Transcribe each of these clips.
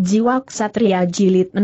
Jiwa Ksatria Jilid 6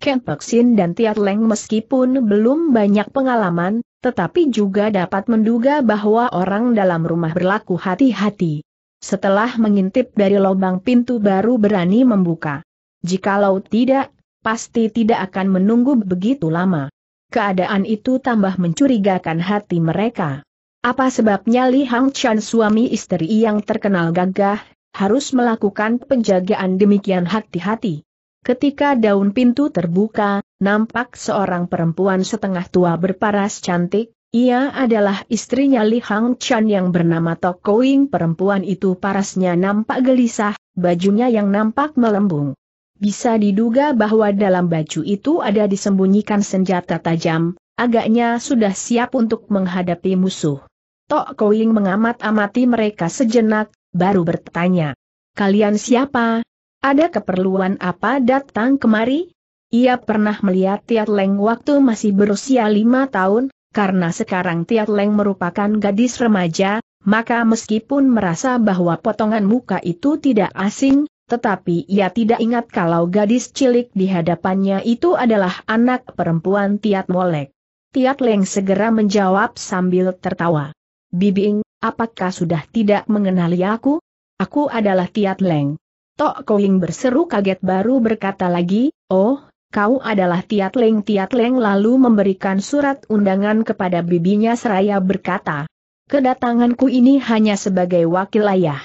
Ken Peksin dan Tiat Leng meskipun belum banyak pengalaman, tetapi juga dapat menduga bahwa orang dalam rumah berlaku hati-hati. Setelah mengintip dari lubang pintu baru berani membuka. Jikalau tidak, pasti tidak akan menunggu begitu lama. Keadaan itu tambah mencurigakan hati mereka. Apa sebabnya Li Hang Chan suami istri yang terkenal gagah, harus melakukan penjagaan demikian hati-hati. Ketika daun pintu terbuka, nampak seorang perempuan setengah tua berparas cantik, ia adalah istrinya Li Hang Chan yang bernama Tok Perempuan itu parasnya nampak gelisah, bajunya yang nampak melembung. Bisa diduga bahwa dalam baju itu ada disembunyikan senjata tajam, agaknya sudah siap untuk menghadapi musuh. Tok Kowing mengamat-amati mereka sejenak, baru bertanya. Kalian siapa? Ada keperluan apa datang kemari? Ia pernah melihat Tiat Leng waktu masih berusia lima tahun, karena sekarang Tiat Leng merupakan gadis remaja, maka meskipun merasa bahwa potongan muka itu tidak asing, tetapi ia tidak ingat kalau gadis cilik di hadapannya itu adalah anak perempuan Tiat Molek. Tiat Leng segera menjawab sambil tertawa. Bibing, apakah sudah tidak mengenali aku? Aku adalah Tiat Leng. Tok Kowing berseru kaget baru berkata lagi, oh, kau adalah Tiat Leng. Tiat Leng lalu memberikan surat undangan kepada bibinya seraya berkata, kedatanganku ini hanya sebagai wakil ayah.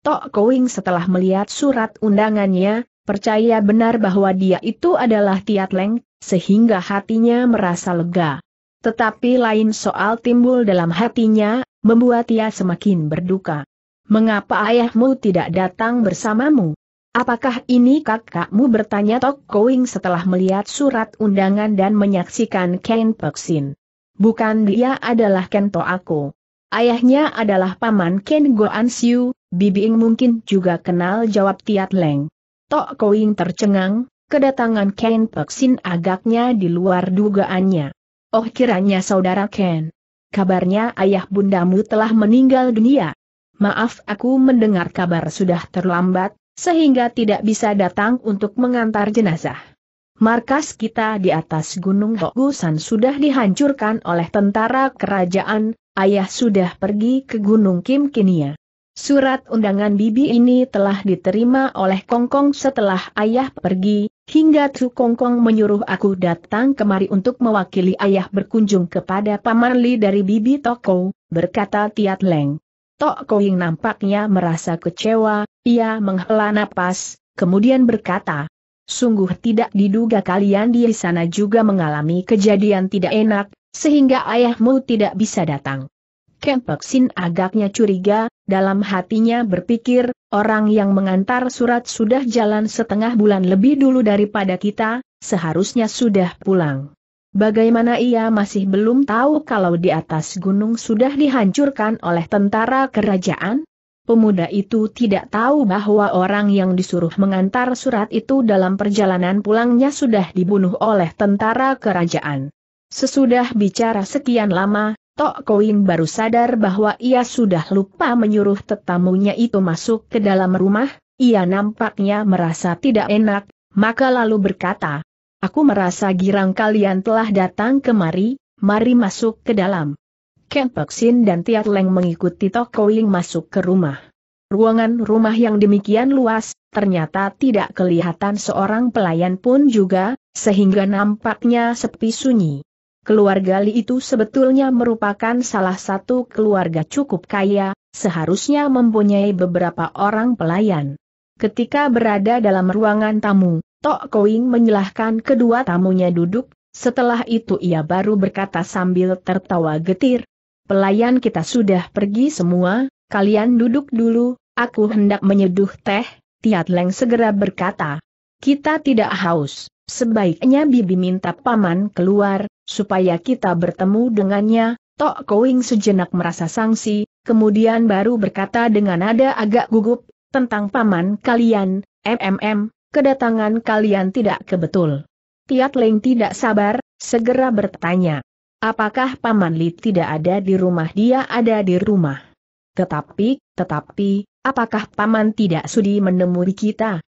Tok Kowing setelah melihat surat undangannya, percaya benar bahwa dia itu adalah Tiat Leng, sehingga hatinya merasa lega. Tetapi lain soal timbul dalam hatinya, membuat ia semakin berduka. Mengapa ayahmu tidak datang bersamamu? Apakah ini kakakmu bertanya Tok Kowing setelah melihat surat undangan dan menyaksikan Ken Peksin? Bukan dia adalah To aku. Ayahnya adalah paman Ken Goan Siu, Bibiing mungkin juga kenal jawab Tiat Leng. Tok Kowing tercengang, kedatangan Ken Peksin agaknya di luar dugaannya. Oh kiranya saudara Ken kabarnya ayah bundamu telah meninggal dunia. Maaf aku mendengar kabar sudah terlambat, sehingga tidak bisa datang untuk mengantar jenazah. Markas kita di atas Gunung Hokusan sudah dihancurkan oleh tentara kerajaan, ayah sudah pergi ke Gunung Kim Kimkinia. Surat undangan bibi ini telah diterima oleh Kongkong setelah ayah pergi, hingga Tsu Kongkong menyuruh aku datang kemari untuk mewakili ayah berkunjung kepada Paman Li dari bibi Toko, berkata Tiat Leng. Toko yang nampaknya merasa kecewa, ia menghela napas, kemudian berkata, Sungguh tidak diduga kalian di sana juga mengalami kejadian tidak enak, sehingga ayahmu tidak bisa datang. Kempeksin agaknya curiga, dalam hatinya berpikir, orang yang mengantar surat sudah jalan setengah bulan lebih dulu daripada kita, seharusnya sudah pulang. Bagaimana ia masih belum tahu kalau di atas gunung sudah dihancurkan oleh tentara kerajaan? Pemuda itu tidak tahu bahwa orang yang disuruh mengantar surat itu dalam perjalanan pulangnya sudah dibunuh oleh tentara kerajaan. Sesudah bicara sekian lama, Tok Koing baru sadar bahwa ia sudah lupa menyuruh tetamunya itu masuk ke dalam rumah, ia nampaknya merasa tidak enak, maka lalu berkata, Aku merasa girang kalian telah datang kemari, mari masuk ke dalam. Ken Sin dan Tiat Leng mengikuti Tok Koing masuk ke rumah. Ruangan rumah yang demikian luas, ternyata tidak kelihatan seorang pelayan pun juga, sehingga nampaknya sepi sunyi. Keluarga Li itu sebetulnya merupakan salah satu keluarga cukup kaya, seharusnya mempunyai beberapa orang pelayan. Ketika berada dalam ruangan tamu, Tok Koing menyilahkan kedua tamunya duduk, setelah itu ia baru berkata sambil tertawa getir, Pelayan kita sudah pergi semua, kalian duduk dulu, aku hendak menyeduh teh, Tiat Leng segera berkata. Kita tidak haus, sebaiknya Bibi minta paman keluar, supaya kita bertemu dengannya, Tok Kowing sejenak merasa sangsi, kemudian baru berkata dengan nada agak gugup, tentang paman kalian, MMM, kedatangan kalian tidak kebetul. Tiat Leng tidak sabar, segera bertanya. Apakah Paman Li tidak ada di rumah dia ada di rumah? Tetapi, tetapi, apakah Paman tidak sudi menemui kita?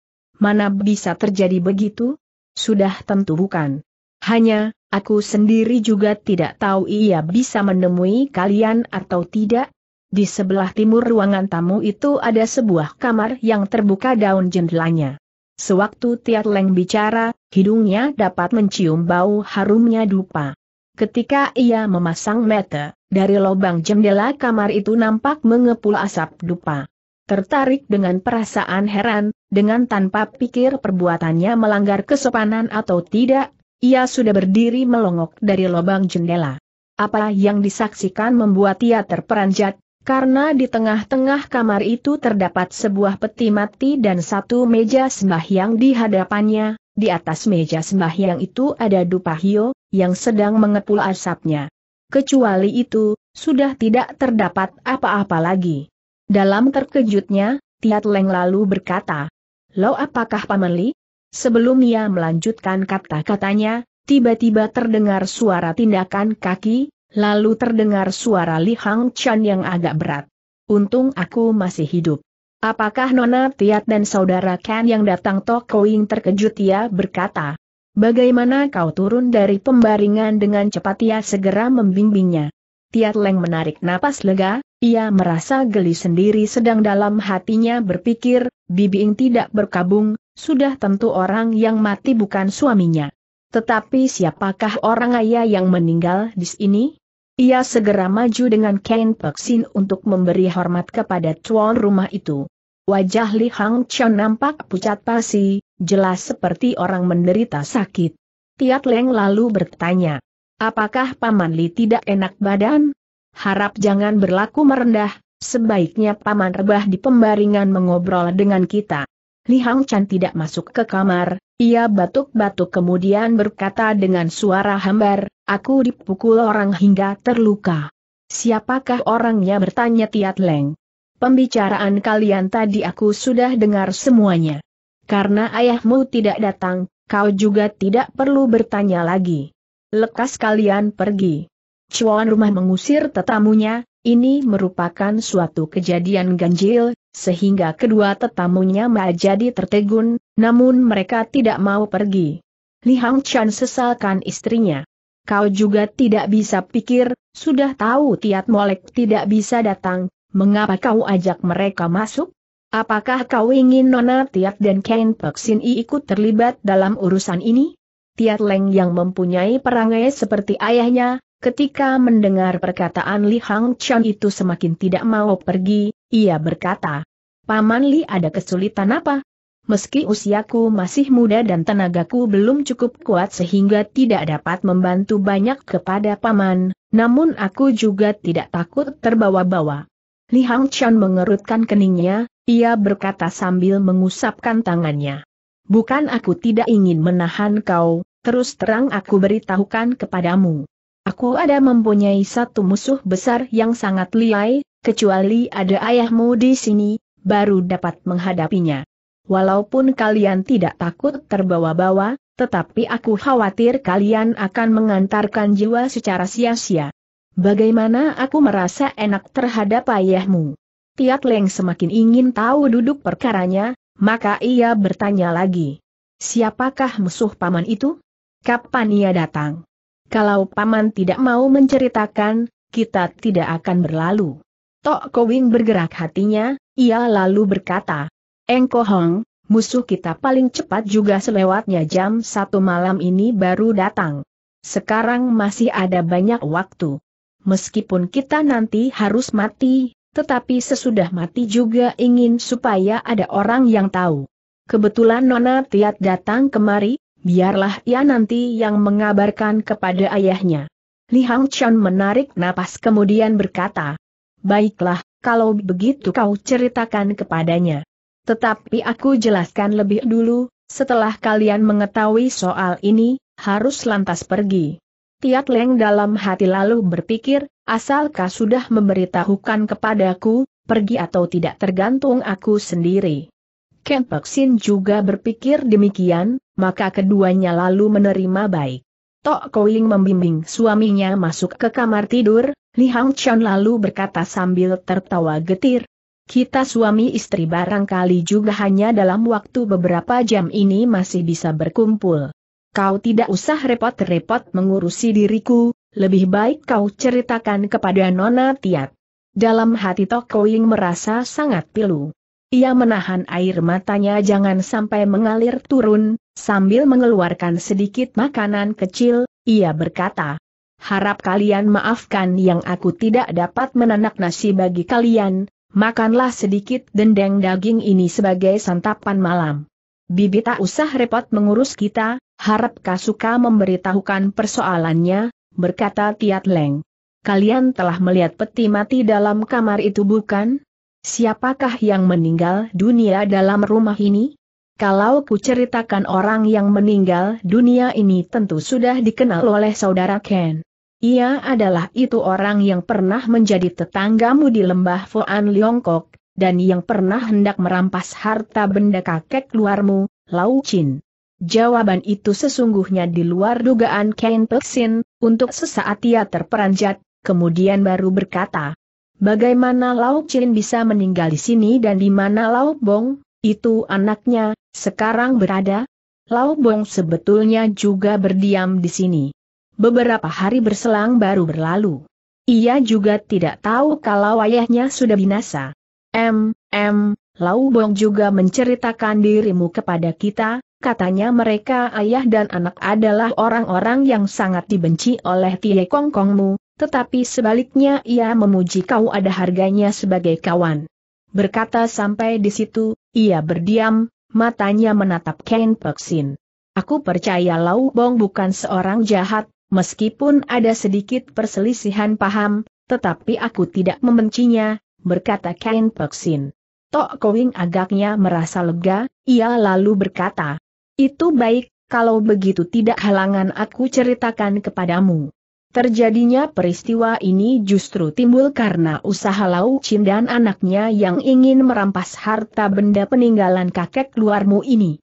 Mana bisa terjadi begitu? Sudah tentu bukan. Hanya, Aku sendiri juga tidak tahu ia bisa menemui kalian atau tidak. Di sebelah timur ruangan tamu itu ada sebuah kamar yang terbuka daun jendelanya. Sewaktu Tiat Leng bicara, hidungnya dapat mencium bau harumnya dupa. Ketika ia memasang mata, dari lubang jendela kamar itu nampak mengepul asap dupa. Tertarik dengan perasaan heran, dengan tanpa pikir perbuatannya melanggar kesopanan atau tidak, ia sudah berdiri melongok dari lubang jendela. Apa yang disaksikan membuat ia terperanjat, karena di tengah-tengah kamar itu terdapat sebuah peti mati dan satu meja sembahyang di hadapannya, di atas meja sembahyang itu ada Dupahio, yang sedang mengepul asapnya. Kecuali itu, sudah tidak terdapat apa-apa lagi. Dalam terkejutnya, Tiat Leng lalu berkata, Lo apakah paman Li?" Sebelum ia melanjutkan kata-katanya, tiba-tiba terdengar suara tindakan kaki, lalu terdengar suara Li Hang Chan yang agak berat. Untung aku masih hidup. Apakah Nona Tiat dan Saudara Ken yang datang Tokoing terkejut ia berkata. Bagaimana kau turun dari pembaringan dengan cepat ia segera membimbingnya. Tiat Leng menarik napas lega, ia merasa geli sendiri sedang dalam hatinya berpikir, Bibing tidak berkabung, sudah tentu orang yang mati bukan suaminya. Tetapi siapakah orang ayah yang meninggal di sini? Ia segera maju dengan kain peksin untuk memberi hormat kepada tuan rumah itu. Wajah Li Hang Chon nampak pucat pasi, jelas seperti orang menderita sakit. Tiat Leng lalu bertanya, apakah Paman Li tidak enak badan? harap jangan berlaku merendah, sebaiknya Paman Rebah di pembaringan mengobrol dengan kita. Li Hang Chan tidak masuk ke kamar, ia batuk-batuk kemudian berkata dengan suara hambar, aku dipukul orang hingga terluka. Siapakah orangnya bertanya Tiat Leng? Pembicaraan kalian tadi aku sudah dengar semuanya. Karena ayahmu tidak datang, kau juga tidak perlu bertanya lagi. Lekas kalian pergi. Cuan rumah mengusir tetamunya, ini merupakan suatu kejadian ganjil, sehingga kedua tetamunya menjadi tertegun, namun mereka tidak mau pergi. Li Hang Chan sesalkan istrinya. Kau juga tidak bisa pikir, sudah tahu Tiat Molek tidak bisa datang, mengapa kau ajak mereka masuk? Apakah kau ingin Nona Tiat dan Ken Peksin ikut terlibat dalam urusan ini? Tiat Leng yang mempunyai perangai seperti ayahnya, Ketika mendengar perkataan Li Hang Chan itu semakin tidak mau pergi, ia berkata, Paman Li ada kesulitan apa? Meski usiaku masih muda dan tenagaku belum cukup kuat sehingga tidak dapat membantu banyak kepada Paman, namun aku juga tidak takut terbawa-bawa. Li Hang Chan mengerutkan keningnya, ia berkata sambil mengusapkan tangannya. Bukan aku tidak ingin menahan kau, terus terang aku beritahukan kepadamu. Aku ada mempunyai satu musuh besar yang sangat liai, kecuali ada ayahmu di sini, baru dapat menghadapinya. Walaupun kalian tidak takut terbawa-bawa, tetapi aku khawatir kalian akan mengantarkan jiwa secara sia-sia. Bagaimana aku merasa enak terhadap ayahmu? Tiat Leng semakin ingin tahu duduk perkaranya, maka ia bertanya lagi. Siapakah musuh paman itu? Kapan ia datang? Kalau Paman tidak mau menceritakan, kita tidak akan berlalu. Tok Kowing bergerak hatinya, ia lalu berkata, Engko Hong, musuh kita paling cepat juga selewatnya jam satu malam ini baru datang. Sekarang masih ada banyak waktu. Meskipun kita nanti harus mati, tetapi sesudah mati juga ingin supaya ada orang yang tahu. Kebetulan Nona Tiat datang kemari, Biarlah ia nanti yang mengabarkan kepada ayahnya. Li Hang Chan menarik napas kemudian berkata, Baiklah, kalau begitu kau ceritakan kepadanya. Tetapi aku jelaskan lebih dulu, setelah kalian mengetahui soal ini, harus lantas pergi. Tiat Leng dalam hati lalu berpikir, asalkah sudah memberitahukan kepadaku, pergi atau tidak tergantung aku sendiri. Ken Sin juga berpikir demikian, maka keduanya lalu menerima baik. Tok Kowing membimbing suaminya masuk ke kamar tidur, Li Hang Chan lalu berkata sambil tertawa getir. Kita suami istri barangkali juga hanya dalam waktu beberapa jam ini masih bisa berkumpul. Kau tidak usah repot-repot mengurusi diriku, lebih baik kau ceritakan kepada Nona Tiat. Dalam hati Tok Kowing merasa sangat pilu. Ia menahan air matanya jangan sampai mengalir turun, Sambil mengeluarkan sedikit makanan kecil, ia berkata, Harap kalian maafkan yang aku tidak dapat menanak nasi bagi kalian, makanlah sedikit dendeng daging ini sebagai santapan malam. Bibi tak usah repot mengurus kita, harap Kasuka memberitahukan persoalannya, berkata Tiat Leng. Kalian telah melihat peti mati dalam kamar itu bukan? Siapakah yang meninggal dunia dalam rumah ini? Kalau ku ceritakan orang yang meninggal dunia ini tentu sudah dikenal oleh saudara Ken. Ia adalah itu orang yang pernah menjadi tetanggamu di lembah Foan Liongkok, dan yang pernah hendak merampas harta benda kakek luarmu, Lau Chin. Jawaban itu sesungguhnya di luar dugaan Ken Peksin, untuk sesaat ia terperanjat, kemudian baru berkata, Bagaimana Lau Chin bisa meninggal di sini dan di mana Lau Bong? Itu anaknya, sekarang berada. Lau Bong sebetulnya juga berdiam di sini. Beberapa hari berselang baru berlalu. Ia juga tidak tahu kalau ayahnya sudah binasa. M, M, Lau Bong juga menceritakan dirimu kepada kita, Katanya mereka ayah dan anak adalah orang-orang yang sangat dibenci oleh Tie Kong Kongmu, tetapi sebaliknya ia memuji kau ada harganya sebagai kawan. Berkata sampai di situ, ia berdiam, matanya menatap Ken Peksin. Aku percaya Lau Bong bukan seorang jahat, meskipun ada sedikit perselisihan paham, tetapi aku tidak membencinya, berkata Ken Peksin. Tok Kowing agaknya merasa lega, ia lalu berkata, Itu baik, kalau begitu tidak halangan aku ceritakan kepadamu. Terjadinya peristiwa ini justru timbul karena usaha Lau Chin dan anaknya yang ingin merampas harta benda peninggalan kakek luarmu ini.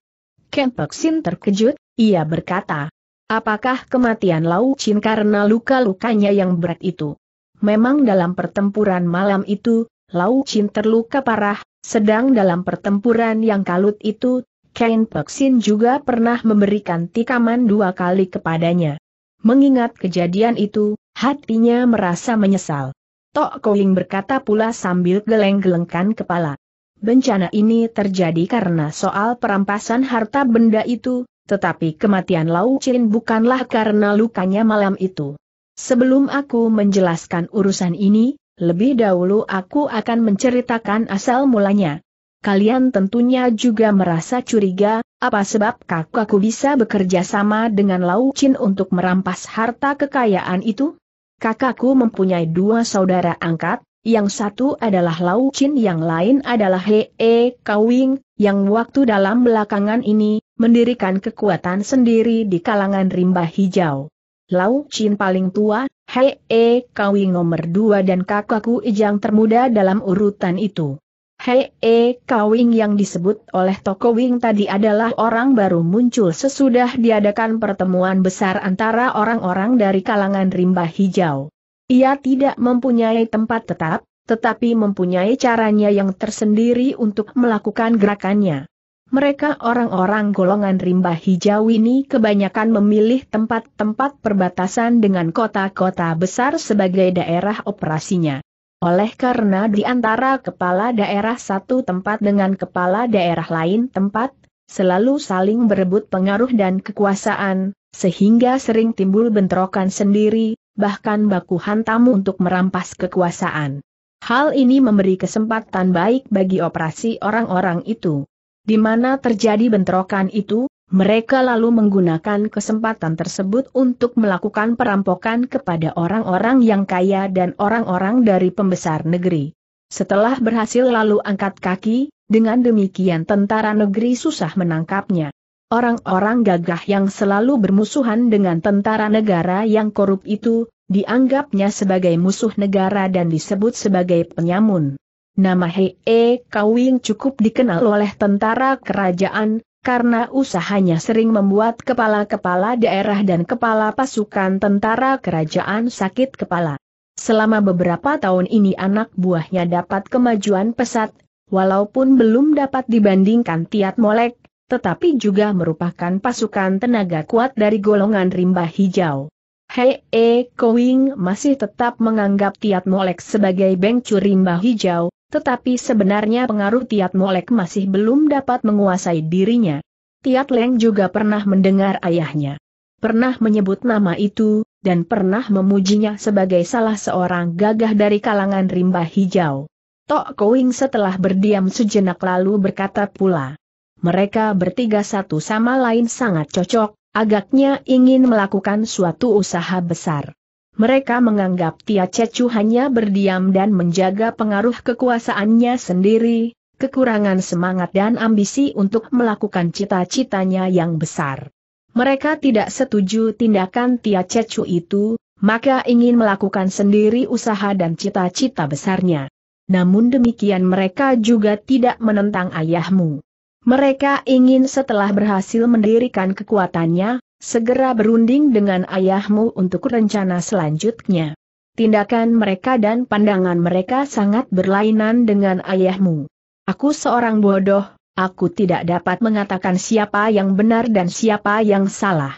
Pek Sin terkejut, ia berkata, apakah kematian Lau Chin karena luka-lukanya yang berat itu? Memang dalam pertempuran malam itu, Lau Chin terluka parah, sedang dalam pertempuran yang kalut itu, Pek Sin juga pernah memberikan tikaman dua kali kepadanya. Mengingat kejadian itu, hatinya merasa menyesal. Tok Koing berkata pula sambil geleng-gelengkan kepala. Bencana ini terjadi karena soal perampasan harta benda itu, tetapi kematian Lau Chin bukanlah karena lukanya malam itu. Sebelum aku menjelaskan urusan ini, lebih dahulu aku akan menceritakan asal mulanya kalian tentunya juga merasa curiga, apa sebab kakakku bisa bekerja sama dengan Lau Chin untuk merampas harta kekayaan itu? Kakakku mempunyai dua saudara angkat, yang satu adalah Lau Chin yang lain adalah He E Kawing, yang waktu dalam belakangan ini, mendirikan kekuatan sendiri di kalangan rimba hijau. Lau Chin paling tua, He E Kawing nomor dua dan kakakku Ijang termuda dalam urutan itu. Hei eh, Kawing yang disebut oleh Toko Wing tadi adalah orang baru muncul sesudah diadakan pertemuan besar antara orang-orang dari kalangan rimba hijau. Ia tidak mempunyai tempat tetap, tetapi mempunyai caranya yang tersendiri untuk melakukan gerakannya. Mereka orang-orang golongan rimba hijau ini kebanyakan memilih tempat-tempat perbatasan dengan kota-kota besar sebagai daerah operasinya. Oleh karena di antara kepala daerah satu tempat dengan kepala daerah lain tempat, selalu saling berebut pengaruh dan kekuasaan, sehingga sering timbul bentrokan sendiri, bahkan baku hantam untuk merampas kekuasaan. Hal ini memberi kesempatan baik bagi operasi orang-orang itu. Di mana terjadi bentrokan itu, mereka lalu menggunakan kesempatan tersebut untuk melakukan perampokan kepada orang-orang yang kaya dan orang-orang dari pembesar negeri. Setelah berhasil lalu angkat kaki, dengan demikian tentara negeri susah menangkapnya. Orang-orang gagah yang selalu bermusuhan dengan tentara negara yang korup itu, dianggapnya sebagai musuh negara dan disebut sebagai penyamun. Nama Hei e Kawing cukup dikenal oleh tentara kerajaan, karena usahanya sering membuat kepala-kepala daerah dan kepala pasukan tentara kerajaan sakit kepala. Selama beberapa tahun ini anak buahnya dapat kemajuan pesat, walaupun belum dapat dibandingkan Tiat Molek, tetapi juga merupakan pasukan tenaga kuat dari golongan rimba hijau. Hei E. Kowing masih tetap menganggap Tiat Molek sebagai bengcu rimba hijau, tetapi sebenarnya pengaruh Tiat Molek masih belum dapat menguasai dirinya. Tiat Leng juga pernah mendengar ayahnya. Pernah menyebut nama itu, dan pernah memujinya sebagai salah seorang gagah dari kalangan rimba hijau. Tok Kowing setelah berdiam sejenak lalu berkata pula. Mereka bertiga satu sama lain sangat cocok, agaknya ingin melakukan suatu usaha besar mereka menganggap Tia Cecu hanya berdiam dan menjaga pengaruh kekuasaannya sendiri, kekurangan semangat dan ambisi untuk melakukan cita-citanya yang besar. Mereka tidak setuju tindakan Tia Cecu itu, maka ingin melakukan sendiri usaha dan cita-cita besarnya. Namun demikian mereka juga tidak menentang ayahmu. Mereka ingin setelah berhasil mendirikan kekuatannya, Segera berunding dengan ayahmu untuk rencana selanjutnya. Tindakan mereka dan pandangan mereka sangat berlainan dengan ayahmu. Aku seorang bodoh, aku tidak dapat mengatakan siapa yang benar dan siapa yang salah.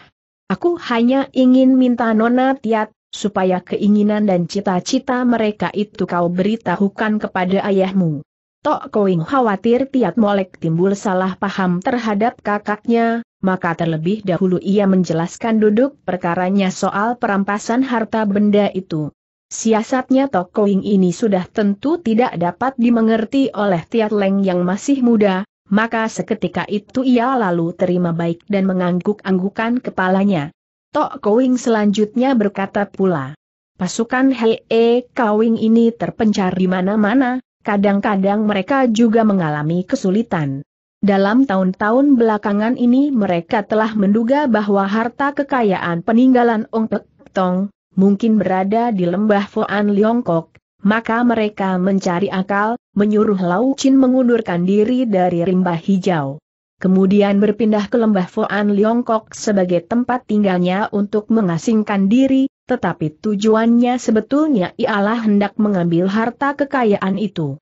Aku hanya ingin minta Nona Tiat, supaya keinginan dan cita-cita mereka itu kau beritahukan kepada ayahmu. Tok Koing khawatir Tiat Molek timbul salah paham terhadap kakaknya, maka terlebih dahulu ia menjelaskan duduk perkaranya soal perampasan harta benda itu. Siasatnya Tokoing ini sudah tentu tidak dapat dimengerti oleh Tiat Leng yang masih muda, maka seketika itu ia lalu terima baik dan mengangguk-anggukan kepalanya. Tok Kowing selanjutnya berkata pula, pasukan Hee Kawing ini terpencar di mana-mana, kadang-kadang mereka juga mengalami kesulitan. Dalam tahun-tahun belakangan ini mereka telah menduga bahwa harta kekayaan peninggalan Ong Pek Tong mungkin berada di lembah Foan Liongkok, maka mereka mencari akal, menyuruh Lau Chin mengundurkan diri dari rimba hijau. Kemudian berpindah ke lembah Foan Liongkok sebagai tempat tinggalnya untuk mengasingkan diri, tetapi tujuannya sebetulnya ialah hendak mengambil harta kekayaan itu.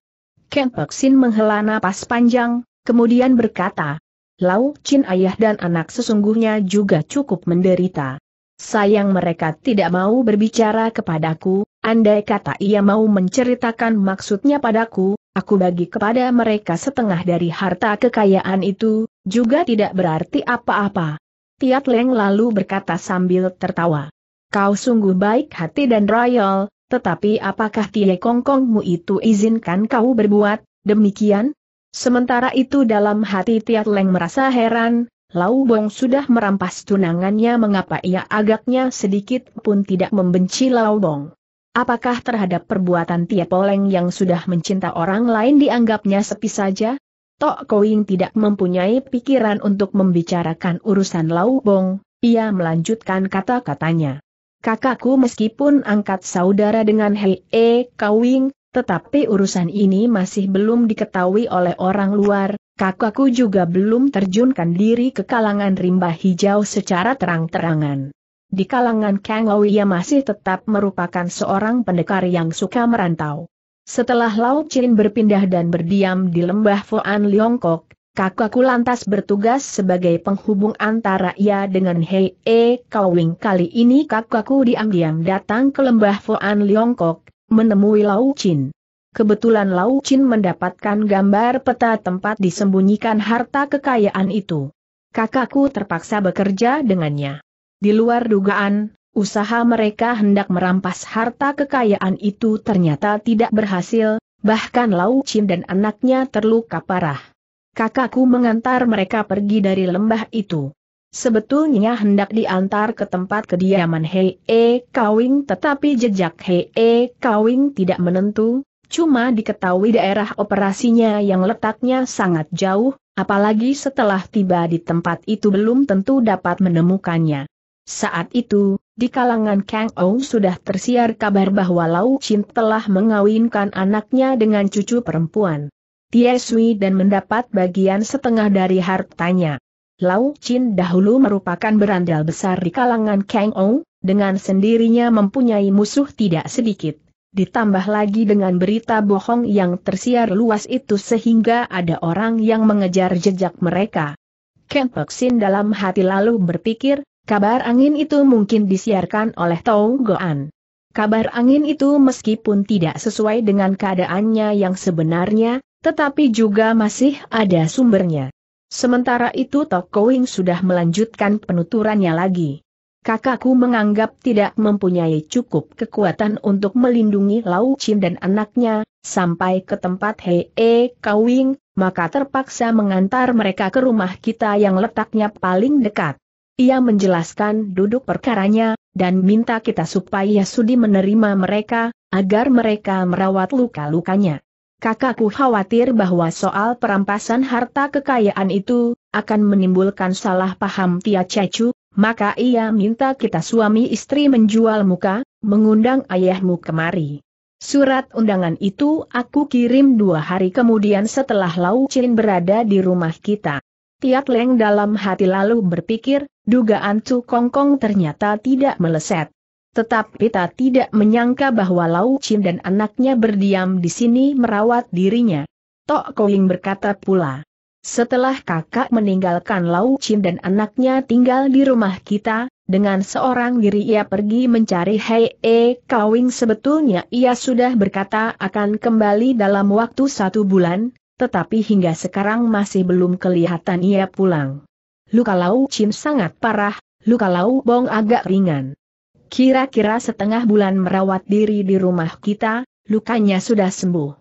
Ken Sin menghela napas panjang, Kemudian berkata, Lau Chin ayah dan anak sesungguhnya juga cukup menderita. Sayang mereka tidak mau berbicara kepadaku, andai kata ia mau menceritakan maksudnya padaku, aku bagi kepada mereka setengah dari harta kekayaan itu, juga tidak berarti apa-apa. Tiat Leng lalu berkata sambil tertawa. Kau sungguh baik hati dan royal, tetapi apakah Tie Kongkongmu itu izinkan kau berbuat, demikian? Sementara itu dalam hati Tiat Leng merasa heran, Lau Bong sudah merampas tunangannya mengapa ia agaknya sedikit pun tidak membenci Lau Bong. Apakah terhadap perbuatan Tiat Poleng yang sudah mencinta orang lain dianggapnya sepi saja? Tok Kowing tidak mempunyai pikiran untuk membicarakan urusan Lau Bong, ia melanjutkan kata-katanya. Kakakku meskipun angkat saudara dengan Hei E. Kawing, tetapi urusan ini masih belum diketahui oleh orang luar, kakakku juga belum terjunkan diri ke kalangan rimba hijau secara terang-terangan. Di kalangan Kang ia masih tetap merupakan seorang pendekar yang suka merantau. Setelah Lau Chin berpindah dan berdiam di lembah Fuan Liongkok, kakakku lantas bertugas sebagai penghubung antara ia dengan Hei E Wing. Kali ini kakakku diam-diam datang ke lembah Fuan Liongkok, menemui Lau Chin. Kebetulan Lau Chin mendapatkan gambar peta tempat disembunyikan harta kekayaan itu. Kakakku terpaksa bekerja dengannya. Di luar dugaan, usaha mereka hendak merampas harta kekayaan itu ternyata tidak berhasil, bahkan Lau Chin dan anaknya terluka parah. Kakakku mengantar mereka pergi dari lembah itu. Sebetulnya hendak diantar ke tempat kediaman Hei E Kawing tetapi jejak Hei E Kawing tidak menentu, cuma diketahui daerah operasinya yang letaknya sangat jauh, apalagi setelah tiba di tempat itu belum tentu dapat menemukannya. Saat itu, di kalangan Kang Ou sudah tersiar kabar bahwa Lau Chin telah mengawinkan anaknya dengan cucu perempuan. Sui dan mendapat bagian setengah dari hartanya. Lau Chin dahulu merupakan berandal besar di kalangan Kang Ong, dengan sendirinya mempunyai musuh tidak sedikit. Ditambah lagi dengan berita bohong yang tersiar luas itu sehingga ada orang yang mengejar jejak mereka. Ken Peksin dalam hati lalu berpikir, kabar angin itu mungkin disiarkan oleh Tau Goan. Kabar angin itu meskipun tidak sesuai dengan keadaannya yang sebenarnya, tetapi juga masih ada sumbernya. Sementara itu Tokoing sudah melanjutkan penuturannya lagi. Kakakku menganggap tidak mempunyai cukup kekuatan untuk melindungi Lau Chin dan anaknya, sampai ke tempat Hei e Kawing, maka terpaksa mengantar mereka ke rumah kita yang letaknya paling dekat. Ia menjelaskan duduk perkaranya, dan minta kita supaya sudi menerima mereka, agar mereka merawat luka-lukanya kakakku khawatir bahwa soal perampasan harta kekayaan itu, akan menimbulkan salah paham Tia Cecu, maka ia minta kita suami istri menjual muka, mengundang ayahmu kemari. Surat undangan itu aku kirim dua hari kemudian setelah Lau Chin berada di rumah kita. Tiat Leng dalam hati lalu berpikir, dugaan Cu Kongkong ternyata tidak meleset tetap peta tidak menyangka bahwa Lau Chin dan anaknya berdiam di sini merawat dirinya. Tok Kowing berkata pula, setelah kakak meninggalkan Lau Chin dan anaknya tinggal di rumah kita, dengan seorang diri ia pergi mencari Hei E Kowing. sebetulnya ia sudah berkata akan kembali dalam waktu satu bulan, tetapi hingga sekarang masih belum kelihatan ia pulang. Luka Lau Chin sangat parah, luka Lau Bong agak ringan. Kira-kira setengah bulan merawat diri di rumah kita, lukanya sudah sembuh.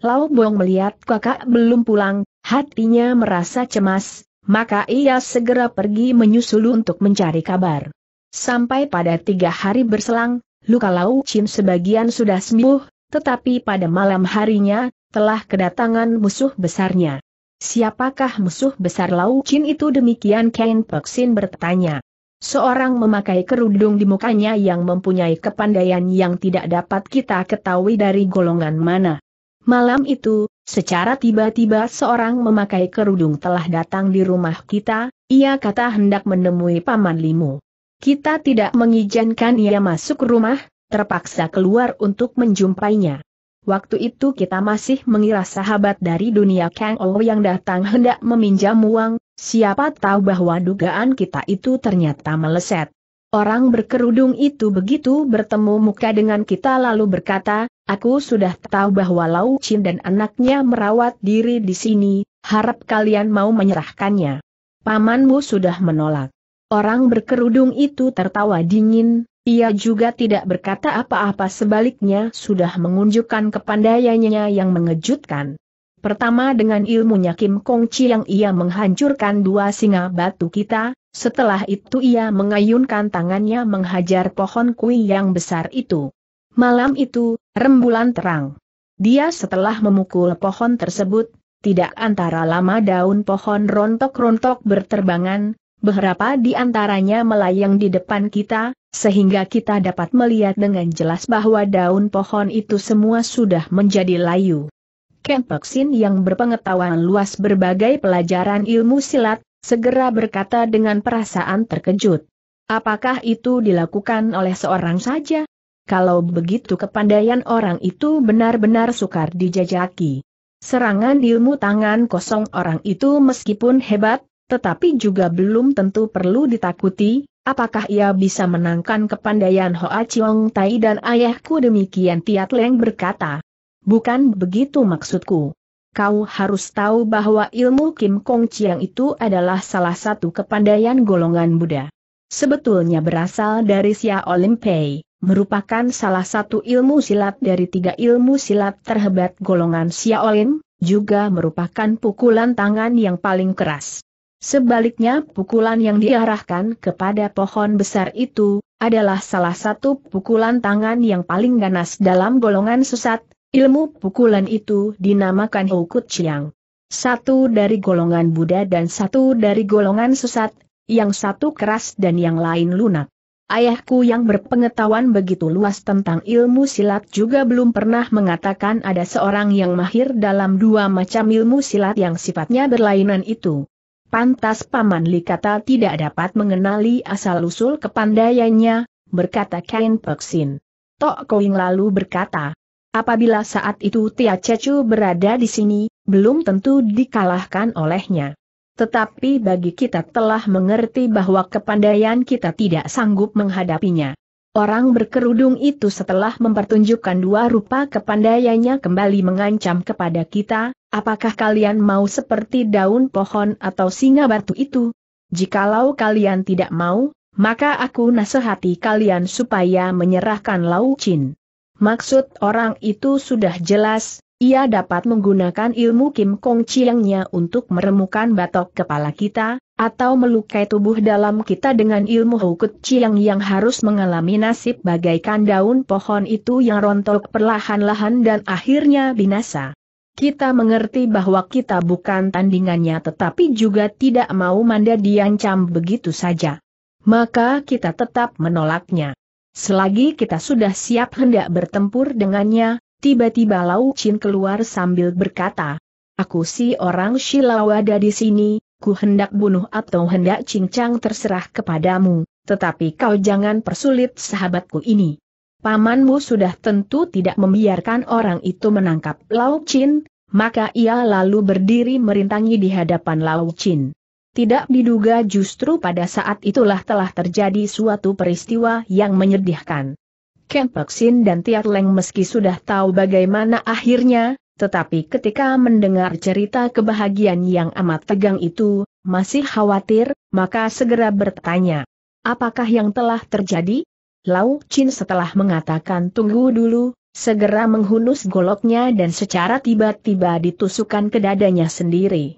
Lau Bong melihat kakak belum pulang, hatinya merasa cemas, maka ia segera pergi menyusul untuk mencari kabar. Sampai pada tiga hari berselang, luka Lau Chin sebagian sudah sembuh, tetapi pada malam harinya, telah kedatangan musuh besarnya. Siapakah musuh besar Lau Chin itu demikian Ken Peksin bertanya. Seorang memakai kerudung di mukanya yang mempunyai kepandaian yang tidak dapat kita ketahui dari golongan mana. Malam itu, secara tiba-tiba seorang memakai kerudung telah datang di rumah kita, ia kata hendak menemui Paman Limu. Kita tidak mengizinkan ia masuk rumah, terpaksa keluar untuk menjumpainya. Waktu itu kita masih mengira sahabat dari dunia Kang Ou yang datang hendak meminjam uang, Siapa tahu bahwa dugaan kita itu ternyata meleset. Orang berkerudung itu begitu bertemu muka dengan kita lalu berkata, aku sudah tahu bahwa Lau Chin dan anaknya merawat diri di sini, harap kalian mau menyerahkannya. Pamanmu sudah menolak. Orang berkerudung itu tertawa dingin, ia juga tidak berkata apa-apa sebaliknya sudah mengunjukkan kepandaiannya yang mengejutkan. Pertama dengan ilmunya Kim Kong yang ia menghancurkan dua singa batu kita, setelah itu ia mengayunkan tangannya menghajar pohon kui yang besar itu. Malam itu, rembulan terang. Dia setelah memukul pohon tersebut, tidak antara lama daun pohon rontok-rontok berterbangan, beberapa di antaranya melayang di depan kita, sehingga kita dapat melihat dengan jelas bahwa daun pohon itu semua sudah menjadi layu. Ken yang berpengetahuan luas berbagai pelajaran ilmu silat, segera berkata dengan perasaan terkejut. Apakah itu dilakukan oleh seorang saja? Kalau begitu kepandaian orang itu benar-benar sukar dijajaki. Serangan ilmu tangan kosong orang itu meskipun hebat, tetapi juga belum tentu perlu ditakuti, apakah ia bisa menangkan kepandaian Hoa Chiong Tai dan ayahku demikian Tiat Leng berkata. Bukan begitu maksudku. Kau harus tahu bahwa ilmu Kim Kong Chiang itu adalah salah satu kepandaian golongan Buddha. Sebetulnya berasal dari Xia Olimpei, merupakan salah satu ilmu silat dari tiga ilmu silat terhebat golongan Xia Olim, juga merupakan pukulan tangan yang paling keras. Sebaliknya pukulan yang diarahkan kepada pohon besar itu, adalah salah satu pukulan tangan yang paling ganas dalam golongan sesat, Ilmu pukulan itu dinamakan Hukut Chiang. Satu dari golongan Buddha dan satu dari golongan sesat, yang satu keras dan yang lain lunak. Ayahku yang berpengetahuan begitu luas tentang ilmu silat juga belum pernah mengatakan ada seorang yang mahir dalam dua macam ilmu silat yang sifatnya berlainan itu. Pantas Paman Li kata tidak dapat mengenali asal-usul kepandaiannya, berkata Kain Peksin. Tok Koing lalu berkata, Apabila saat itu Tia Cecu berada di sini, belum tentu dikalahkan olehnya. Tetapi bagi kita telah mengerti bahwa kepandaian kita tidak sanggup menghadapinya. Orang berkerudung itu setelah mempertunjukkan dua rupa kepandaiannya kembali mengancam kepada kita, apakah kalian mau seperti daun pohon atau singa batu itu? Jikalau kalian tidak mau, maka aku nasihati kalian supaya menyerahkan Lau Chin. Maksud orang itu sudah jelas, ia dapat menggunakan ilmu Kim Kong Chiangnya untuk meremukan batok kepala kita, atau melukai tubuh dalam kita dengan ilmu Hukut Chiang yang harus mengalami nasib bagaikan daun pohon itu yang rontok perlahan-lahan dan akhirnya binasa. Kita mengerti bahwa kita bukan tandingannya tetapi juga tidak mau manda diancam begitu saja. Maka kita tetap menolaknya. Selagi kita sudah siap hendak bertempur dengannya, tiba-tiba Lau Chin keluar sambil berkata, Aku si orang Shilawada di sini, ku hendak bunuh atau hendak cincang terserah kepadamu, tetapi kau jangan persulit sahabatku ini. Pamanmu sudah tentu tidak membiarkan orang itu menangkap Lau Chin, maka ia lalu berdiri merintangi di hadapan Lau Chin. Tidak diduga justru pada saat itulah telah terjadi suatu peristiwa yang menyedihkan. Peksin dan Tiat Leng meski sudah tahu bagaimana akhirnya, tetapi ketika mendengar cerita kebahagiaan yang amat tegang itu, masih khawatir, maka segera bertanya. Apakah yang telah terjadi? Lau Chin setelah mengatakan tunggu dulu, segera menghunus goloknya dan secara tiba-tiba ditusukkan ke dadanya sendiri.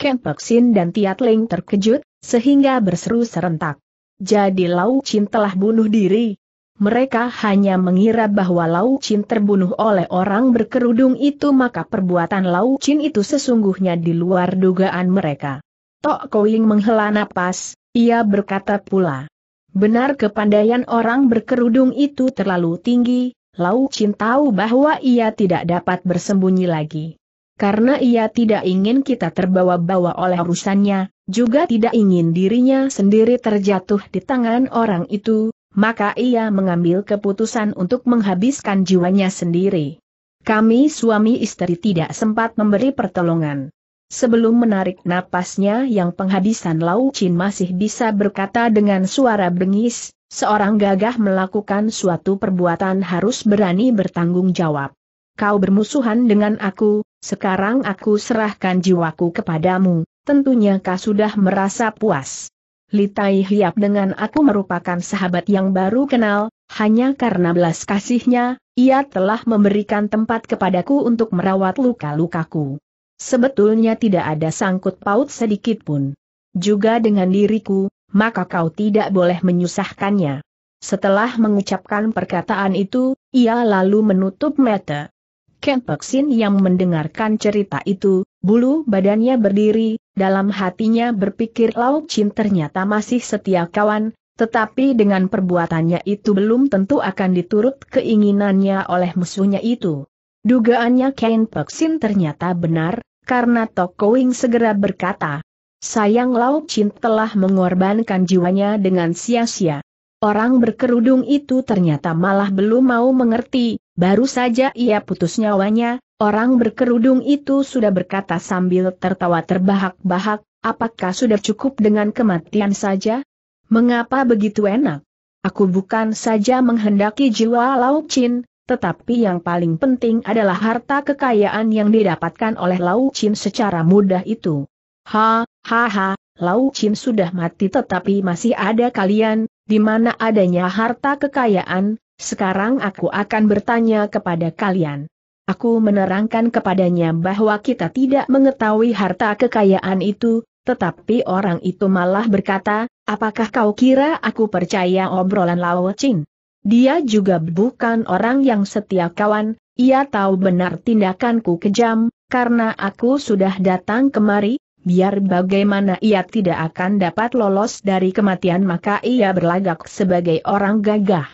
Ken Sin dan Tiat Ling terkejut, sehingga berseru serentak. Jadi Lau Chin telah bunuh diri. Mereka hanya mengira bahwa Lau Chin terbunuh oleh orang berkerudung itu maka perbuatan Lau Chin itu sesungguhnya di luar dugaan mereka. Tok Koing menghela napas, ia berkata pula. Benar kepandaian orang berkerudung itu terlalu tinggi, Lau Chin tahu bahwa ia tidak dapat bersembunyi lagi karena ia tidak ingin kita terbawa-bawa oleh urusannya, juga tidak ingin dirinya sendiri terjatuh di tangan orang itu, maka ia mengambil keputusan untuk menghabiskan jiwanya sendiri. Kami suami istri tidak sempat memberi pertolongan. Sebelum menarik napasnya yang penghabisan Lau Chin masih bisa berkata dengan suara bengis, seorang gagah melakukan suatu perbuatan harus berani bertanggung jawab. Kau bermusuhan dengan aku, sekarang aku serahkan jiwaku kepadamu, tentunya kau sudah merasa puas. Litai Hiap dengan aku merupakan sahabat yang baru kenal, hanya karena belas kasihnya, ia telah memberikan tempat kepadaku untuk merawat luka-lukaku. Sebetulnya tidak ada sangkut paut sedikit pun. Juga dengan diriku, maka kau tidak boleh menyusahkannya. Setelah mengucapkan perkataan itu, ia lalu menutup mata. Ken Sin yang mendengarkan cerita itu, bulu badannya berdiri, dalam hatinya berpikir Lau Chin ternyata masih setia kawan, tetapi dengan perbuatannya itu belum tentu akan diturut keinginannya oleh musuhnya itu. Dugaannya Ken Peksin ternyata benar, karena Toko Wing segera berkata, Sayang Lau Chin telah mengorbankan jiwanya dengan sia-sia. Orang berkerudung itu ternyata malah belum mau mengerti, baru saja ia putus nyawanya, orang berkerudung itu sudah berkata sambil tertawa terbahak-bahak, apakah sudah cukup dengan kematian saja? Mengapa begitu enak? Aku bukan saja menghendaki jiwa Lau Chin, tetapi yang paling penting adalah harta kekayaan yang didapatkan oleh Lau Chin secara mudah itu. Ha, ha ha, Lau Chin sudah mati tetapi masih ada kalian, di mana adanya harta kekayaan, sekarang aku akan bertanya kepada kalian. Aku menerangkan kepadanya bahwa kita tidak mengetahui harta kekayaan itu, tetapi orang itu malah berkata, apakah kau kira aku percaya obrolan Lao Chin? Dia juga bukan orang yang setia kawan, ia tahu benar tindakanku kejam, karena aku sudah datang kemari, Biar bagaimana ia tidak akan dapat lolos dari kematian maka ia berlagak sebagai orang gagah.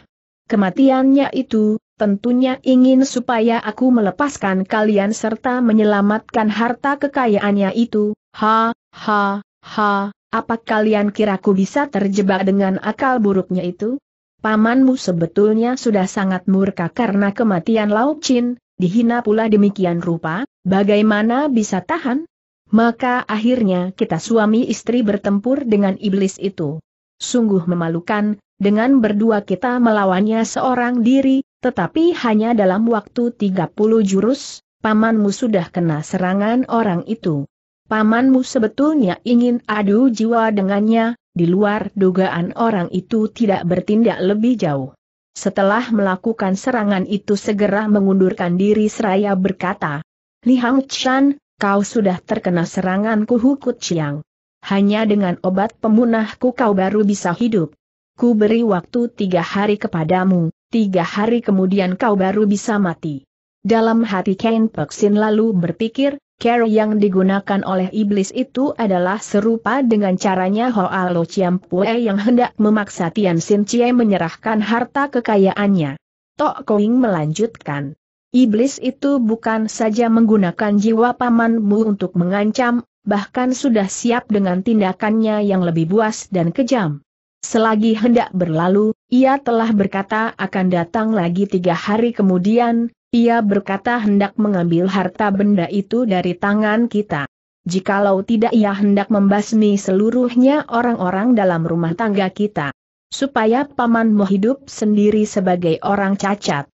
Kematiannya itu, tentunya ingin supaya aku melepaskan kalian serta menyelamatkan harta kekayaannya itu, ha, ha, ha, apa kalian kira ku bisa terjebak dengan akal buruknya itu? Pamanmu sebetulnya sudah sangat murka karena kematian Lau Chin, dihina pula demikian rupa, bagaimana bisa tahan? Maka akhirnya kita suami istri bertempur dengan iblis itu. Sungguh memalukan, dengan berdua kita melawannya seorang diri, tetapi hanya dalam waktu 30 jurus, pamanmu sudah kena serangan orang itu. Pamanmu sebetulnya ingin adu jiwa dengannya, di luar dugaan orang itu tidak bertindak lebih jauh. Setelah melakukan serangan itu segera mengundurkan diri seraya berkata, Li Hang Chan, kau sudah terkena serangan kuhu Kuciang. Hanya dengan obat pemunahku kau baru bisa hidup. Ku beri waktu tiga hari kepadamu, tiga hari kemudian kau baru bisa mati. Dalam hati Ken Peksin lalu berpikir, Care yang digunakan oleh iblis itu adalah serupa dengan caranya Hoa Lo Pue yang hendak memaksa Tian Sin Chie menyerahkan harta kekayaannya. Tok Koing melanjutkan. Iblis itu bukan saja menggunakan jiwa pamanmu untuk mengancam, bahkan sudah siap dengan tindakannya yang lebih buas dan kejam. Selagi hendak berlalu, ia telah berkata akan datang lagi tiga hari kemudian, ia berkata hendak mengambil harta benda itu dari tangan kita. Jikalau tidak ia hendak membasmi seluruhnya orang-orang dalam rumah tangga kita. Supaya pamanmu hidup sendiri sebagai orang cacat.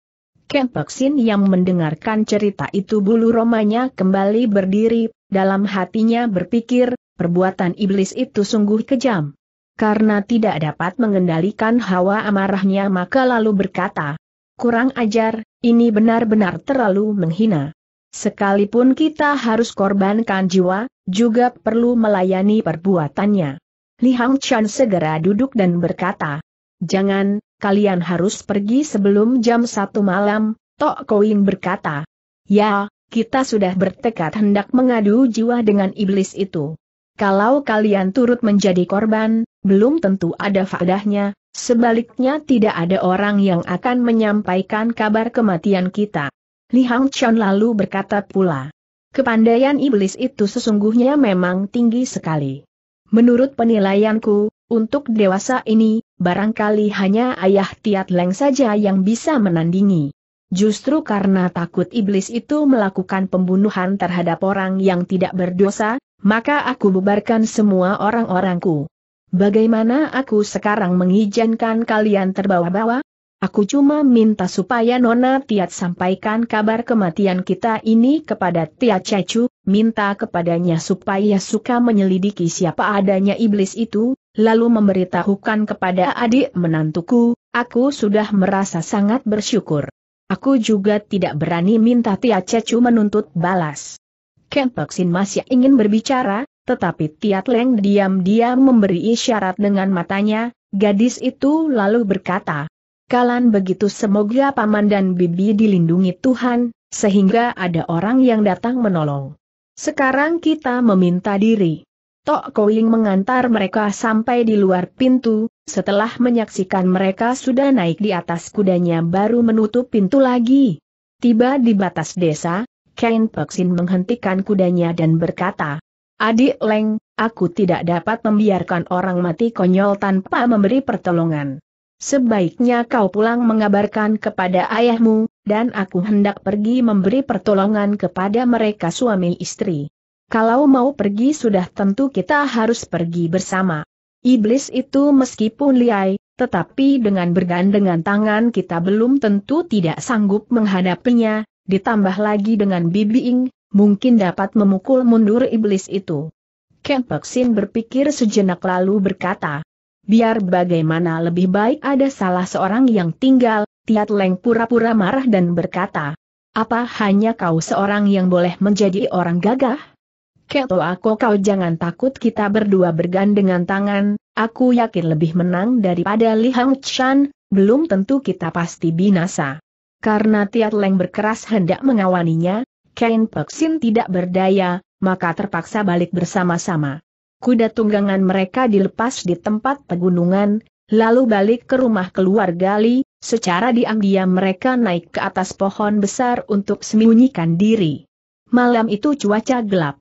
Peksin yang mendengarkan cerita itu bulu romanya kembali berdiri, dalam hatinya berpikir, perbuatan iblis itu sungguh kejam. Karena tidak dapat mengendalikan hawa amarahnya maka lalu berkata, kurang ajar, ini benar-benar terlalu menghina. Sekalipun kita harus korbankan jiwa, juga perlu melayani perbuatannya. Li Hang Chan segera duduk dan berkata, Jangan, kalian harus pergi sebelum jam satu malam, Tok Koing berkata. Ya, kita sudah bertekad hendak mengadu jiwa dengan iblis itu. Kalau kalian turut menjadi korban, belum tentu ada faedahnya, sebaliknya tidak ada orang yang akan menyampaikan kabar kematian kita. Li Hang Chun lalu berkata pula, kepandaian iblis itu sesungguhnya memang tinggi sekali. Menurut penilaianku, untuk dewasa ini, barangkali hanya ayah Tiat Leng saja yang bisa menandingi. Justru karena takut iblis itu melakukan pembunuhan terhadap orang yang tidak berdosa, maka aku bubarkan semua orang-orangku. Bagaimana aku sekarang mengizinkan kalian terbawa-bawa? Aku cuma minta supaya Nona Tiat sampaikan kabar kematian kita ini kepada Tiat Cecu, minta kepadanya supaya suka menyelidiki siapa adanya iblis itu, lalu memberitahukan kepada adik menantuku, aku sudah merasa sangat bersyukur. Aku juga tidak berani minta Tia Cecu menuntut balas. Kempeksin masih ingin berbicara, tetapi Tiat Leng diam-diam memberi isyarat dengan matanya, gadis itu lalu berkata, Kalan begitu semoga paman dan bibi dilindungi Tuhan, sehingga ada orang yang datang menolong. Sekarang kita meminta diri. Tok Koing mengantar mereka sampai di luar pintu, setelah menyaksikan mereka sudah naik di atas kudanya baru menutup pintu lagi. Tiba di batas desa, Ken Peksin menghentikan kudanya dan berkata, Adik Leng, aku tidak dapat membiarkan orang mati konyol tanpa memberi pertolongan. Sebaiknya kau pulang mengabarkan kepada ayahmu, dan aku hendak pergi memberi pertolongan kepada mereka suami istri. Kalau mau pergi sudah tentu kita harus pergi bersama. Iblis itu meskipun liai, tetapi dengan bergandengan tangan kita belum tentu tidak sanggup menghadapinya, ditambah lagi dengan bibing, mungkin dapat memukul mundur iblis itu. Sin berpikir sejenak lalu berkata, biar bagaimana lebih baik ada salah seorang yang tinggal, Tiat Leng pura-pura marah dan berkata, apa hanya kau seorang yang boleh menjadi orang gagah? aku kau jangan takut kita berdua bergandengan tangan, aku yakin lebih menang daripada Li Hang Chan, belum tentu kita pasti binasa. Karena Tiat Leng berkeras hendak mengawaninya, Ken Peksin tidak berdaya, maka terpaksa balik bersama-sama. Kuda tunggangan mereka dilepas di tempat pegunungan, lalu balik ke rumah keluarga Li, secara diam-diam mereka naik ke atas pohon besar untuk sembunyikan diri. Malam itu cuaca gelap.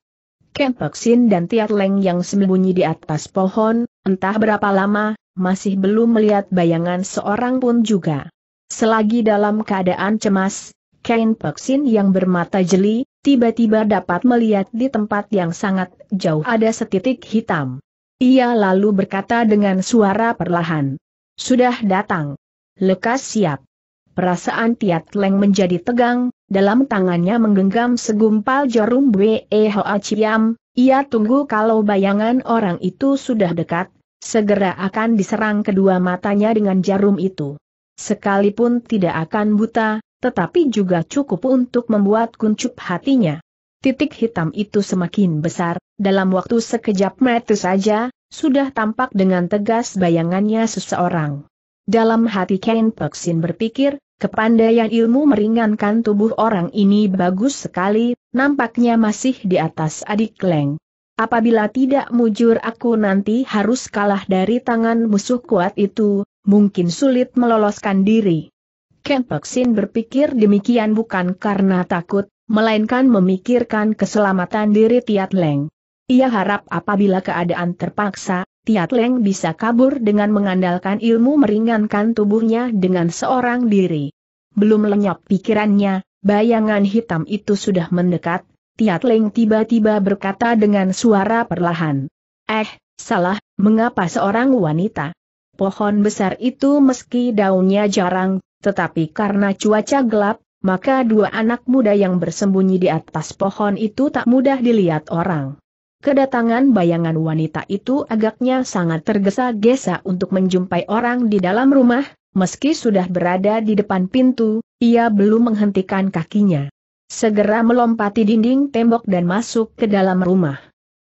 Ken Kempeksin dan Tiat Leng yang sembunyi di atas pohon, entah berapa lama, masih belum melihat bayangan seorang pun juga. Selagi dalam keadaan cemas, Ken Peksin yang bermata jeli, tiba-tiba dapat melihat di tempat yang sangat jauh ada setitik hitam. Ia lalu berkata dengan suara perlahan. Sudah datang. Lekas siap. Perasaan Tiat Leng menjadi tegang, dalam tangannya menggenggam segumpal jarum Bwe Hoa Chiam, ia tunggu kalau bayangan orang itu sudah dekat, segera akan diserang kedua matanya dengan jarum itu. Sekalipun tidak akan buta, tetapi juga cukup untuk membuat kuncup hatinya. Titik hitam itu semakin besar, dalam waktu sekejap mata saja, sudah tampak dengan tegas bayangannya seseorang. Dalam hati Ken Peksin berpikir, Kepandaian ilmu meringankan tubuh orang ini bagus sekali, nampaknya masih di atas adik Leng. Apabila tidak mujur aku nanti harus kalah dari tangan musuh kuat itu, mungkin sulit meloloskan diri. Ken Peksin berpikir demikian bukan karena takut, melainkan memikirkan keselamatan diri Tiat Leng. Ia harap apabila keadaan terpaksa, Tiat Leng bisa kabur dengan mengandalkan ilmu meringankan tubuhnya dengan seorang diri. Belum lenyap pikirannya, bayangan hitam itu sudah mendekat, Tiat Leng tiba-tiba berkata dengan suara perlahan. Eh, salah, mengapa seorang wanita? Pohon besar itu meski daunnya jarang, tetapi karena cuaca gelap, maka dua anak muda yang bersembunyi di atas pohon itu tak mudah dilihat orang. Kedatangan bayangan wanita itu agaknya sangat tergesa-gesa untuk menjumpai orang di dalam rumah, meski sudah berada di depan pintu, ia belum menghentikan kakinya. Segera melompati dinding tembok dan masuk ke dalam rumah.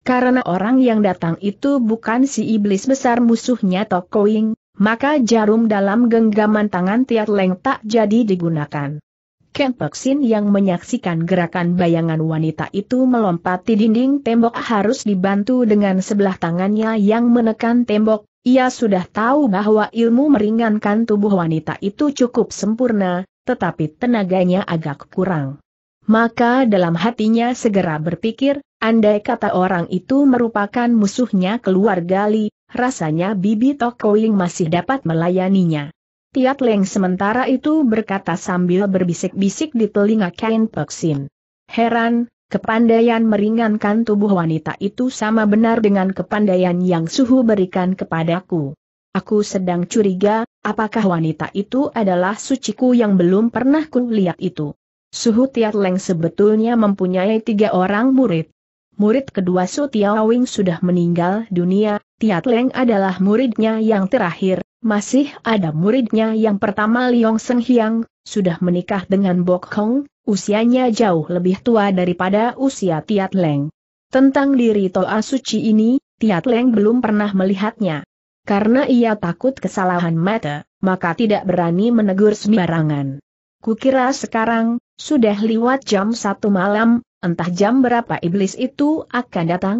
Karena orang yang datang itu bukan si iblis besar musuhnya Tokoing, maka jarum dalam genggaman tangan Tiat Leng tak jadi digunakan. Kenpeksin yang menyaksikan gerakan bayangan wanita itu melompati dinding tembok harus dibantu dengan sebelah tangannya yang menekan tembok. Ia sudah tahu bahwa ilmu meringankan tubuh wanita itu cukup sempurna, tetapi tenaganya agak kurang. Maka dalam hatinya segera berpikir, andai kata orang itu merupakan musuhnya keluarga Li, rasanya Bibi Tokoing masih dapat melayaninya. Tiat Leng sementara itu berkata sambil berbisik-bisik di telinga Kain Peksin. Heran, kepandaian meringankan tubuh wanita itu sama benar dengan kepandaian yang suhu berikan kepadaku. Aku sedang curiga, apakah wanita itu adalah suciku yang belum pernah ku lihat itu. Suhu Tiat Leng sebetulnya mempunyai tiga orang murid. Murid kedua Su Tiawing sudah meninggal dunia, Tiat Leng adalah muridnya yang terakhir, masih ada muridnya yang pertama Liong Seng Hiang, sudah menikah dengan Bok Hong, usianya jauh lebih tua daripada usia Tiat Leng. Tentang diri Toa Suci ini, Tiat Leng belum pernah melihatnya. Karena ia takut kesalahan mata, maka tidak berani menegur sembarangan. Kukira sekarang, sudah lewat jam satu malam, entah jam berapa iblis itu akan datang?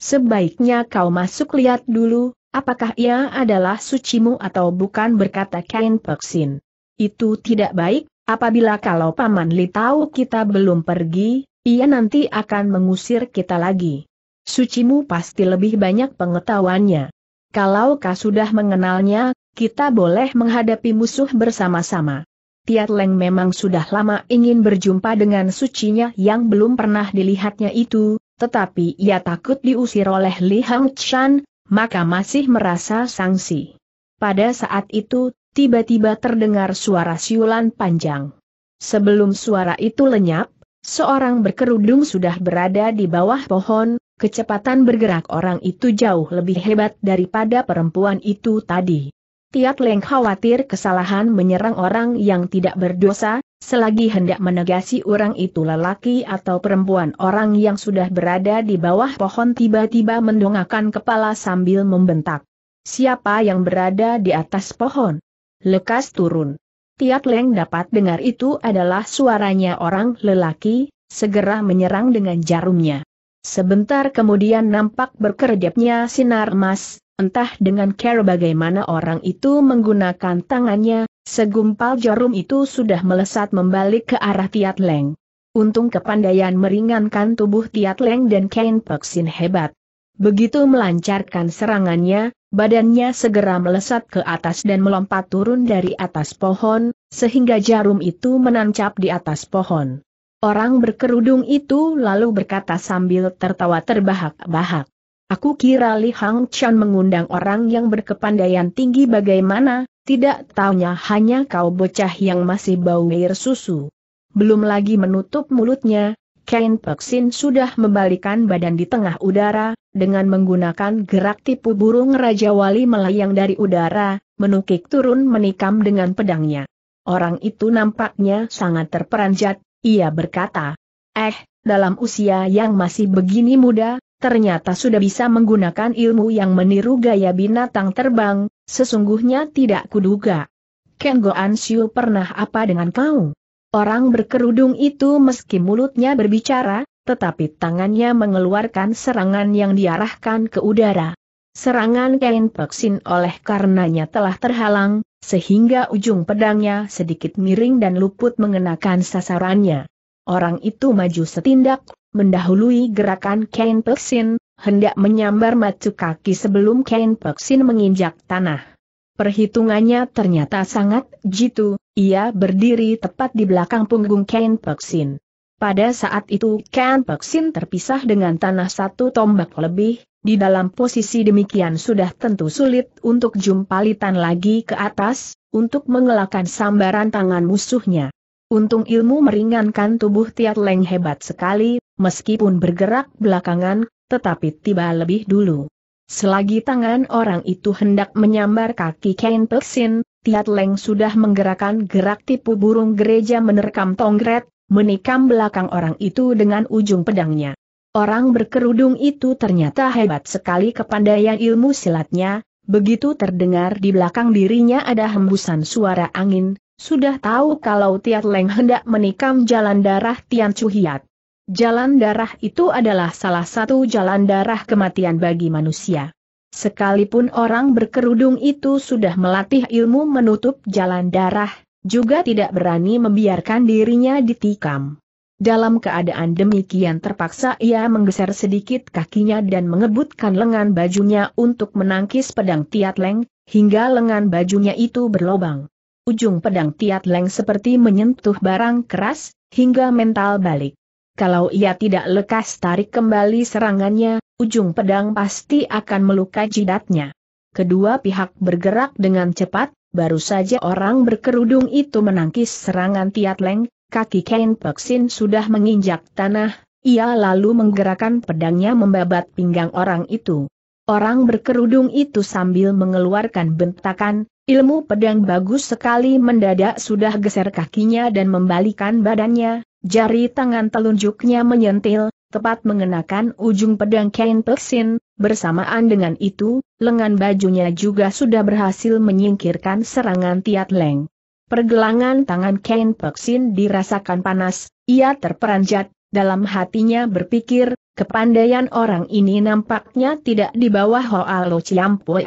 Sebaiknya kau masuk lihat dulu, Apakah ia adalah sucimu atau bukan berkata Kain Peksin. Itu tidak baik, apabila kalau Paman Li tahu kita belum pergi, ia nanti akan mengusir kita lagi. Sucimu pasti lebih banyak pengetahuannya. Kalau kau sudah mengenalnya, kita boleh menghadapi musuh bersama-sama. Tiat Leng memang sudah lama ingin berjumpa dengan sucinya yang belum pernah dilihatnya itu, tetapi ia takut diusir oleh Li Hang Chan, maka masih merasa sangsi. Pada saat itu, tiba-tiba terdengar suara siulan panjang. Sebelum suara itu lenyap, seorang berkerudung sudah berada di bawah pohon, kecepatan bergerak orang itu jauh lebih hebat daripada perempuan itu tadi. Tiat Leng khawatir kesalahan menyerang orang yang tidak berdosa, Selagi hendak menegasi orang itu lelaki atau perempuan orang yang sudah berada di bawah pohon tiba-tiba mendongakkan kepala sambil membentak. Siapa yang berada di atas pohon? Lekas turun. Tiat Leng dapat dengar itu adalah suaranya orang lelaki, segera menyerang dengan jarumnya. Sebentar kemudian nampak berkedipnya sinar emas, entah dengan cara bagaimana orang itu menggunakan tangannya, Segumpal jarum itu sudah melesat membalik ke arah Tiat Leng. Untung kepandaian meringankan tubuh Tiat Leng dan Kain Peksin hebat. Begitu melancarkan serangannya, badannya segera melesat ke atas dan melompat turun dari atas pohon, sehingga jarum itu menancap di atas pohon. Orang berkerudung itu lalu berkata sambil tertawa terbahak-bahak. Aku kira Li Hang Chan mengundang orang yang berkepandaian tinggi bagaimana, tidak taunya hanya kau bocah yang masih bau air susu. Belum lagi menutup mulutnya, Ken Peksin sudah membalikan badan di tengah udara, dengan menggunakan gerak tipu burung Raja Wali melayang dari udara, menukik turun menikam dengan pedangnya. Orang itu nampaknya sangat terperanjat, ia berkata, Eh, dalam usia yang masih begini muda, ternyata sudah bisa menggunakan ilmu yang meniru gaya binatang terbang, sesungguhnya tidak kuduga. Ken Go pernah apa dengan kau? Orang berkerudung itu meski mulutnya berbicara, tetapi tangannya mengeluarkan serangan yang diarahkan ke udara. Serangan Ken Peksin oleh karenanya telah terhalang, sehingga ujung pedangnya sedikit miring dan luput mengenakan sasarannya. Orang itu maju setindak mendahului gerakan Kain Peksin, hendak menyambar macu kaki sebelum Kain Peksin menginjak tanah. Perhitungannya ternyata sangat jitu, ia berdiri tepat di belakang punggung Kain Peksin. Pada saat itu Kain Peksin terpisah dengan tanah satu tombak lebih, di dalam posisi demikian sudah tentu sulit untuk jumpalitan lagi ke atas, untuk mengelakkan sambaran tangan musuhnya. Untung ilmu meringankan tubuh Tiat Leng hebat sekali, meskipun bergerak belakangan, tetapi tiba lebih dulu. Selagi tangan orang itu hendak menyambar kaki Kain Peksin, Tiat Leng sudah menggerakkan gerak tipu burung gereja menerkam tongret, menikam belakang orang itu dengan ujung pedangnya. Orang berkerudung itu ternyata hebat sekali kepandaian ilmu silatnya, begitu terdengar di belakang dirinya ada hembusan suara angin, sudah tahu kalau Tiat Leng hendak menikam jalan darah Tian Chuhiat. Jalan darah itu adalah salah satu jalan darah kematian bagi manusia. Sekalipun orang berkerudung itu sudah melatih ilmu menutup jalan darah, juga tidak berani membiarkan dirinya ditikam. Dalam keadaan demikian terpaksa ia menggeser sedikit kakinya dan mengebutkan lengan bajunya untuk menangkis pedang tiat leng, hingga lengan bajunya itu berlobang. Ujung pedang tiat leng seperti menyentuh barang keras, hingga mental balik. Kalau ia tidak lekas tarik kembali serangannya, ujung pedang pasti akan melukai jidatnya. Kedua pihak bergerak dengan cepat, baru saja orang berkerudung itu menangkis serangan Tiat Leng, kaki Ken Peksin sudah menginjak tanah, ia lalu menggerakkan pedangnya membabat pinggang orang itu. Orang berkerudung itu sambil mengeluarkan bentakan, ilmu pedang bagus sekali mendadak sudah geser kakinya dan membalikan badannya, Jari tangan telunjuknya menyentil, tepat mengenakan ujung pedang kain peksin, bersamaan dengan itu, lengan bajunya juga sudah berhasil menyingkirkan serangan Tiat Leng. Pergelangan tangan kain peksin dirasakan panas, ia terperanjat, dalam hatinya berpikir, kepandaian orang ini nampaknya tidak di bawah Hoa Lo Chiampoe.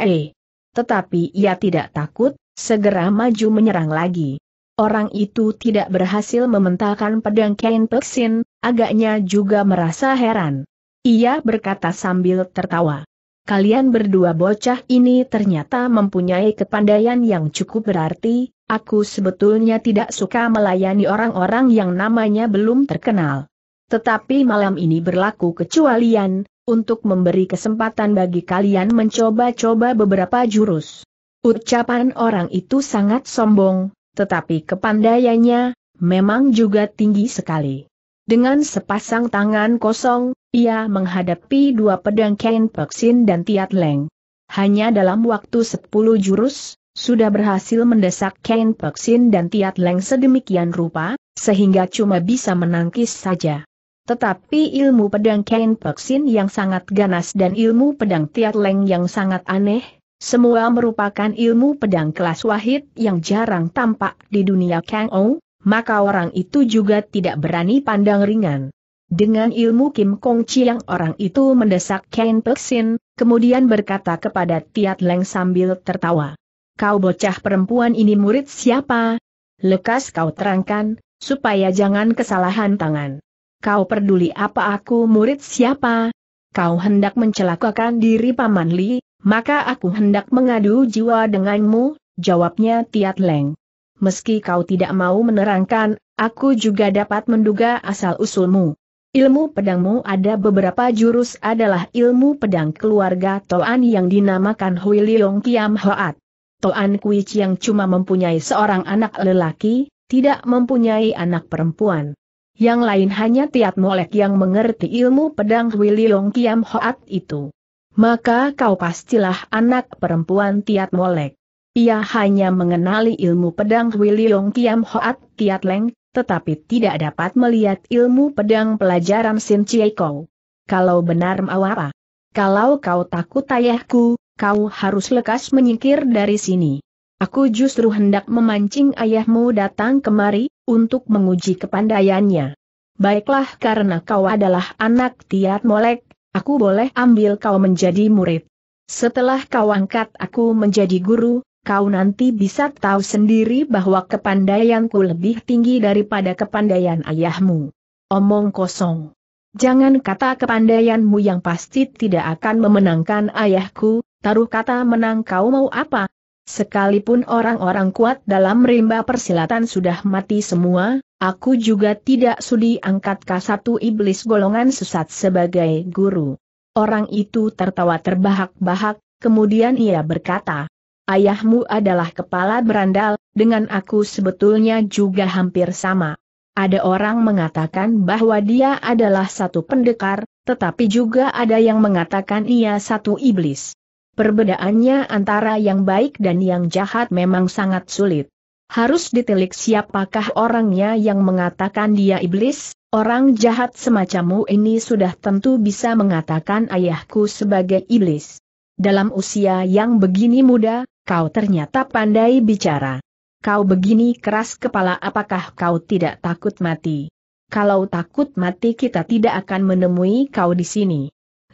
Tetapi ia tidak takut, segera maju menyerang lagi. Orang itu tidak berhasil mementalkan pedang Kain Peksin, agaknya juga merasa heran. Ia berkata sambil tertawa. Kalian berdua bocah ini ternyata mempunyai kepandaian yang cukup berarti, aku sebetulnya tidak suka melayani orang-orang yang namanya belum terkenal. Tetapi malam ini berlaku kecualian, untuk memberi kesempatan bagi kalian mencoba-coba beberapa jurus. Ucapan orang itu sangat sombong, tetapi kepandaiannya memang juga tinggi sekali. Dengan sepasang tangan kosong, ia menghadapi dua pedang Kain Peksin dan Tiat Leng. Hanya dalam waktu 10 jurus, sudah berhasil mendesak Kain Peksin dan Tiat Leng sedemikian rupa, sehingga cuma bisa menangkis saja. Tetapi ilmu pedang Kain Peksin yang sangat ganas dan ilmu pedang Tiat Leng yang sangat aneh, semua merupakan ilmu pedang kelas wahid yang jarang tampak di dunia Kang Ou, maka orang itu juga tidak berani pandang ringan. Dengan ilmu Kim Kong Chi yang orang itu mendesak Ken Peksin, kemudian berkata kepada Tiat Leng sambil tertawa. Kau bocah perempuan ini murid siapa? Lekas kau terangkan, supaya jangan kesalahan tangan. Kau peduli apa aku murid siapa? Kau hendak mencelakakan diri Paman Li, maka aku hendak mengadu jiwa denganmu, jawabnya Tiat Leng. Meski kau tidak mau menerangkan, aku juga dapat menduga asal-usulmu. Ilmu pedangmu ada beberapa jurus adalah ilmu pedang keluarga Toan yang dinamakan Hui Leong Kiam Hoat. Toan Kui Chiang cuma mempunyai seorang anak lelaki, tidak mempunyai anak perempuan. Yang lain hanya Tiat Molek yang mengerti ilmu pedang Hui Leong Kiam Hoat itu maka kau pastilah anak perempuan Tiat Molek. Ia hanya mengenali ilmu pedang Wiliong Kiam Hoat Tiat Leng, tetapi tidak dapat melihat ilmu pedang pelajaran Sin Chie Kou. Kalau benar mau apa? Kalau kau takut ayahku, kau harus lekas menyingkir dari sini. Aku justru hendak memancing ayahmu datang kemari, untuk menguji kepandaiannya. Baiklah karena kau adalah anak Tiat Molek, aku boleh ambil kau menjadi murid. Setelah kau angkat aku menjadi guru, kau nanti bisa tahu sendiri bahwa kepandaianku lebih tinggi daripada kepandaian ayahmu. Omong kosong. Jangan kata kepandaianmu yang pasti tidak akan memenangkan ayahku, taruh kata menang kau mau apa, Sekalipun orang-orang kuat dalam rimba persilatan sudah mati semua, aku juga tidak sudi angkat satu iblis golongan sesat sebagai guru. Orang itu tertawa terbahak-bahak, kemudian ia berkata, Ayahmu adalah kepala berandal, dengan aku sebetulnya juga hampir sama. Ada orang mengatakan bahwa dia adalah satu pendekar, tetapi juga ada yang mengatakan ia satu iblis. Perbedaannya antara yang baik dan yang jahat memang sangat sulit. Harus ditelik siapakah orangnya yang mengatakan dia iblis, orang jahat semacammu ini sudah tentu bisa mengatakan ayahku sebagai iblis. Dalam usia yang begini muda, kau ternyata pandai bicara. Kau begini keras kepala apakah kau tidak takut mati? Kalau takut mati kita tidak akan menemui kau di sini.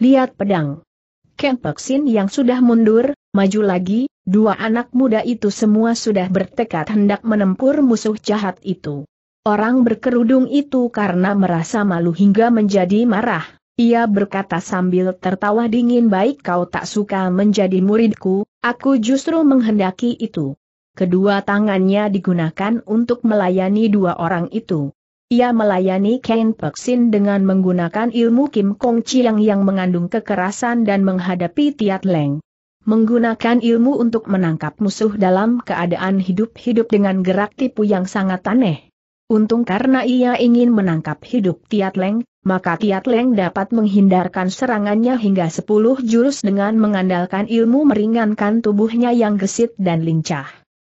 Lihat pedang. Ken Peksin yang sudah mundur, maju lagi, dua anak muda itu semua sudah bertekad hendak menempur musuh jahat itu. Orang berkerudung itu karena merasa malu hingga menjadi marah. Ia berkata sambil tertawa dingin baik kau tak suka menjadi muridku, aku justru menghendaki itu. Kedua tangannya digunakan untuk melayani dua orang itu. Ia melayani Ken Peksin dengan menggunakan ilmu Kim Kong Chiang yang mengandung kekerasan dan menghadapi Tiat Leng. Menggunakan ilmu untuk menangkap musuh dalam keadaan hidup-hidup dengan gerak tipu yang sangat aneh. Untung karena ia ingin menangkap hidup Tiat Leng, maka Tiat Leng dapat menghindarkan serangannya hingga 10 jurus dengan mengandalkan ilmu meringankan tubuhnya yang gesit dan lincah.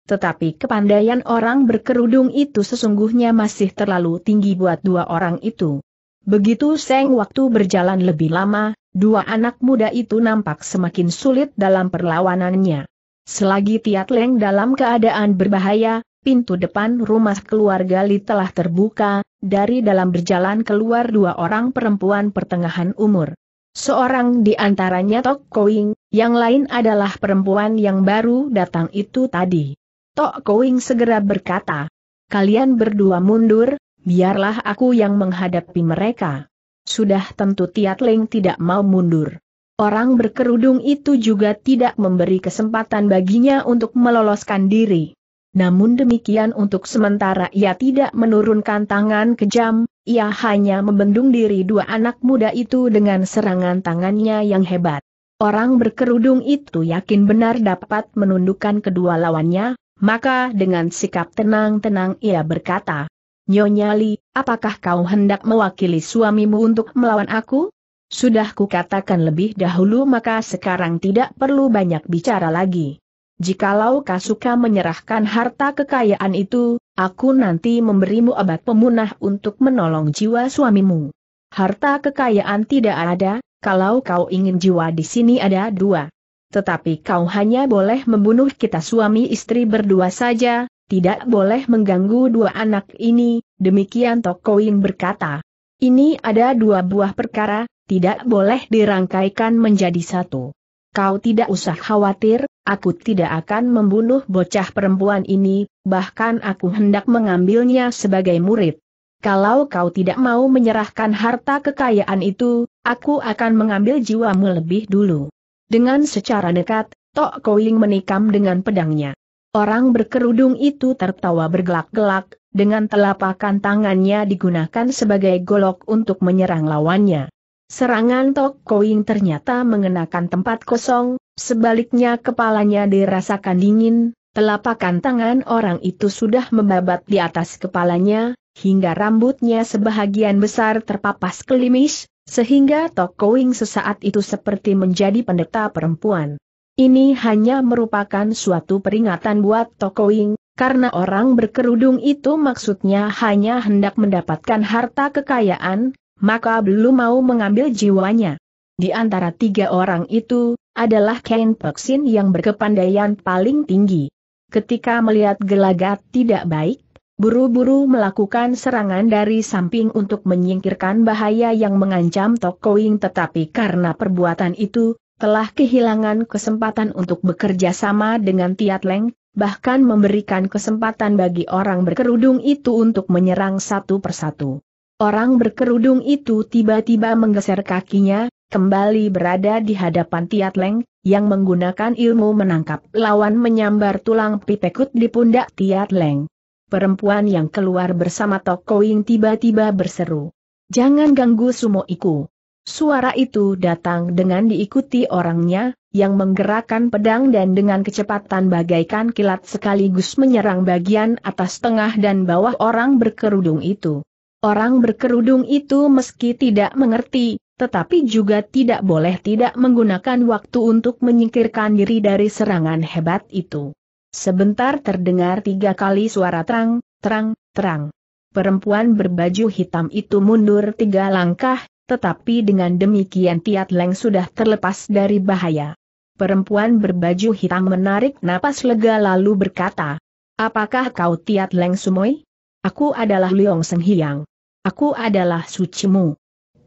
Tetapi kepandaian orang berkerudung itu sesungguhnya masih terlalu tinggi buat dua orang itu. Begitu seng waktu berjalan lebih lama, dua anak muda itu nampak semakin sulit dalam perlawanannya. Selagi Tiat Leng dalam keadaan berbahaya, pintu depan rumah keluarga Li telah terbuka, dari dalam berjalan keluar dua orang perempuan pertengahan umur. Seorang di antaranya Tok Koing, yang lain adalah perempuan yang baru datang itu tadi. Tok Kowing segera berkata, kalian berdua mundur, biarlah aku yang menghadapi mereka. Sudah tentu Tiat Leng tidak mau mundur. Orang berkerudung itu juga tidak memberi kesempatan baginya untuk meloloskan diri. Namun demikian untuk sementara ia tidak menurunkan tangan kejam, ia hanya membendung diri dua anak muda itu dengan serangan tangannya yang hebat. Orang berkerudung itu yakin benar dapat menundukkan kedua lawannya, maka dengan sikap tenang-tenang ia berkata, Nyonya Li, apakah kau hendak mewakili suamimu untuk melawan aku? Sudah kukatakan lebih dahulu maka sekarang tidak perlu banyak bicara lagi. Jikalau kau suka menyerahkan harta kekayaan itu, aku nanti memberimu obat pemunah untuk menolong jiwa suamimu. Harta kekayaan tidak ada, kalau kau ingin jiwa di sini ada dua tetapi kau hanya boleh membunuh kita suami istri berdua saja, tidak boleh mengganggu dua anak ini, demikian Tokoin berkata. Ini ada dua buah perkara, tidak boleh dirangkaikan menjadi satu. Kau tidak usah khawatir, aku tidak akan membunuh bocah perempuan ini, bahkan aku hendak mengambilnya sebagai murid. Kalau kau tidak mau menyerahkan harta kekayaan itu, aku akan mengambil jiwamu lebih dulu. Dengan secara dekat, Tok Koing menikam dengan pedangnya. Orang berkerudung itu tertawa bergelak-gelak, dengan telapakan tangannya digunakan sebagai golok untuk menyerang lawannya. Serangan Tok Koing ternyata mengenakan tempat kosong, sebaliknya kepalanya dirasakan dingin, telapakan tangan orang itu sudah membabat di atas kepalanya, hingga rambutnya sebahagian besar terpapas kelimis, sehingga Tokowing sesaat itu seperti menjadi pendeta perempuan. Ini hanya merupakan suatu peringatan buat Tokowing, karena orang berkerudung itu maksudnya hanya hendak mendapatkan harta kekayaan, maka belum mau mengambil jiwanya. Di antara tiga orang itu, adalah Ken Peksin yang berkepandaian paling tinggi. Ketika melihat gelagat tidak baik, buru-buru melakukan serangan dari samping untuk menyingkirkan bahaya yang mengancam Tokoing tetapi karena perbuatan itu, telah kehilangan kesempatan untuk bekerja sama dengan Tiat Leng, bahkan memberikan kesempatan bagi orang berkerudung itu untuk menyerang satu persatu. Orang berkerudung itu tiba-tiba menggeser kakinya, kembali berada di hadapan Tiat Leng, yang menggunakan ilmu menangkap lawan menyambar tulang pipekut di pundak Tiat Leng perempuan yang keluar bersama Tokoing tiba-tiba berseru. Jangan ganggu sumo iku. Suara itu datang dengan diikuti orangnya, yang menggerakkan pedang dan dengan kecepatan bagaikan kilat sekaligus menyerang bagian atas tengah dan bawah orang berkerudung itu. Orang berkerudung itu meski tidak mengerti, tetapi juga tidak boleh tidak menggunakan waktu untuk menyingkirkan diri dari serangan hebat itu. Sebentar terdengar tiga kali suara terang, terang, terang. Perempuan berbaju hitam itu mundur tiga langkah, tetapi dengan demikian Tiat Leng sudah terlepas dari bahaya. Perempuan berbaju hitam menarik napas lega lalu berkata, Apakah kau Tiat Leng Sumoy? Aku adalah Liong Seng Hiang. Aku adalah sucimu.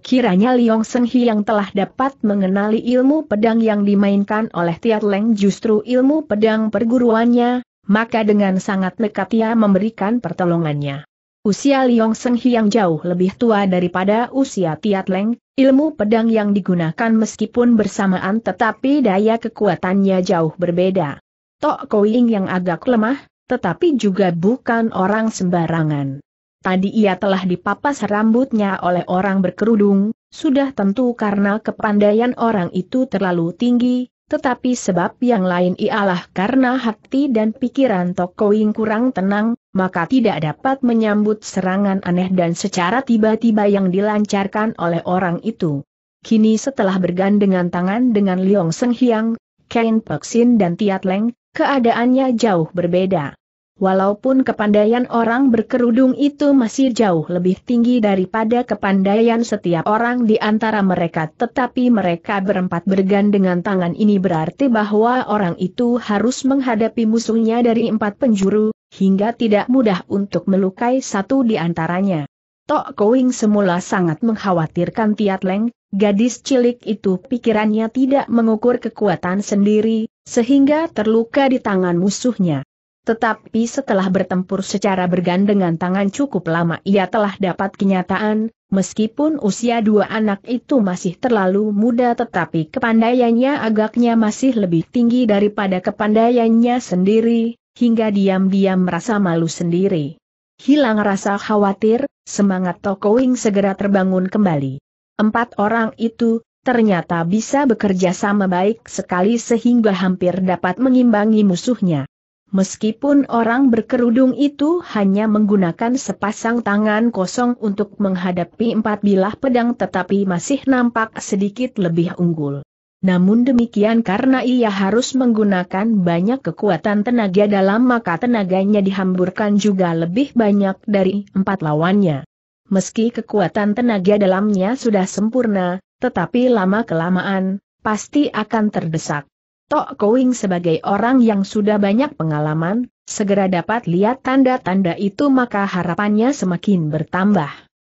Kiranya Liong Seng yang telah dapat mengenali ilmu pedang yang dimainkan oleh Tiat Leng justru ilmu pedang perguruannya, maka dengan sangat lekat ia memberikan pertolongannya. Usia Liong Seng yang jauh lebih tua daripada usia Tiat Leng, ilmu pedang yang digunakan meskipun bersamaan tetapi daya kekuatannya jauh berbeda. Tok Koing yang agak lemah, tetapi juga bukan orang sembarangan. Tadi ia telah dipapas rambutnya oleh orang berkerudung, sudah tentu karena kepandaian orang itu terlalu tinggi, tetapi sebab yang lain ialah karena hati dan pikiran Tokoing kurang tenang, maka tidak dapat menyambut serangan aneh dan secara tiba-tiba yang dilancarkan oleh orang itu. Kini setelah bergandengan tangan dengan Liong Seng Hiang, Kain Peksin dan Tiat Leng, keadaannya jauh berbeda. Walaupun kepandaian orang berkerudung itu masih jauh lebih tinggi daripada kepandaian setiap orang di antara mereka tetapi mereka berempat bergandengan tangan ini berarti bahwa orang itu harus menghadapi musuhnya dari empat penjuru, hingga tidak mudah untuk melukai satu di antaranya. Tok Kowing semula sangat mengkhawatirkan Tiat Leng, gadis cilik itu pikirannya tidak mengukur kekuatan sendiri, sehingga terluka di tangan musuhnya. Tetapi setelah bertempur secara bergandengan tangan cukup lama ia telah dapat kenyataan, meskipun usia dua anak itu masih terlalu muda tetapi kepandaiannya agaknya masih lebih tinggi daripada kepandaiannya sendiri, hingga diam-diam merasa malu sendiri. Hilang rasa khawatir, semangat Tokoing segera terbangun kembali. Empat orang itu, ternyata bisa bekerja sama baik sekali sehingga hampir dapat mengimbangi musuhnya. Meskipun orang berkerudung itu hanya menggunakan sepasang tangan kosong untuk menghadapi empat bilah pedang tetapi masih nampak sedikit lebih unggul. Namun demikian karena ia harus menggunakan banyak kekuatan tenaga dalam maka tenaganya dihamburkan juga lebih banyak dari empat lawannya. Meski kekuatan tenaga dalamnya sudah sempurna, tetapi lama-kelamaan, pasti akan terdesak. Tok Kowing sebagai orang yang sudah banyak pengalaman, segera dapat lihat tanda-tanda itu maka harapannya semakin bertambah.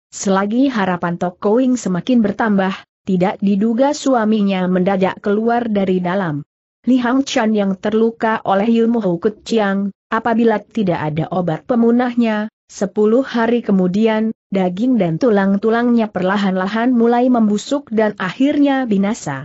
Selagi harapan Tok Kowing semakin bertambah, tidak diduga suaminya mendadak keluar dari dalam. Li Hang Chan yang terluka oleh ilmu Hukut Chiang, apabila tidak ada obat pemunahnya, Sepuluh hari kemudian, daging dan tulang-tulangnya perlahan-lahan mulai membusuk dan akhirnya binasa.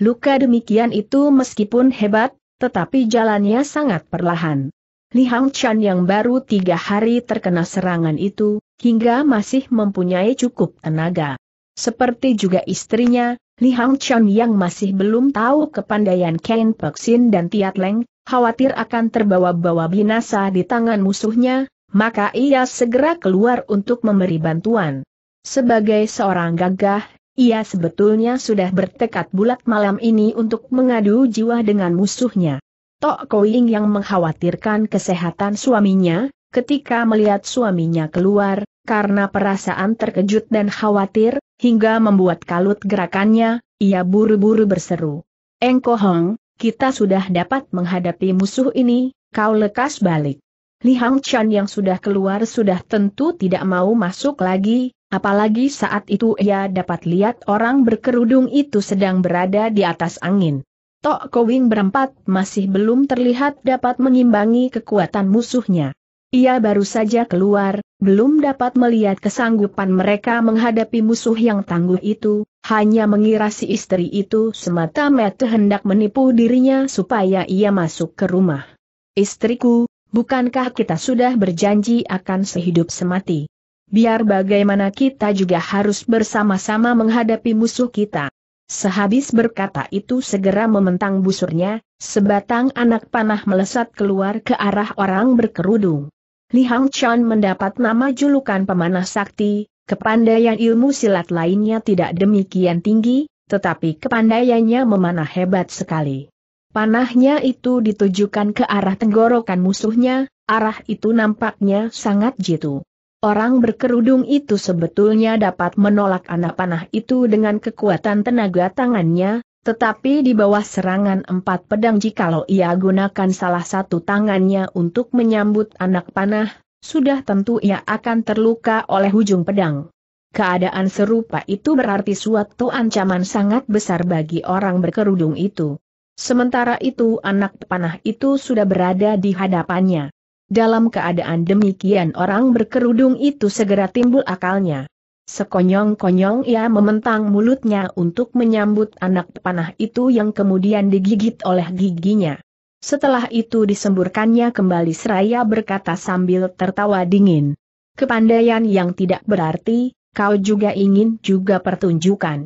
Luka demikian itu meskipun hebat, tetapi jalannya sangat perlahan. Li Hang Chan yang baru tiga hari terkena serangan itu, hingga masih mempunyai cukup tenaga. Seperti juga istrinya, Li Hang Chan yang masih belum tahu kepandaian Ken Sin dan Tiat Leng, khawatir akan terbawa-bawa binasa di tangan musuhnya, maka ia segera keluar untuk memberi bantuan. Sebagai seorang gagah, ia sebetulnya sudah bertekad bulat malam ini untuk mengadu jiwa dengan musuhnya. Tok Koing yang mengkhawatirkan kesehatan suaminya, ketika melihat suaminya keluar, karena perasaan terkejut dan khawatir, hingga membuat kalut gerakannya, ia buru-buru berseru. Engko Hong, kita sudah dapat menghadapi musuh ini, kau lekas balik. Li Hang Chan yang sudah keluar sudah tentu tidak mau masuk lagi, Apalagi saat itu ia dapat lihat orang berkerudung itu sedang berada di atas angin. Tok Kowing berempat masih belum terlihat dapat mengimbangi kekuatan musuhnya. Ia baru saja keluar, belum dapat melihat kesanggupan mereka menghadapi musuh yang tangguh itu, hanya mengira si istri itu semata-mata hendak menipu dirinya supaya ia masuk ke rumah. Istriku, bukankah kita sudah berjanji akan sehidup semati? biar bagaimana kita juga harus bersama-sama menghadapi musuh kita. Sehabis berkata itu segera mementang busurnya, sebatang anak panah melesat keluar ke arah orang berkerudung. Li Hang Chan mendapat nama julukan pemanah sakti, kepandaian ilmu silat lainnya tidak demikian tinggi, tetapi kepandaiannya memanah hebat sekali. Panahnya itu ditujukan ke arah tenggorokan musuhnya, arah itu nampaknya sangat jitu. Orang berkerudung itu sebetulnya dapat menolak anak panah itu dengan kekuatan tenaga tangannya, tetapi di bawah serangan empat pedang jikalau ia gunakan salah satu tangannya untuk menyambut anak panah, sudah tentu ia akan terluka oleh ujung pedang. Keadaan serupa itu berarti suatu ancaman sangat besar bagi orang berkerudung itu. Sementara itu anak panah itu sudah berada di hadapannya. Dalam keadaan demikian orang berkerudung itu segera timbul akalnya. Sekonyong-konyong ia mementang mulutnya untuk menyambut anak panah itu yang kemudian digigit oleh giginya. Setelah itu disemburkannya kembali seraya berkata sambil tertawa dingin. Kepandaian yang tidak berarti, kau juga ingin juga pertunjukan.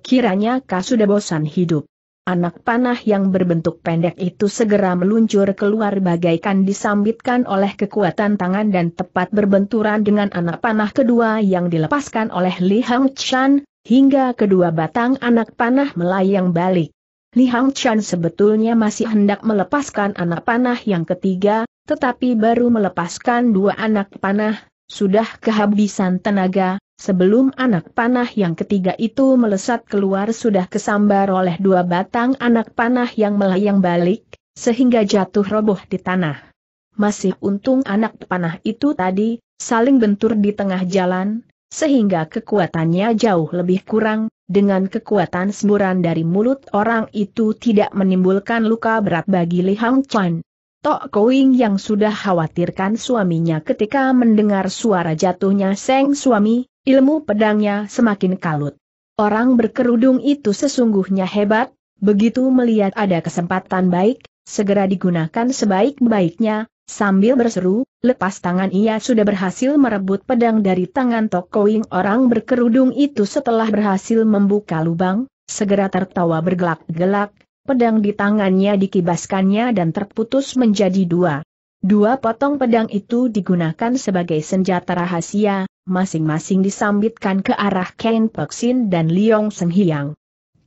Kiranya kau sudah bosan hidup. Anak panah yang berbentuk pendek itu segera meluncur keluar bagaikan disambitkan oleh kekuatan tangan dan tepat berbenturan dengan anak panah kedua yang dilepaskan oleh Li Hang Chan, hingga kedua batang anak panah melayang balik. Li Hang Chan sebetulnya masih hendak melepaskan anak panah yang ketiga, tetapi baru melepaskan dua anak panah, sudah kehabisan tenaga, Sebelum anak panah yang ketiga itu melesat keluar sudah kesambar oleh dua batang anak panah yang melayang balik, sehingga jatuh roboh di tanah. Masih untung anak panah itu tadi, saling bentur di tengah jalan, sehingga kekuatannya jauh lebih kurang, dengan kekuatan semburan dari mulut orang itu tidak menimbulkan luka berat bagi Li Hang Chan. Tok Kowing yang sudah khawatirkan suaminya ketika mendengar suara jatuhnya Seng suami, Ilmu pedangnya semakin kalut. Orang berkerudung itu sesungguhnya hebat, begitu melihat ada kesempatan baik, segera digunakan sebaik-baiknya, sambil berseru, lepas tangan ia sudah berhasil merebut pedang dari tangan Tokoing orang berkerudung itu setelah berhasil membuka lubang, segera tertawa bergelak-gelak, pedang di tangannya dikibaskannya dan terputus menjadi dua. Dua potong pedang itu digunakan sebagai senjata rahasia, masing-masing disambitkan ke arah Ken Peksin dan Liong Seng Hiang.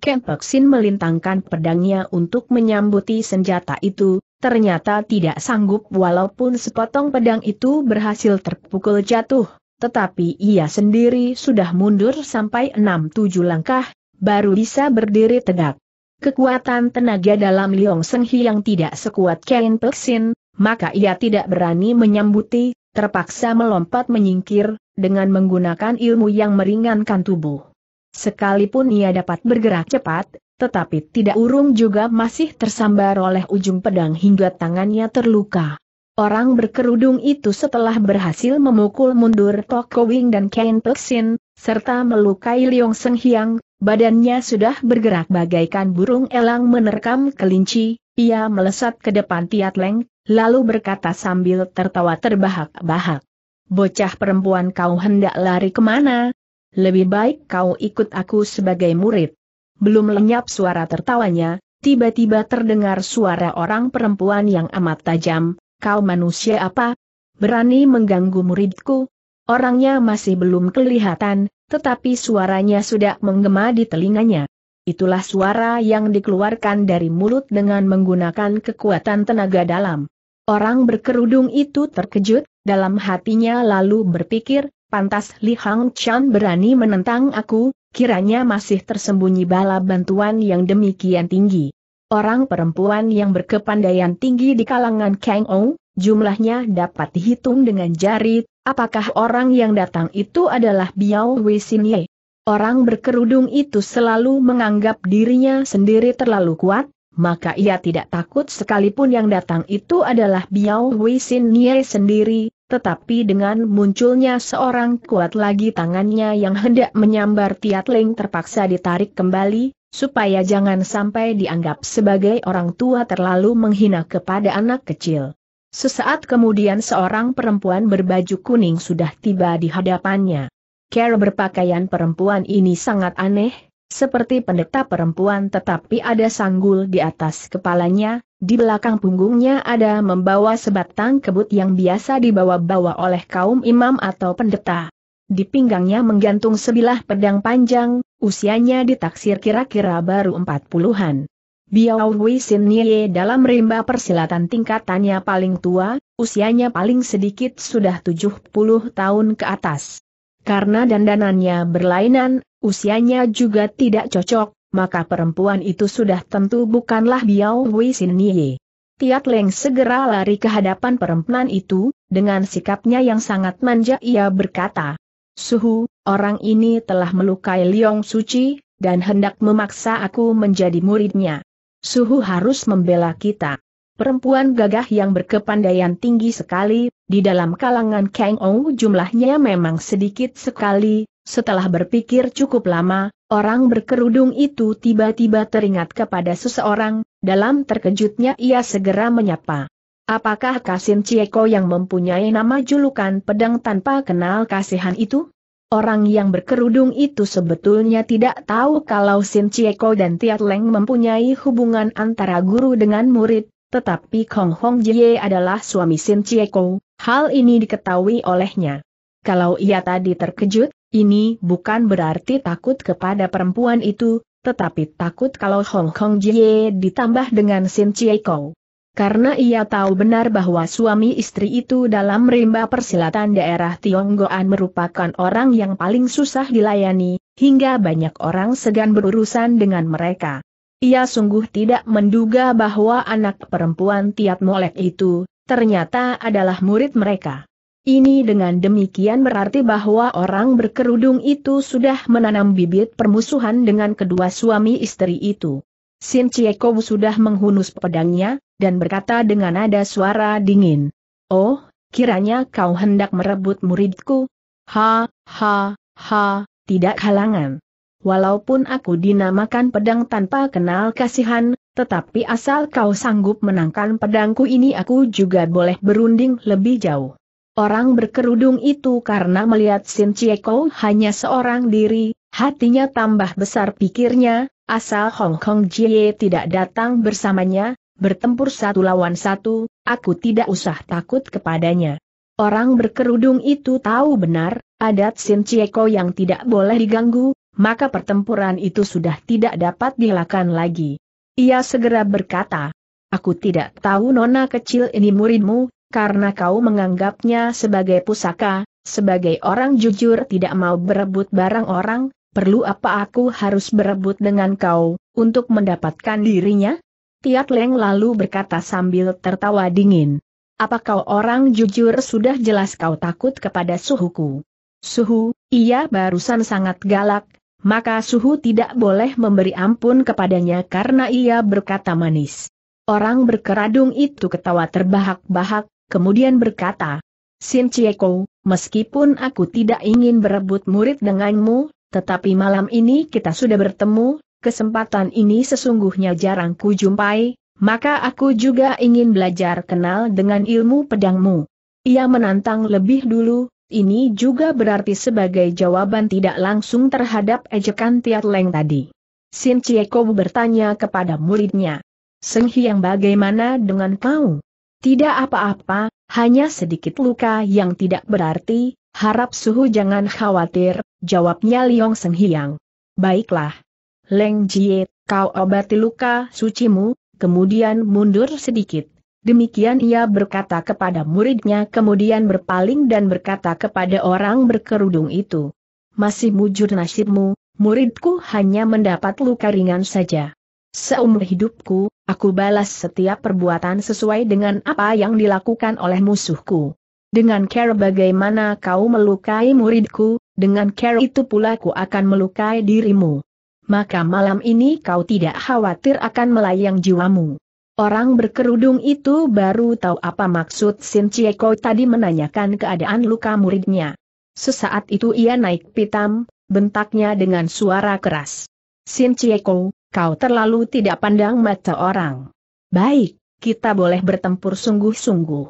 Ken Peksin melintangkan pedangnya untuk menyambuti senjata itu, ternyata tidak sanggup walaupun sepotong pedang itu berhasil terpukul jatuh, tetapi ia sendiri sudah mundur sampai 6-7 langkah, baru bisa berdiri tegak. Kekuatan tenaga dalam Liong Seng Hiang tidak sekuat Ken Peksin, maka ia tidak berani menyambuti, terpaksa melompat menyingkir, dengan menggunakan ilmu yang meringankan tubuh. Sekalipun ia dapat bergerak cepat, tetapi tidak urung juga masih tersambar oleh ujung pedang hingga tangannya terluka. Orang berkerudung itu setelah berhasil memukul mundur Toko Wing dan Ken Peksin, serta melukai Liong Seng Hiang, badannya sudah bergerak bagaikan burung elang menerkam kelinci, ia melesat ke depan Tiat Leng, lalu berkata sambil tertawa terbahak-bahak. Bocah perempuan kau hendak lari kemana? Lebih baik kau ikut aku sebagai murid. Belum lenyap suara tertawanya, tiba-tiba terdengar suara orang perempuan yang amat tajam, kau manusia apa? Berani mengganggu muridku? Orangnya masih belum kelihatan, tetapi suaranya sudah menggema di telinganya. Itulah suara yang dikeluarkan dari mulut dengan menggunakan kekuatan tenaga dalam. Orang berkerudung itu terkejut, dalam hatinya lalu berpikir, pantas Li Hang Chan berani menentang aku, kiranya masih tersembunyi bala bantuan yang demikian tinggi. Orang perempuan yang berkepandaian tinggi di kalangan Kang Ong, jumlahnya dapat dihitung dengan jari, apakah orang yang datang itu adalah Biao Wei Ye? Orang berkerudung itu selalu menganggap dirinya sendiri terlalu kuat, maka ia tidak takut sekalipun yang datang itu adalah Biao Wei Sin Ye sendiri, tetapi dengan munculnya seorang kuat lagi tangannya yang hendak menyambar Tiatling terpaksa ditarik kembali, supaya jangan sampai dianggap sebagai orang tua terlalu menghina kepada anak kecil. Sesaat kemudian seorang perempuan berbaju kuning sudah tiba di hadapannya. Cara berpakaian perempuan ini sangat aneh, seperti pendeta perempuan tetapi ada sanggul di atas kepalanya, di belakang punggungnya ada membawa sebatang kebut yang biasa dibawa-bawa oleh kaum imam atau pendeta. Di pinggangnya menggantung sebilah pedang panjang, usianya ditaksir kira-kira baru empat puluhan. Biao Wei Sin Nye dalam rimba persilatan tingkatannya paling tua, usianya paling sedikit sudah 70 tahun ke atas. Karena dandanannya berlainan, usianya juga tidak cocok, maka perempuan itu sudah tentu bukanlah Biao Wei Sin Nye. Tiat Leng segera lari ke hadapan perempuan itu, dengan sikapnya yang sangat manja ia berkata, Suhu, orang ini telah melukai Liong Suci, dan hendak memaksa aku menjadi muridnya. Suhu harus membela kita. Perempuan gagah yang berkepandaian tinggi sekali, di dalam kalangan Kang Ou jumlahnya memang sedikit sekali, setelah berpikir cukup lama, orang berkerudung itu tiba-tiba teringat kepada seseorang, dalam terkejutnya ia segera menyapa. Apakah Kasin Cieko yang mempunyai nama julukan pedang tanpa kenal kasihan itu? Orang yang berkerudung itu sebetulnya tidak tahu kalau Sin Cieko dan Tiat Leng mempunyai hubungan antara guru dengan murid, tetapi Kong Hong Jie adalah suami Sin Cieko, hal ini diketahui olehnya. Kalau ia tadi terkejut, ini bukan berarti takut kepada perempuan itu, tetapi takut kalau Hong Kong Jie ditambah dengan Sin Chie Kou. Karena ia tahu benar bahwa suami istri itu dalam rimba persilatan daerah Tionggoan merupakan orang yang paling susah dilayani, hingga banyak orang segan berurusan dengan mereka. Ia sungguh tidak menduga bahwa anak perempuan Tiat Molek itu, ternyata adalah murid mereka. Ini dengan demikian berarti bahwa orang berkerudung itu sudah menanam bibit permusuhan dengan kedua suami istri itu. Sin Chieko sudah menghunus pedangnya, dan berkata dengan nada suara dingin. Oh, kiranya kau hendak merebut muridku? Ha, ha, ha, tidak halangan. Walaupun aku dinamakan pedang tanpa kenal kasihan, tetapi asal kau sanggup menangkan pedangku ini aku juga boleh berunding lebih jauh. Orang berkerudung itu karena melihat Sin Chieko hanya seorang diri, hatinya tambah besar pikirnya, asal Hong Kong Jie tidak datang bersamanya, bertempur satu lawan satu, aku tidak usah takut kepadanya. Orang berkerudung itu tahu benar, adat Sin Chieko yang tidak boleh diganggu, maka pertempuran itu sudah tidak dapat dilakukan lagi. Ia segera berkata, Aku tidak tahu nona kecil ini muridmu, karena kau menganggapnya sebagai pusaka, sebagai orang jujur tidak mau berebut barang orang, perlu apa aku harus berebut dengan kau, untuk mendapatkan dirinya? Tiat Leng lalu berkata sambil tertawa dingin. Apa kau orang jujur sudah jelas kau takut kepada suhuku? Suhu, ia barusan sangat galak, maka Suhu tidak boleh memberi ampun kepadanya karena ia berkata manis. Orang berkeradung itu ketawa terbahak-bahak, kemudian berkata, Sin Chieko, meskipun aku tidak ingin berebut murid denganmu, tetapi malam ini kita sudah bertemu, kesempatan ini sesungguhnya jarang kujumpai, maka aku juga ingin belajar kenal dengan ilmu pedangmu. Ia menantang lebih dulu, ini juga berarti sebagai jawaban tidak langsung terhadap ejekan Tiat Leng tadi. Sin Chieko bertanya kepada muridnya, Seng Hiang bagaimana dengan kau? Tidak apa-apa, hanya sedikit luka yang tidak berarti, harap suhu jangan khawatir, jawabnya Liong Seng Hiang. Baiklah. Leng Jie, kau obati luka sucimu, kemudian mundur sedikit. Demikian ia berkata kepada muridnya kemudian berpaling dan berkata kepada orang berkerudung itu. Masih mujur nasibmu, muridku hanya mendapat luka ringan saja. Seumur hidupku, aku balas setiap perbuatan sesuai dengan apa yang dilakukan oleh musuhku. Dengan care bagaimana kau melukai muridku, dengan care itu pula ku akan melukai dirimu. Maka malam ini kau tidak khawatir akan melayang jiwamu. Orang berkerudung itu baru tahu apa maksud Sin Chieko tadi menanyakan keadaan luka muridnya. Sesaat itu ia naik pitam, bentaknya dengan suara keras. Sin Chieko, Kau terlalu tidak pandang mata orang. Baik, kita boleh bertempur sungguh-sungguh.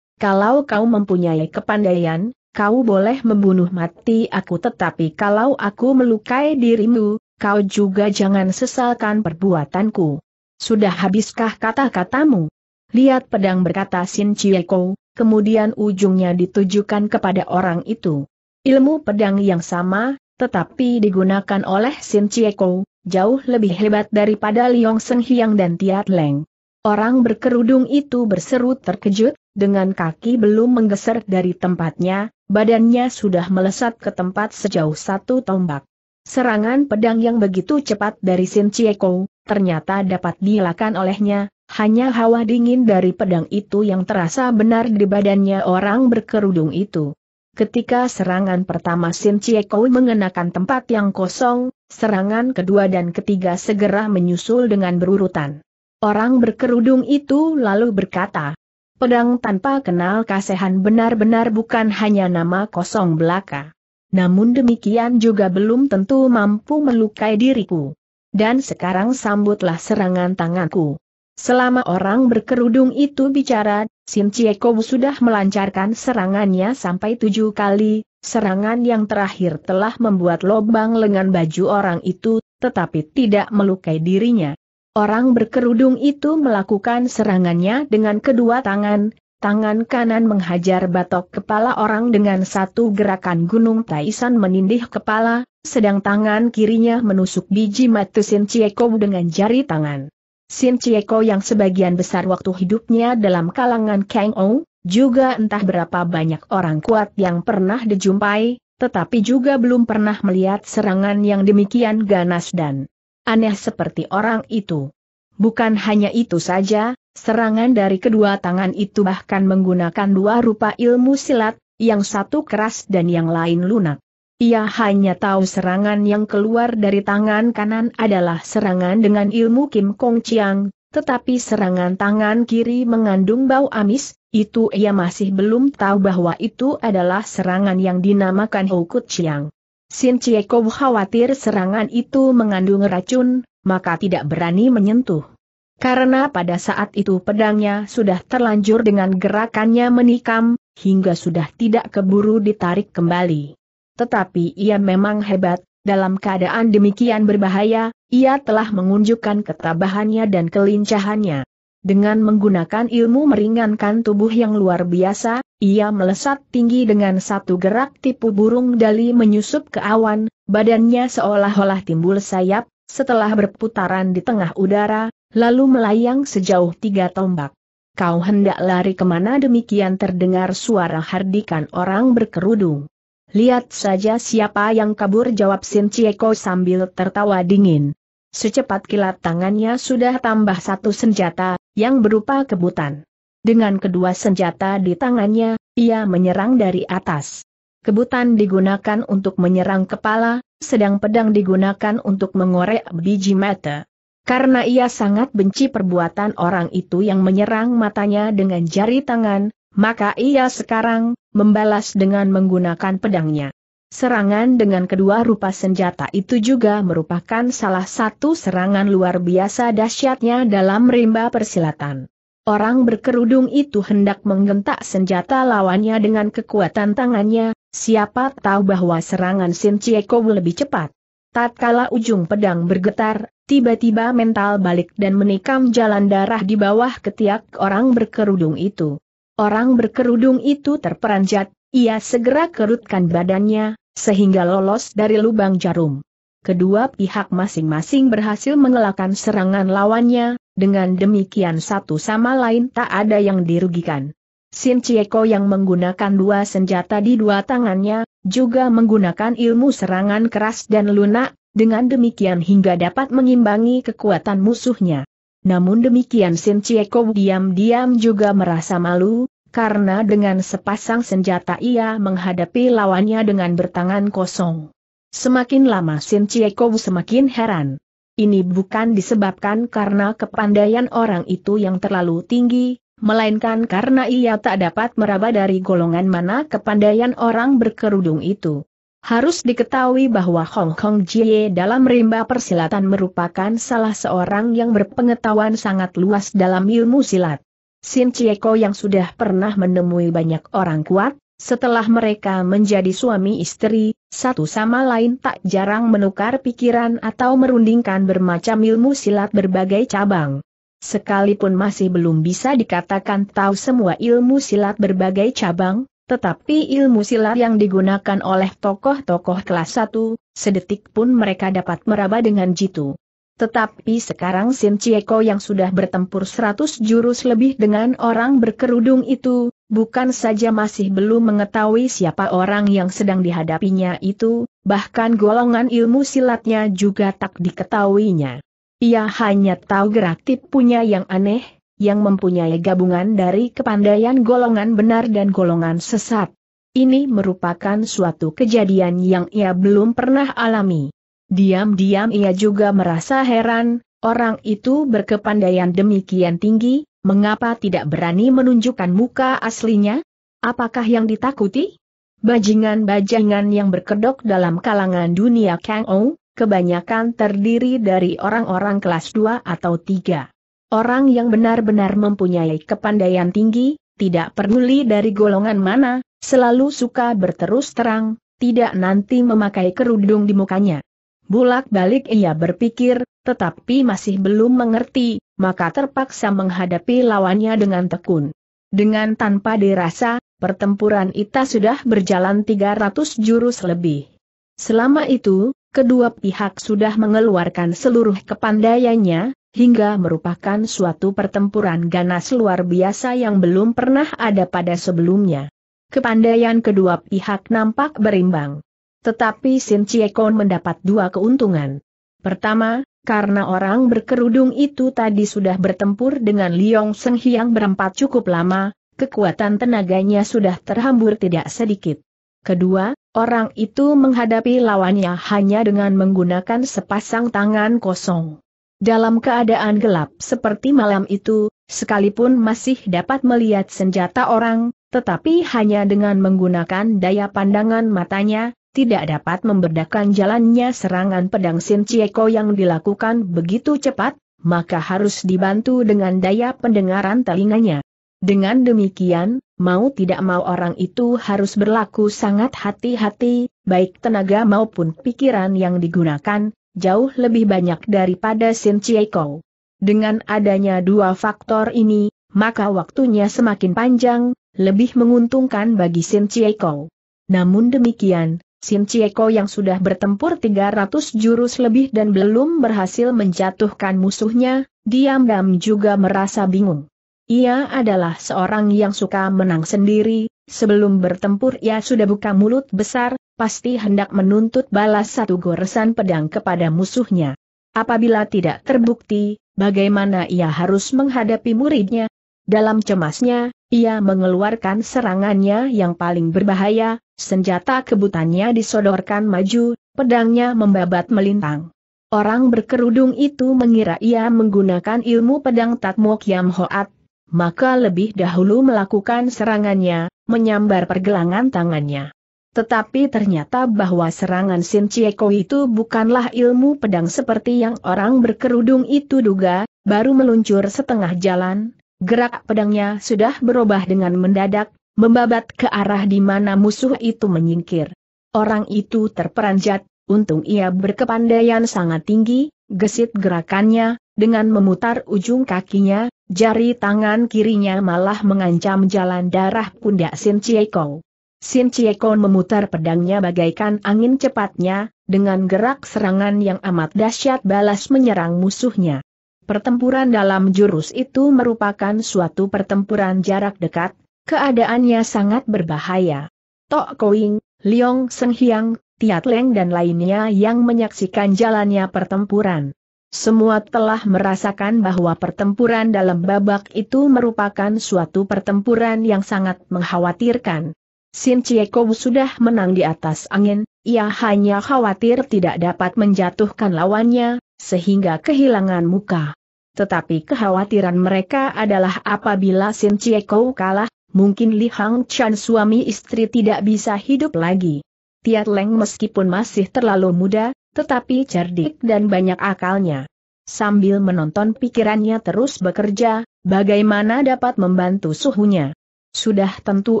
Kalau kau mempunyai kepandaian, kau boleh membunuh mati aku tetapi kalau aku melukai dirimu, kau juga jangan sesalkan perbuatanku. Sudah habiskah kata-katamu? Lihat pedang berkata Sin Chieko, kemudian ujungnya ditujukan kepada orang itu. Ilmu pedang yang sama, tetapi digunakan oleh Sin Chieko, jauh lebih hebat daripada Liong Seng Hiang dan Tiat Leng. Orang berkerudung itu berseru terkejut, dengan kaki belum menggeser dari tempatnya, badannya sudah melesat ke tempat sejauh satu tombak. Serangan pedang yang begitu cepat dari Sin Chieko, ternyata dapat dilakukan olehnya, hanya hawa dingin dari pedang itu yang terasa benar di badannya orang berkerudung itu. Ketika serangan pertama Sin Koi mengenakan tempat yang kosong, serangan kedua dan ketiga segera menyusul dengan berurutan. Orang berkerudung itu lalu berkata, pedang tanpa kenal kasihan benar-benar bukan hanya nama kosong belaka. Namun demikian juga belum tentu mampu melukai diriku. Dan sekarang sambutlah serangan tanganku. Selama orang berkerudung itu bicara, Sim Cieko sudah melancarkan serangannya sampai tujuh kali, serangan yang terakhir telah membuat lobang lengan baju orang itu, tetapi tidak melukai dirinya. Orang berkerudung itu melakukan serangannya dengan kedua tangan, tangan kanan menghajar batok kepala orang dengan satu gerakan gunung Taisan menindih kepala, sedang tangan kirinya menusuk biji mata Sim Cieko dengan jari tangan. Sin Chieko yang sebagian besar waktu hidupnya dalam kalangan Kang Ong, juga entah berapa banyak orang kuat yang pernah dijumpai, tetapi juga belum pernah melihat serangan yang demikian ganas dan aneh seperti orang itu. Bukan hanya itu saja, serangan dari kedua tangan itu bahkan menggunakan dua rupa ilmu silat, yang satu keras dan yang lain lunak. Ia hanya tahu serangan yang keluar dari tangan kanan adalah serangan dengan ilmu Kim Kong Chiang, tetapi serangan tangan kiri mengandung bau amis, itu ia masih belum tahu bahwa itu adalah serangan yang dinamakan Hokut Chiang. Sin Chieko khawatir serangan itu mengandung racun, maka tidak berani menyentuh. Karena pada saat itu pedangnya sudah terlanjur dengan gerakannya menikam, hingga sudah tidak keburu ditarik kembali tetapi ia memang hebat, dalam keadaan demikian berbahaya, ia telah mengunjukkan ketabahannya dan kelincahannya. Dengan menggunakan ilmu meringankan tubuh yang luar biasa, ia melesat tinggi dengan satu gerak tipu burung dali menyusup ke awan, badannya seolah-olah timbul sayap, setelah berputaran di tengah udara, lalu melayang sejauh tiga tombak. Kau hendak lari kemana demikian terdengar suara hardikan orang berkerudung. Lihat saja siapa yang kabur jawab Sin Cieko sambil tertawa dingin. Secepat kilat tangannya sudah tambah satu senjata, yang berupa kebutan. Dengan kedua senjata di tangannya, ia menyerang dari atas. Kebutan digunakan untuk menyerang kepala, sedang pedang digunakan untuk mengorek biji mata. Karena ia sangat benci perbuatan orang itu yang menyerang matanya dengan jari tangan, maka ia sekarang membalas dengan menggunakan pedangnya. Serangan dengan kedua rupa senjata itu juga merupakan salah satu serangan luar biasa dahsyatnya dalam rimba persilatan. Orang berkerudung itu hendak menggentak senjata lawannya dengan kekuatan tangannya, siapa tahu bahwa serangan Sin lebih cepat. Tatkala ujung pedang bergetar, tiba-tiba mental balik dan menikam jalan darah di bawah ketiak orang berkerudung itu. Orang berkerudung itu terperanjat, ia segera kerutkan badannya, sehingga lolos dari lubang jarum. Kedua pihak masing-masing berhasil mengelakkan serangan lawannya, dengan demikian satu sama lain tak ada yang dirugikan. Sin Chieko yang menggunakan dua senjata di dua tangannya, juga menggunakan ilmu serangan keras dan lunak, dengan demikian hingga dapat mengimbangi kekuatan musuhnya. Namun demikian Sin Chieko diam-diam juga merasa malu, karena dengan sepasang senjata ia menghadapi lawannya dengan bertangan kosong. Semakin lama Sin Chiekou semakin heran. Ini bukan disebabkan karena kepandaian orang itu yang terlalu tinggi, melainkan karena ia tak dapat meraba dari golongan mana kepandaian orang berkerudung itu. Harus diketahui bahwa Hong Kong Jie dalam rimba persilatan merupakan salah seorang yang berpengetahuan sangat luas dalam ilmu silat. Sin Cieko yang sudah pernah menemui banyak orang kuat, setelah mereka menjadi suami istri, satu sama lain tak jarang menukar pikiran atau merundingkan bermacam ilmu silat berbagai cabang. Sekalipun masih belum bisa dikatakan tahu semua ilmu silat berbagai cabang, tetapi ilmu silat yang digunakan oleh tokoh-tokoh kelas 1, sedetik pun mereka dapat meraba dengan jitu. Tetapi sekarang Sin Cieko yang sudah bertempur seratus jurus lebih dengan orang berkerudung itu, bukan saja masih belum mengetahui siapa orang yang sedang dihadapinya itu, bahkan golongan ilmu silatnya juga tak diketahuinya. Ia hanya tahu gerak tipunya yang aneh, yang mempunyai gabungan dari kepandaian golongan benar dan golongan sesat. Ini merupakan suatu kejadian yang ia belum pernah alami. Diam-diam ia juga merasa heran, orang itu berkepandaian demikian tinggi, mengapa tidak berani menunjukkan muka aslinya? Apakah yang ditakuti? Bajingan-bajingan yang berkedok dalam kalangan dunia Kang Ou, kebanyakan terdiri dari orang-orang kelas 2 atau 3. Orang yang benar-benar mempunyai kepandaian tinggi, tidak peduli dari golongan mana, selalu suka berterus terang, tidak nanti memakai kerudung di mukanya. Bulak-balik ia berpikir, tetapi masih belum mengerti, maka terpaksa menghadapi lawannya dengan tekun. Dengan tanpa dirasa, pertempuran Ita sudah berjalan 300 jurus lebih. Selama itu, kedua pihak sudah mengeluarkan seluruh kepandaiannya, hingga merupakan suatu pertempuran ganas luar biasa yang belum pernah ada pada sebelumnya. Kepandaian kedua pihak nampak berimbang. Tetapi Sin Ciekon mendapat dua keuntungan. Pertama, karena orang berkerudung itu tadi sudah bertempur dengan Liong Seng Hiang berempat cukup lama, kekuatan tenaganya sudah terhambur tidak sedikit. Kedua, orang itu menghadapi lawannya hanya dengan menggunakan sepasang tangan kosong. Dalam keadaan gelap seperti malam itu, sekalipun masih dapat melihat senjata orang, tetapi hanya dengan menggunakan daya pandangan matanya, tidak dapat membedakan jalannya serangan pedang Sin Cieko yang dilakukan begitu cepat, maka harus dibantu dengan daya pendengaran telinganya. Dengan demikian, mau tidak mau orang itu harus berlaku sangat hati-hati, baik tenaga maupun pikiran yang digunakan, jauh lebih banyak daripada Sin Cieko. Dengan adanya dua faktor ini, maka waktunya semakin panjang, lebih menguntungkan bagi Sin Cieko. Namun demikian, Sim Cieko yang sudah bertempur 300 jurus lebih dan belum berhasil menjatuhkan musuhnya, diam-diam juga merasa bingung. Ia adalah seorang yang suka menang sendiri, sebelum bertempur ia sudah buka mulut besar, pasti hendak menuntut balas satu goresan pedang kepada musuhnya. Apabila tidak terbukti, bagaimana ia harus menghadapi muridnya? Dalam cemasnya, ia mengeluarkan serangannya yang paling berbahaya, Senjata kebutannya disodorkan maju, pedangnya membabat melintang. Orang berkerudung itu mengira ia menggunakan ilmu pedang Tatmo Kiam Hoat, maka lebih dahulu melakukan serangannya, menyambar pergelangan tangannya. Tetapi ternyata bahwa serangan Sin Chieko itu bukanlah ilmu pedang seperti yang orang berkerudung itu duga, baru meluncur setengah jalan, gerak pedangnya sudah berubah dengan mendadak, membabat ke arah di mana musuh itu menyingkir. Orang itu terperanjat, untung ia berkepandaian sangat tinggi, gesit gerakannya, dengan memutar ujung kakinya, jari tangan kirinya malah mengancam jalan darah pundak Sin Chieko. Sin Chieko memutar pedangnya bagaikan angin cepatnya, dengan gerak serangan yang amat dahsyat balas menyerang musuhnya. Pertempuran dalam jurus itu merupakan suatu pertempuran jarak dekat, Keadaannya sangat berbahaya. Tok Koing, Liong Seng Hiang, Tiat Leng dan lainnya yang menyaksikan jalannya pertempuran. Semua telah merasakan bahwa pertempuran dalam babak itu merupakan suatu pertempuran yang sangat mengkhawatirkan. Sin Chieko sudah menang di atas angin, ia hanya khawatir tidak dapat menjatuhkan lawannya, sehingga kehilangan muka. Tetapi kekhawatiran mereka adalah apabila Sin Chieko kalah, mungkin Li Hang Chan suami istri tidak bisa hidup lagi. Tiat Leng meskipun masih terlalu muda, tetapi cerdik dan banyak akalnya. Sambil menonton pikirannya terus bekerja, bagaimana dapat membantu suhunya. Sudah tentu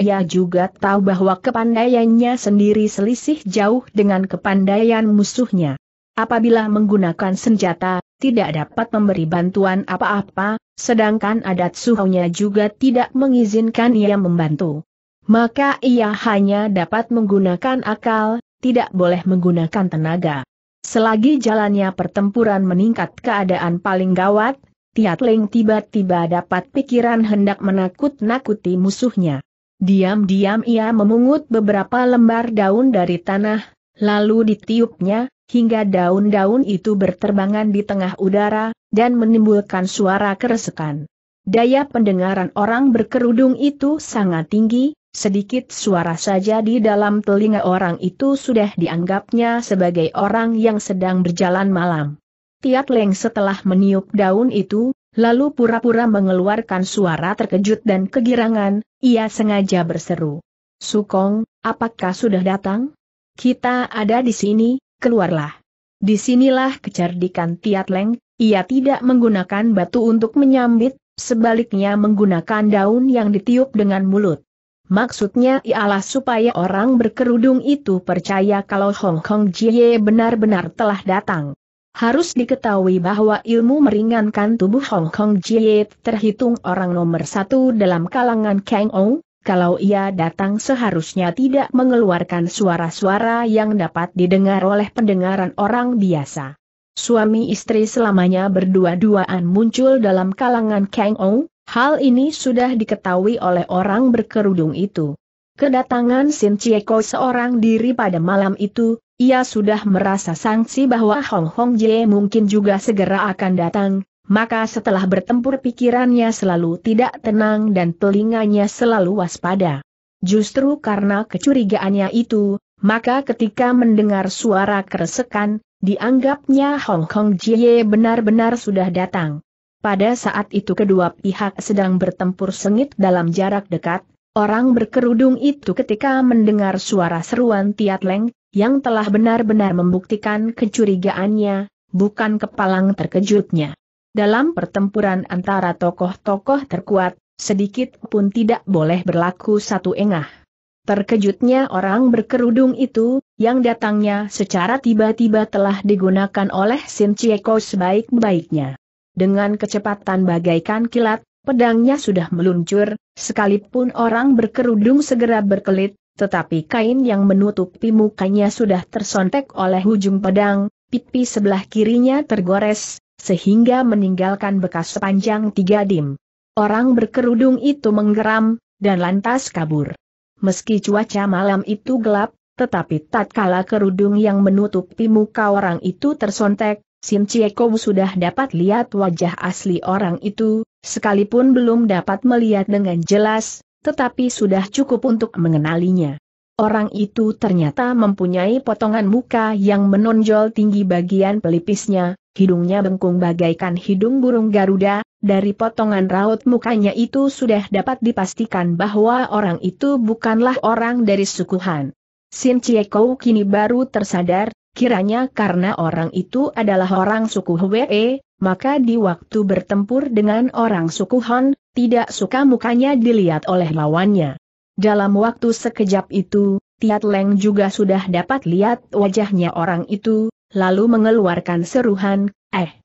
ia juga tahu bahwa kepandaiannya sendiri selisih jauh dengan kepandaian musuhnya. Apabila menggunakan senjata, tidak dapat memberi bantuan apa-apa, sedangkan adat suhunya juga tidak mengizinkan ia membantu. Maka ia hanya dapat menggunakan akal, tidak boleh menggunakan tenaga. Selagi jalannya pertempuran meningkat keadaan paling gawat, Tiatling tiba-tiba dapat pikiran hendak menakut-nakuti musuhnya. Diam-diam ia memungut beberapa lembar daun dari tanah, lalu ditiupnya, hingga daun-daun itu berterbangan di tengah udara, dan menimbulkan suara keresekan. Daya pendengaran orang berkerudung itu sangat tinggi, sedikit suara saja di dalam telinga orang itu sudah dianggapnya sebagai orang yang sedang berjalan malam. Tiat Leng setelah meniup daun itu, lalu pura-pura mengeluarkan suara terkejut dan kegirangan, ia sengaja berseru. Sukong, apakah sudah datang? Kita ada di sini, keluarlah. Disinilah kecerdikan Tiat Leng, ia tidak menggunakan batu untuk menyambit, sebaliknya menggunakan daun yang ditiup dengan mulut. Maksudnya ialah supaya orang berkerudung itu percaya kalau Hong Kong Jie benar-benar telah datang. Harus diketahui bahwa ilmu meringankan tubuh Hong Kong Jie terhitung orang nomor satu dalam kalangan Kang Ong, kalau ia datang seharusnya tidak mengeluarkan suara-suara yang dapat didengar oleh pendengaran orang biasa. Suami istri selamanya berdua-duaan muncul dalam kalangan Kang Ou, hal ini sudah diketahui oleh orang berkerudung itu. Kedatangan Sin Chieko seorang diri pada malam itu, ia sudah merasa sangsi bahwa Hong Hong Jie mungkin juga segera akan datang, maka setelah bertempur pikirannya selalu tidak tenang dan telinganya selalu waspada. Justru karena kecurigaannya itu, maka ketika mendengar suara keresekan, dianggapnya Hong Kong Jie benar-benar sudah datang. Pada saat itu kedua pihak sedang bertempur sengit dalam jarak dekat, orang berkerudung itu ketika mendengar suara seruan Tiat Leng, yang telah benar-benar membuktikan kecurigaannya, bukan kepalang terkejutnya dalam pertempuran antara tokoh-tokoh terkuat, sedikit pun tidak boleh berlaku satu engah. Terkejutnya orang berkerudung itu, yang datangnya secara tiba-tiba telah digunakan oleh Sin Chieko sebaik-baiknya. Dengan kecepatan bagaikan kilat, pedangnya sudah meluncur, sekalipun orang berkerudung segera berkelit, tetapi kain yang menutupi mukanya sudah tersontek oleh ujung pedang, pipi sebelah kirinya tergores, sehingga meninggalkan bekas sepanjang tiga dim. Orang berkerudung itu menggeram, dan lantas kabur. Meski cuaca malam itu gelap, tetapi tatkala kerudung yang menutupi muka orang itu tersontek, Sin Cieko sudah dapat lihat wajah asli orang itu, sekalipun belum dapat melihat dengan jelas, tetapi sudah cukup untuk mengenalinya. Orang itu ternyata mempunyai potongan muka yang menonjol tinggi bagian pelipisnya, hidungnya bengkung bagaikan hidung burung Garuda, dari potongan raut mukanya itu sudah dapat dipastikan bahwa orang itu bukanlah orang dari suku Han. Sin Chiekou kini baru tersadar, kiranya karena orang itu adalah orang suku Hwee, maka di waktu bertempur dengan orang suku Han, tidak suka mukanya dilihat oleh lawannya. Dalam waktu sekejap itu, Tiat Leng juga sudah dapat lihat wajahnya orang itu, lalu mengeluarkan seruhan, eh.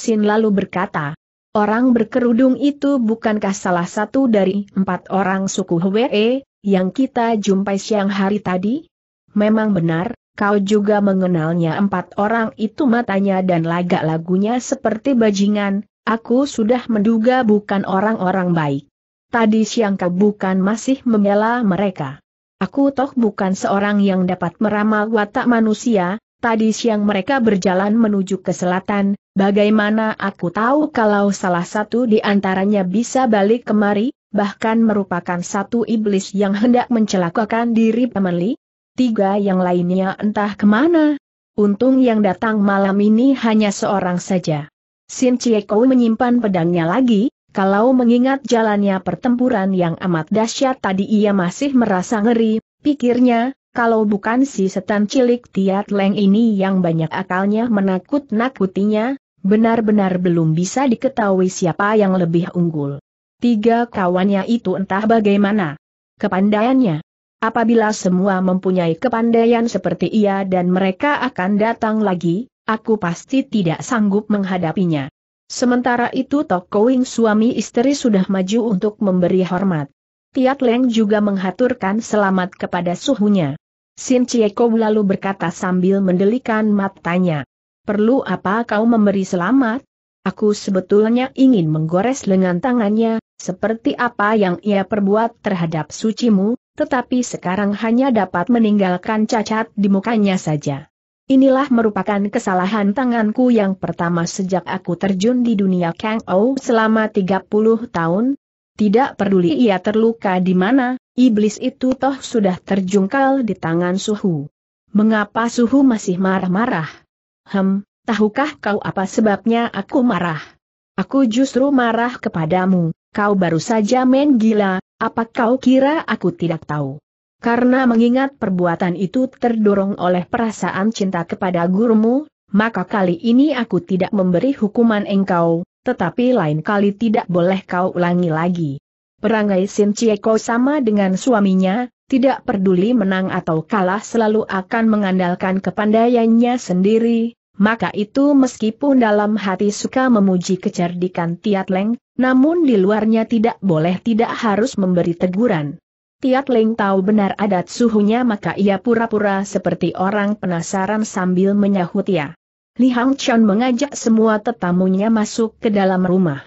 Sin lalu berkata, orang berkerudung itu bukankah salah satu dari empat orang suku Hwee, yang kita jumpai siang hari tadi? Memang benar, kau juga mengenalnya empat orang itu matanya dan lagak lagunya seperti bajingan, aku sudah menduga bukan orang-orang baik tadi siang kau bukan masih membela mereka. Aku toh bukan seorang yang dapat meramal watak manusia, tadi siang mereka berjalan menuju ke selatan, bagaimana aku tahu kalau salah satu di antaranya bisa balik kemari, bahkan merupakan satu iblis yang hendak mencelakakan diri Pemeli? Tiga yang lainnya entah kemana. Untung yang datang malam ini hanya seorang saja. Sin Chieko menyimpan pedangnya lagi, kalau mengingat jalannya pertempuran yang amat dahsyat tadi ia masih merasa ngeri, pikirnya, kalau bukan si setan cilik Tiat Leng ini yang banyak akalnya menakut-nakutinya, benar-benar belum bisa diketahui siapa yang lebih unggul. Tiga kawannya itu entah bagaimana. Kepandaiannya. Apabila semua mempunyai kepandaian seperti ia dan mereka akan datang lagi, aku pasti tidak sanggup menghadapinya. Sementara itu Tok Kowing suami istri sudah maju untuk memberi hormat. Tiat Leng juga menghaturkan selamat kepada suhunya. Sin Cieko lalu berkata sambil mendelikan matanya. Perlu apa kau memberi selamat? Aku sebetulnya ingin menggores lengan tangannya, seperti apa yang ia perbuat terhadap sucimu, tetapi sekarang hanya dapat meninggalkan cacat di mukanya saja. Inilah merupakan kesalahan tanganku yang pertama sejak aku terjun di dunia Kang Ou selama 30 tahun. Tidak peduli ia terluka di mana, iblis itu toh sudah terjungkal di tangan suhu. Mengapa suhu masih marah-marah? Hem, tahukah kau apa sebabnya aku marah? Aku justru marah kepadamu, kau baru saja main gila, apa kau kira aku tidak tahu? Karena mengingat perbuatan itu terdorong oleh perasaan cinta kepada gurumu, maka kali ini aku tidak memberi hukuman engkau, tetapi lain kali tidak boleh kau ulangi lagi. Perangai Sin Chieko sama dengan suaminya, tidak peduli menang atau kalah selalu akan mengandalkan kepandaiannya sendiri, maka itu meskipun dalam hati suka memuji kecerdikan tiat leng, namun di luarnya tidak boleh tidak harus memberi teguran. Tiat Leng tahu benar adat suhunya maka ia pura-pura seperti orang penasaran sambil menyahut ya. Li Hang Chon mengajak semua tetamunya masuk ke dalam rumah.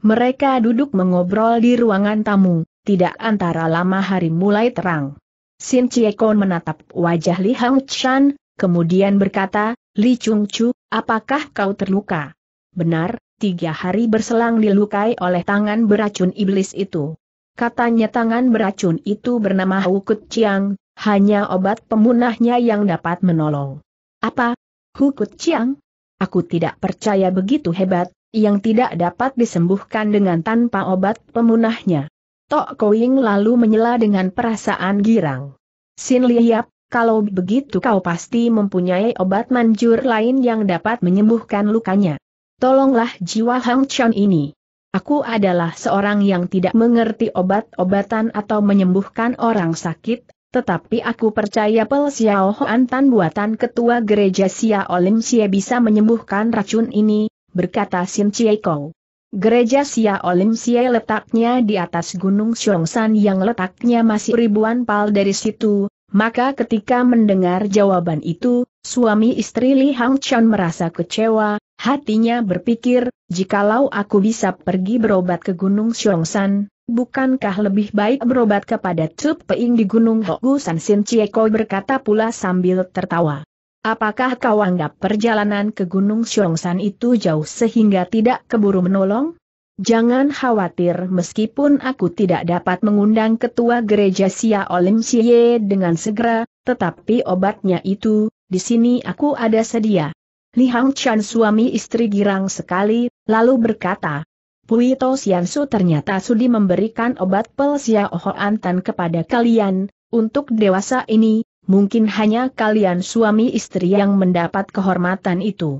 Mereka duduk mengobrol di ruangan tamu, tidak antara lama hari mulai terang. Sin Chiekon menatap wajah Li Hang Chan, kemudian berkata, Li Chung Chu, apakah kau terluka? Benar, tiga hari berselang dilukai oleh tangan beracun iblis itu. Katanya tangan beracun itu bernama Hukut Chiang, hanya obat pemunahnya yang dapat menolong. Apa? Hukut Chiang? Aku tidak percaya begitu hebat, yang tidak dapat disembuhkan dengan tanpa obat pemunahnya. Tok Koing lalu menyela dengan perasaan girang. Sin Liap, kalau begitu kau pasti mempunyai obat manjur lain yang dapat menyembuhkan lukanya. Tolonglah jiwa Hang Chan ini. Aku adalah seorang yang tidak mengerti obat-obatan atau menyembuhkan orang sakit, tetapi aku percaya Pel Xiao Hoan buatan ketua gereja Xia Olim Xie bisa menyembuhkan racun ini, berkata Sin Chie Kou. Gereja Sia Olim Sia letaknya di atas Gunung San yang letaknya masih ribuan pal dari situ, maka ketika mendengar jawaban itu, Suami istri Li Hang Chan merasa kecewa, hatinya berpikir, jikalau aku bisa pergi berobat ke Gunung Xiong San, bukankah lebih baik berobat kepada Cup Peing di Gunung Hogu San Sin berkata pula sambil tertawa. Apakah kau anggap perjalanan ke Gunung Xiong San itu jauh sehingga tidak keburu menolong? Jangan khawatir meskipun aku tidak dapat mengundang ketua gereja Sia Olim Siye dengan segera, tetapi obatnya itu, di sini aku ada sedia. Li Hang Chan suami istri girang sekali, lalu berkata, Pui To Sian Su ternyata sudi memberikan obat pel Sia Antan kepada kalian, untuk dewasa ini, mungkin hanya kalian suami istri yang mendapat kehormatan itu.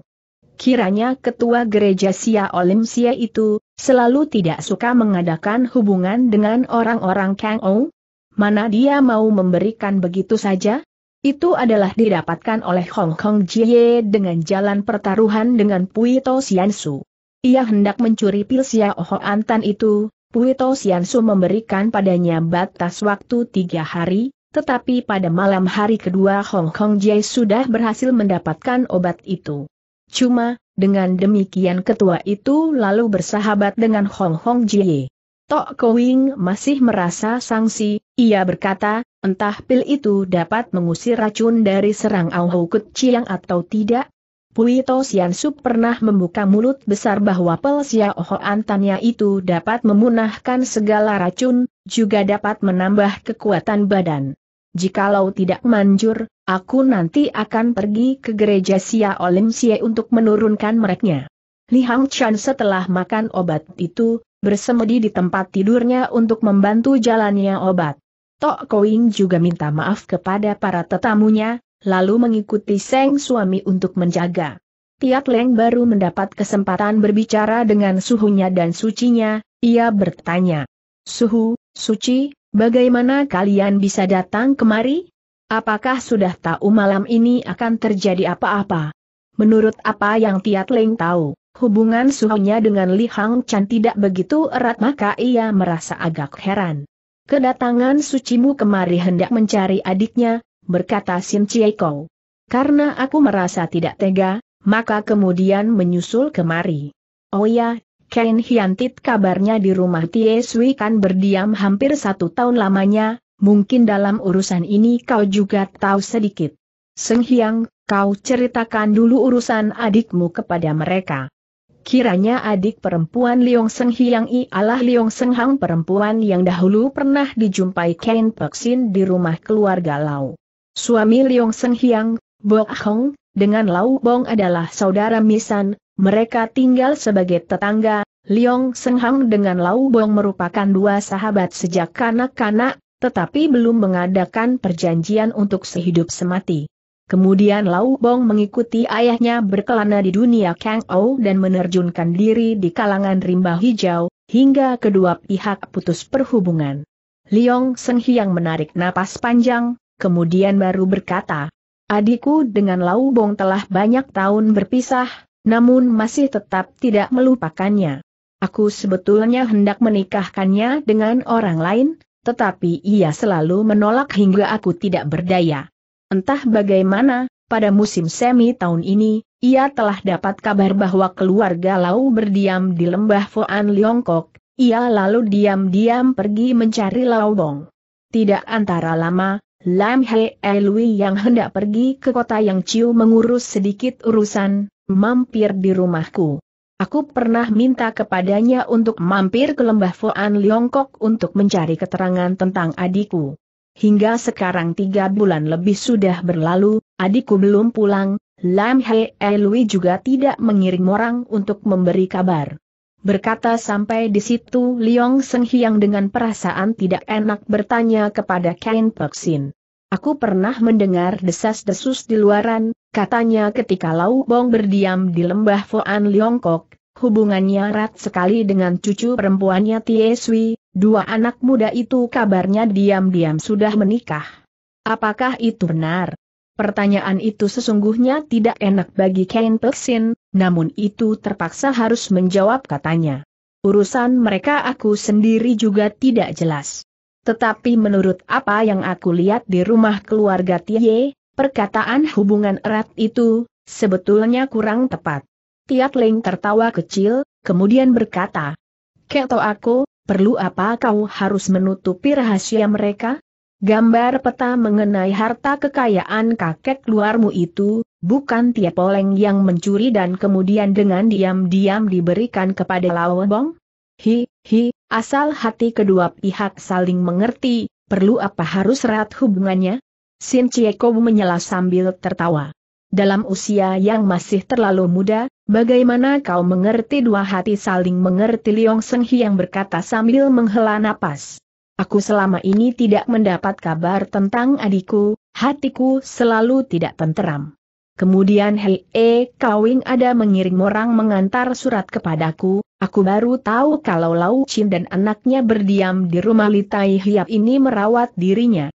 Kiranya ketua gereja Sia Olim Sia itu, selalu tidak suka mengadakan hubungan dengan orang-orang Kang Ou? Mana dia mau memberikan begitu saja? Itu adalah didapatkan oleh Hong Kong Jie dengan jalan pertaruhan dengan Pui To Su. Ia hendak mencuri pil Sia Oho Antan itu, Pui To Su memberikan padanya batas waktu tiga hari, tetapi pada malam hari kedua Hong Kong Jie sudah berhasil mendapatkan obat itu. Cuma, dengan demikian ketua itu lalu bersahabat dengan Hong Kong Jie. Tok Kowing masih merasa sangsi, ia berkata, entah pil itu dapat mengusir racun dari serang Auhou Keciang atau tidak. Pui To Sian Sup pernah membuka mulut besar bahwa pel Xiaoho Antanya itu dapat memunahkan segala racun, juga dapat menambah kekuatan badan. Jikalau tidak manjur, aku nanti akan pergi ke gereja Sia Olim Xie untuk menurunkan mereknya. Li Hang Chan setelah makan obat itu, bersemedi di tempat tidurnya untuk membantu jalannya obat. Tok Koing juga minta maaf kepada para tetamunya, lalu mengikuti Seng suami untuk menjaga. Tiat Leng baru mendapat kesempatan berbicara dengan suhunya dan sucinya, ia bertanya. Suhu, suci, bagaimana kalian bisa datang kemari? Apakah sudah tahu malam ini akan terjadi apa-apa? Menurut apa yang Tiat Leng tahu, Hubungan suhunya dengan Li Hang Chan tidak begitu erat maka ia merasa agak heran. Kedatangan sucimu kemari hendak mencari adiknya, berkata Sim Chieko. Karena aku merasa tidak tega, maka kemudian menyusul kemari. Oh ya, Ken Hyantit kabarnya di rumah Tie Sui kan berdiam hampir satu tahun lamanya, mungkin dalam urusan ini kau juga tahu sedikit. Seng Hyang, kau ceritakan dulu urusan adikmu kepada mereka. Kiranya adik perempuan Liong Seng Hiang Allah Liong Seng Hang perempuan yang dahulu pernah dijumpai Ken Peksin di rumah keluarga Lau. Suami Liong Seng Hiang, Bok Hong, dengan Lau Bong adalah saudara Misan, mereka tinggal sebagai tetangga, Liong Seng Hang dengan Lau Bong merupakan dua sahabat sejak kanak-kanak, tetapi belum mengadakan perjanjian untuk sehidup semati. Kemudian Lau Bong mengikuti ayahnya berkelana di dunia Kang Ou dan menerjunkan diri di kalangan rimba hijau, hingga kedua pihak putus perhubungan. Liong Seng Hiang menarik napas panjang, kemudian baru berkata, Adikku dengan Lau Bong telah banyak tahun berpisah, namun masih tetap tidak melupakannya. Aku sebetulnya hendak menikahkannya dengan orang lain, tetapi ia selalu menolak hingga aku tidak berdaya. Entah bagaimana, pada musim semi tahun ini, ia telah dapat kabar bahwa keluarga Lau berdiam di lembah Foan Liongkok, ia lalu diam-diam pergi mencari Lau Bong. Tidak antara lama, Lam He e Lui yang hendak pergi ke kota yang Ciu mengurus sedikit urusan, mampir di rumahku. Aku pernah minta kepadanya untuk mampir ke lembah Foan Liongkok untuk mencari keterangan tentang adikku. Hingga sekarang tiga bulan lebih sudah berlalu, adikku belum pulang, Lam Hei Lui juga tidak mengirim orang untuk memberi kabar. Berkata sampai di situ Liong Seng Hiang dengan perasaan tidak enak bertanya kepada Kain Peksin. Aku pernah mendengar desas-desus di luaran, katanya ketika Lau Bong berdiam di lembah Foan Kok, hubungannya erat sekali dengan cucu perempuannya Tieswi, dua anak muda itu kabarnya diam-diam sudah menikah. Apakah itu benar? Pertanyaan itu sesungguhnya tidak enak bagi Ken Peksin, namun itu terpaksa harus menjawab katanya. Urusan mereka aku sendiri juga tidak jelas. Tetapi menurut apa yang aku lihat di rumah keluarga Tie, perkataan hubungan erat itu, sebetulnya kurang tepat. Tiat Ling tertawa kecil, kemudian berkata, Keto aku, perlu apa kau harus menutupi rahasia mereka? Gambar peta mengenai harta kekayaan kakek luarmu itu, bukan tiap oleng yang mencuri dan kemudian dengan diam-diam diberikan kepada bong? Hi, hi, asal hati kedua pihak saling mengerti, perlu apa harus rat hubungannya? Sin Chieko menyela sambil tertawa dalam usia yang masih terlalu muda, bagaimana kau mengerti dua hati saling mengerti Liong Seng yang berkata sambil menghela napas. Aku selama ini tidak mendapat kabar tentang adikku, hatiku selalu tidak tenteram. Kemudian Hei E Kawing ada mengirim orang mengantar surat kepadaku, aku baru tahu kalau Lau Chin dan anaknya berdiam di rumah Litai Hiap ini merawat dirinya.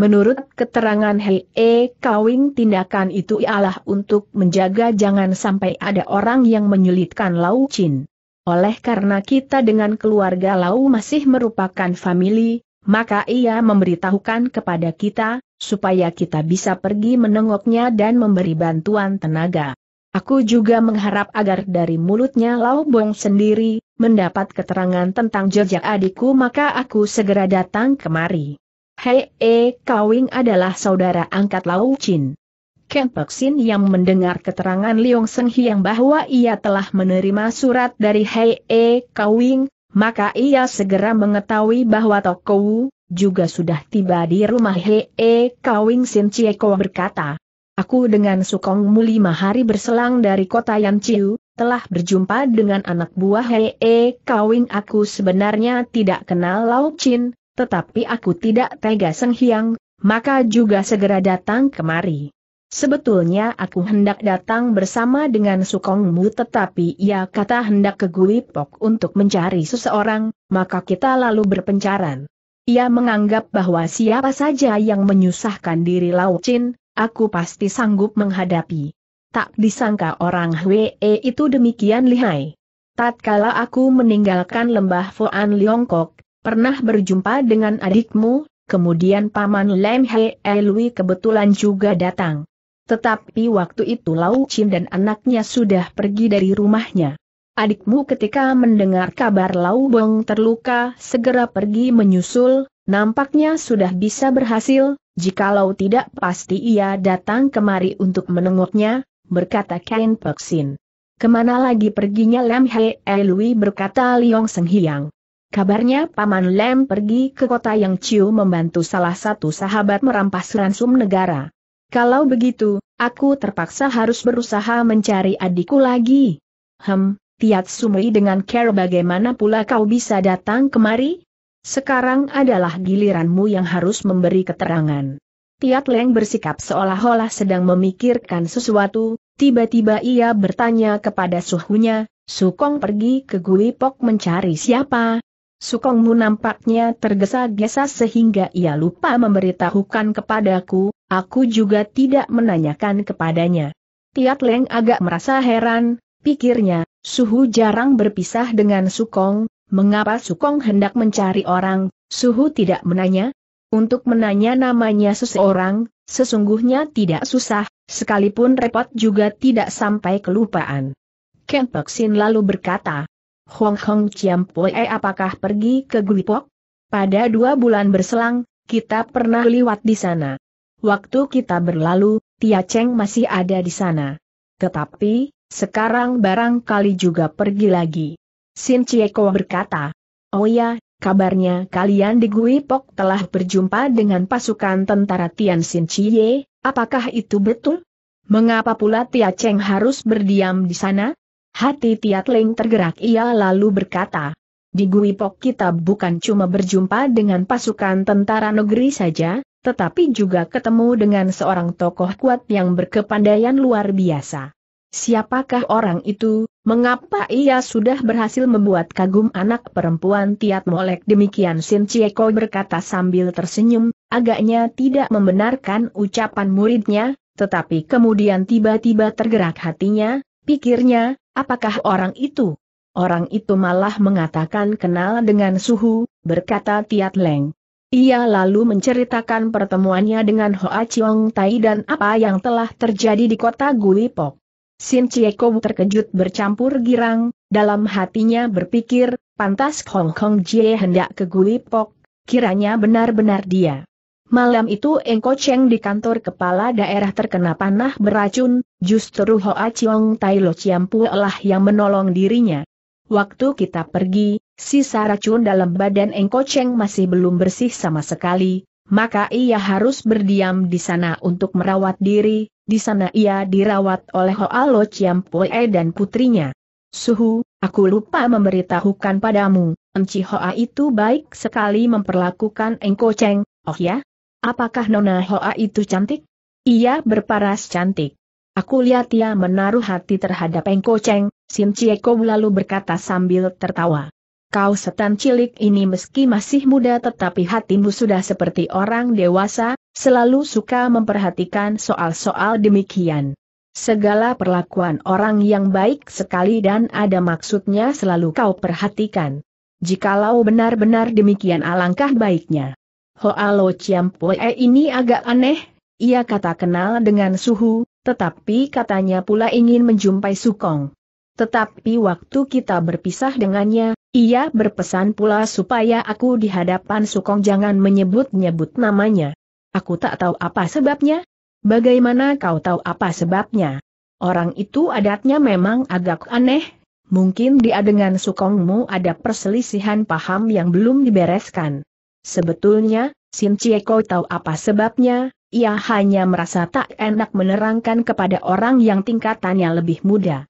Menurut keterangan Hei e, Kawing tindakan itu ialah untuk menjaga jangan sampai ada orang yang menyulitkan Lau Chin. Oleh karena kita dengan keluarga Lau masih merupakan famili, maka ia memberitahukan kepada kita, supaya kita bisa pergi menengoknya dan memberi bantuan tenaga. Aku juga mengharap agar dari mulutnya Lau Bong sendiri, mendapat keterangan tentang jejak adikku maka aku segera datang kemari. Hei E Kawing adalah saudara angkat Lau Chin. Ken Peksin yang mendengar keterangan Liong Seng Hiang bahwa ia telah menerima surat dari Hei E Kawing, maka ia segera mengetahui bahwa Tokou juga sudah tiba di rumah Hei E Kawing Sin Cieko berkata, Aku dengan Sukongmu lima hari berselang dari kota Yanciu, telah berjumpa dengan anak buah Hei E Kawing aku sebenarnya tidak kenal Lau Chin, tetapi aku tidak tega senghiang, maka juga segera datang kemari. Sebetulnya aku hendak datang bersama dengan Sukongmu tetapi ia kata hendak ke Guipok untuk mencari seseorang, maka kita lalu berpencaran. Ia menganggap bahwa siapa saja yang menyusahkan diri Chin, aku pasti sanggup menghadapi. Tak disangka orang Hwee itu demikian lihai. Tatkala aku meninggalkan lembah Fuan Liongkok, Pernah berjumpa dengan adikmu, kemudian Paman Lem He Lui kebetulan juga datang. Tetapi waktu itu Lau Chin dan anaknya sudah pergi dari rumahnya. Adikmu ketika mendengar kabar Lau Bong terluka segera pergi menyusul, nampaknya sudah bisa berhasil, jikalau tidak pasti ia datang kemari untuk menengoknya, berkata Ken Peksin. Kemana lagi perginya Lam Hei Lui berkata Liong Seng Hiang. Kabarnya Paman Lem pergi ke kota yang Ciu membantu salah satu sahabat merampas ransum negara. Kalau begitu, aku terpaksa harus berusaha mencari adikku lagi. Hem, Tiat Sumri dengan care bagaimana pula kau bisa datang kemari? Sekarang adalah giliranmu yang harus memberi keterangan. Tiat Leng bersikap seolah-olah sedang memikirkan sesuatu, tiba-tiba ia bertanya kepada suhunya, Sukong pergi ke Gui Pok mencari siapa, Sukongmu nampaknya tergesa-gesa sehingga ia lupa memberitahukan kepadaku, aku juga tidak menanyakan kepadanya. Tiat Leng agak merasa heran, pikirnya, Suhu jarang berpisah dengan Sukong, mengapa Sukong hendak mencari orang, Suhu tidak menanya? Untuk menanya namanya seseorang, sesungguhnya tidak susah, sekalipun repot juga tidak sampai kelupaan. Ken Peksin lalu berkata, Hong Hong Chiam Poe apakah pergi ke Guipok? Pada dua bulan berselang, kita pernah lewat di sana. Waktu kita berlalu, Tia Cheng masih ada di sana. Tetapi, sekarang barangkali juga pergi lagi. Sin Chieko berkata, Oh ya, kabarnya kalian di Guipok telah berjumpa dengan pasukan tentara Tian Sin Chie, apakah itu betul? Mengapa pula Tia Cheng harus berdiam di sana? Hati Tiat Ling tergerak ia lalu berkata, di Guipok kita bukan cuma berjumpa dengan pasukan tentara negeri saja, tetapi juga ketemu dengan seorang tokoh kuat yang berkepandaian luar biasa. Siapakah orang itu, mengapa ia sudah berhasil membuat kagum anak perempuan Tiat Molek demikian Sin Cieko berkata sambil tersenyum, agaknya tidak membenarkan ucapan muridnya, tetapi kemudian tiba-tiba tergerak hatinya, pikirnya, Apakah orang itu? Orang itu malah mengatakan kenal dengan suhu, berkata Tiat Leng. Ia lalu menceritakan pertemuannya dengan Hoa Chiong Tai dan apa yang telah terjadi di kota Guipok. Sin Cieko terkejut bercampur girang, dalam hatinya berpikir, pantas Hong Kong Jie hendak ke Guipok, kiranya benar-benar dia. Malam itu Engko Cheng di kantor kepala daerah terkena panah beracun, justru Hoa Chiong Tai Lo Chiampu lah yang menolong dirinya. Waktu kita pergi, sisa racun dalam badan Engko Cheng masih belum bersih sama sekali, maka ia harus berdiam di sana untuk merawat diri, di sana ia dirawat oleh Hoa Lo Chiampue dan putrinya. Suhu, aku lupa memberitahukan padamu, Enci Hoa itu baik sekali memperlakukan Engko Cheng, oh ya? Apakah Nona Hoa itu cantik? Ia berparas cantik. Aku lihat ia menaruh hati terhadap Engko Cheng, Sim Chieko lalu berkata sambil tertawa. Kau setan cilik ini meski masih muda tetapi hatimu sudah seperti orang dewasa, selalu suka memperhatikan soal-soal demikian. Segala perlakuan orang yang baik sekali dan ada maksudnya selalu kau perhatikan. Jikalau benar-benar demikian alangkah baiknya. Hoalo Chiampue eh, ini agak aneh, ia kata kenal dengan Suhu, tetapi katanya pula ingin menjumpai Sukong. Tetapi waktu kita berpisah dengannya, ia berpesan pula supaya aku di hadapan Sukong jangan menyebut-nyebut namanya. Aku tak tahu apa sebabnya. Bagaimana kau tahu apa sebabnya? Orang itu adatnya memang agak aneh. Mungkin dia dengan Sukongmu ada perselisihan paham yang belum dibereskan. Sebetulnya, Sin Cieko tahu apa sebabnya, ia hanya merasa tak enak menerangkan kepada orang yang tingkatannya lebih muda.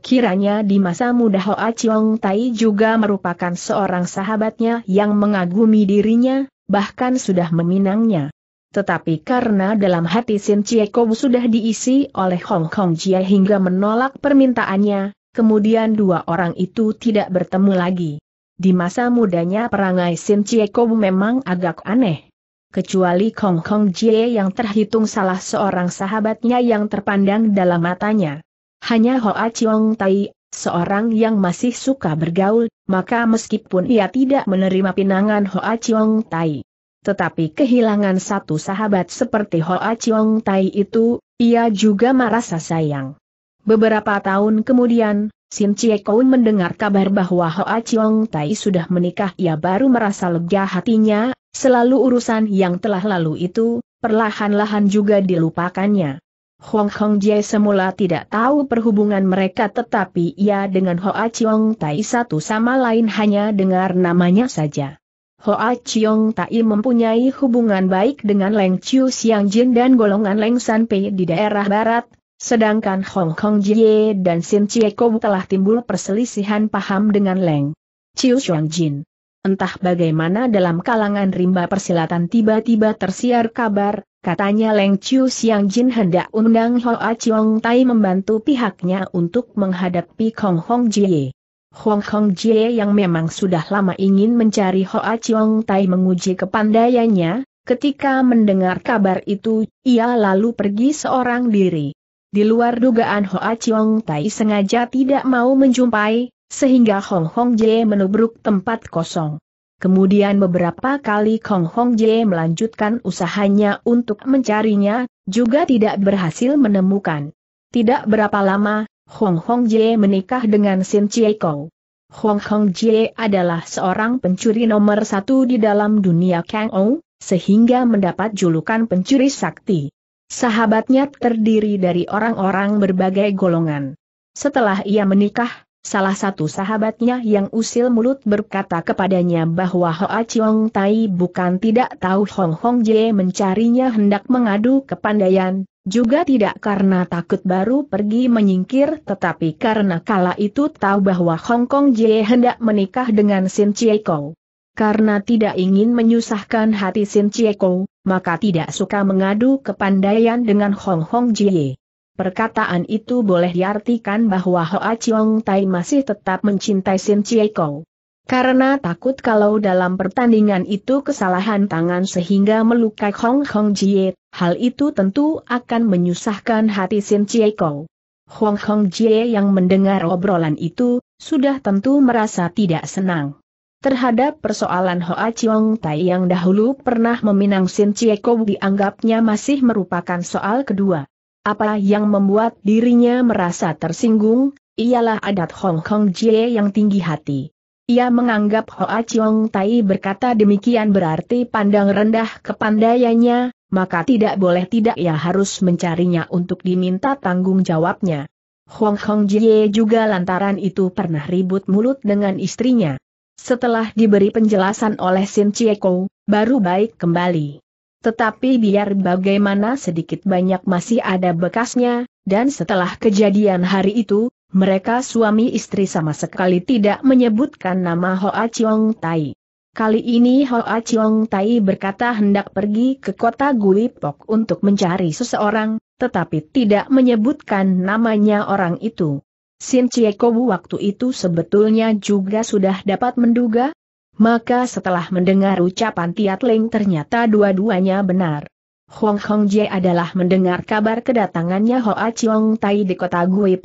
Kiranya di masa muda Hoa Chiong Tai juga merupakan seorang sahabatnya yang mengagumi dirinya, bahkan sudah meminangnya. Tetapi karena dalam hati Sin Cieko sudah diisi oleh Hong Kong Jia hingga menolak permintaannya, kemudian dua orang itu tidak bertemu lagi. Di masa mudanya perangai Sim Kou memang agak aneh. Kecuali Kong Kong Jie yang terhitung salah seorang sahabatnya yang terpandang dalam matanya. Hanya Hoa Chiong Tai, seorang yang masih suka bergaul, maka meskipun ia tidak menerima pinangan Hoa Chiong Tai. Tetapi kehilangan satu sahabat seperti Hoa Chiong Tai itu, ia juga merasa sayang. Beberapa tahun kemudian, Sim Chie mendengar kabar bahwa Hoa Chiong Tai sudah menikah ia baru merasa lega hatinya, selalu urusan yang telah lalu itu, perlahan-lahan juga dilupakannya. Hong Hong Jie semula tidak tahu perhubungan mereka tetapi ia dengan Hoa Chiong Tai satu sama lain hanya dengar namanya saja. Hoa Chiong Tai mempunyai hubungan baik dengan Leng Chiu Xiang Jin dan golongan Leng San Pei di daerah barat, Sedangkan Hong Kong Jie dan Sin Chie Kou telah timbul perselisihan paham dengan Leng Chiu Xiong Jin. Entah bagaimana dalam kalangan rimba persilatan tiba-tiba tersiar kabar, katanya Leng Chiu Xiang Jin hendak undang Hoa Chiong Tai membantu pihaknya untuk menghadapi Hong Kong Jie. Hong Kong Jie yang memang sudah lama ingin mencari Hoa Chiong Tai menguji kepandaiannya, ketika mendengar kabar itu, ia lalu pergi seorang diri. Di luar dugaan Hoa Chiong Tai sengaja tidak mau menjumpai, sehingga Hong Hong Jie menubruk tempat kosong. Kemudian beberapa kali Hong Hong Jie melanjutkan usahanya untuk mencarinya, juga tidak berhasil menemukan. Tidak berapa lama, Hong Hong Jie menikah dengan Sin Chie Kou. Hong Hong Jie adalah seorang pencuri nomor satu di dalam dunia Kang Ou, sehingga mendapat julukan pencuri sakti. Sahabatnya terdiri dari orang-orang berbagai golongan. Setelah ia menikah, salah satu sahabatnya yang usil mulut berkata kepadanya bahwa Hoa Chiong Tai bukan tidak tahu Hong Hong Jie mencarinya hendak mengadu ke kepandaian, juga tidak karena takut baru pergi menyingkir tetapi karena kala itu tahu bahwa Hong Kong Jie hendak menikah dengan Sin Chie Kou. Karena tidak ingin menyusahkan hati Sin Chie Kou, maka tidak suka mengadu kepandaian dengan Hong Hong Jie. Perkataan itu boleh diartikan bahwa Hoa Chiong Tai masih tetap mencintai Sin Chie Kong. Karena takut kalau dalam pertandingan itu kesalahan tangan sehingga melukai Hong Hong Jie, hal itu tentu akan menyusahkan hati Sin Chie Kong. Hong Hong Jie yang mendengar obrolan itu, sudah tentu merasa tidak senang. Terhadap persoalan Hoa Chiong Tai yang dahulu pernah meminang Sin Chiekou dianggapnya masih merupakan soal kedua. Apa yang membuat dirinya merasa tersinggung, ialah adat Hong Kong Jie yang tinggi hati. Ia menganggap Hoa Chiong Tai berkata demikian berarti pandang rendah kepandaiannya, maka tidak boleh tidak ia harus mencarinya untuk diminta tanggung jawabnya. Hong Kong Jie juga lantaran itu pernah ribut mulut dengan istrinya. Setelah diberi penjelasan oleh Sin Chieko, baru baik kembali. Tetapi biar bagaimana sedikit banyak masih ada bekasnya, dan setelah kejadian hari itu, mereka suami istri sama sekali tidak menyebutkan nama Hoa Chiong Tai. Kali ini Hoa Chiong Tai berkata hendak pergi ke kota Guipok untuk mencari seseorang, tetapi tidak menyebutkan namanya orang itu. Sin Ciekowu waktu itu sebetulnya juga sudah dapat menduga. Maka setelah mendengar ucapan Tiat Ling ternyata dua-duanya benar. Hong Hong Jie adalah mendengar kabar kedatangannya Hoa Chiong Tai di kota Gui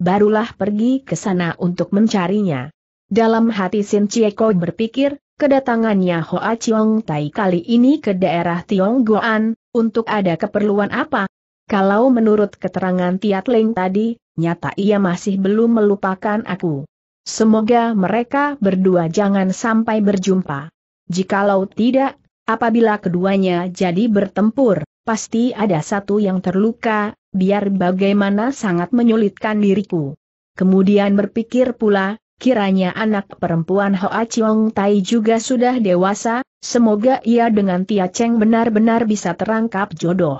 barulah pergi ke sana untuk mencarinya. Dalam hati Sin Cieko berpikir, kedatangannya Hoa Chiong Tai kali ini ke daerah Tiong Goan, untuk ada keperluan apa? Kalau menurut keterangan Tiat Ling tadi, nyata ia masih belum melupakan aku. Semoga mereka berdua jangan sampai berjumpa. Jikalau tidak, apabila keduanya jadi bertempur, pasti ada satu yang terluka, biar bagaimana sangat menyulitkan diriku. Kemudian berpikir pula, kiranya anak perempuan Hoa Chiong Tai juga sudah dewasa, semoga ia dengan Tia Cheng benar-benar bisa terangkap jodoh.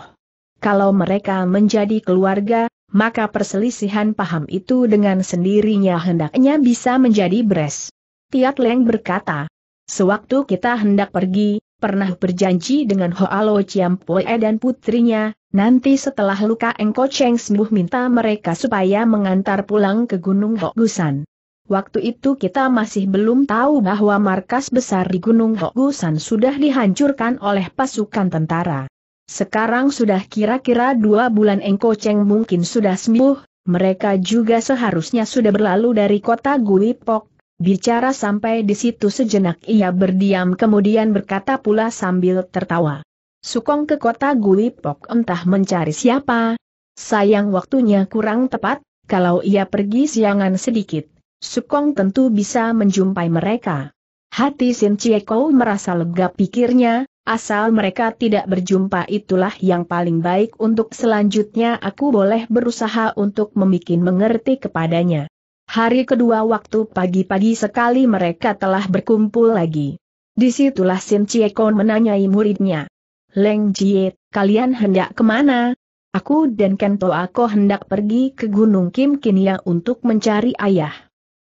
Kalau mereka menjadi keluarga, maka perselisihan paham itu dengan sendirinya hendaknya bisa menjadi beres. Tiat Leng berkata, sewaktu kita hendak pergi, pernah berjanji dengan Hoalo Ciampoe dan putrinya, nanti setelah luka Engko Cheng sembuh minta mereka supaya mengantar pulang ke Gunung Hokusan. Waktu itu kita masih belum tahu bahwa markas besar di Gunung Hokusan sudah dihancurkan oleh pasukan tentara. Sekarang sudah kira-kira dua bulan Engko Cheng mungkin sudah sembuh, mereka juga seharusnya sudah berlalu dari kota Guipok. Bicara sampai di situ sejenak ia berdiam kemudian berkata pula sambil tertawa. Sukong ke kota Guipok entah mencari siapa. Sayang waktunya kurang tepat, kalau ia pergi siangan sedikit, Sukong tentu bisa menjumpai mereka. Hati Sin Kou merasa lega pikirnya, Asal mereka tidak berjumpa itulah yang paling baik untuk selanjutnya aku boleh berusaha untuk membuat mengerti kepadanya. Hari kedua waktu pagi-pagi sekali mereka telah berkumpul lagi. Disitulah Sim Ciekon menanyai muridnya. Leng Jie, kalian hendak kemana? Aku dan Kento Aku hendak pergi ke Gunung Kim Kinia untuk mencari ayah.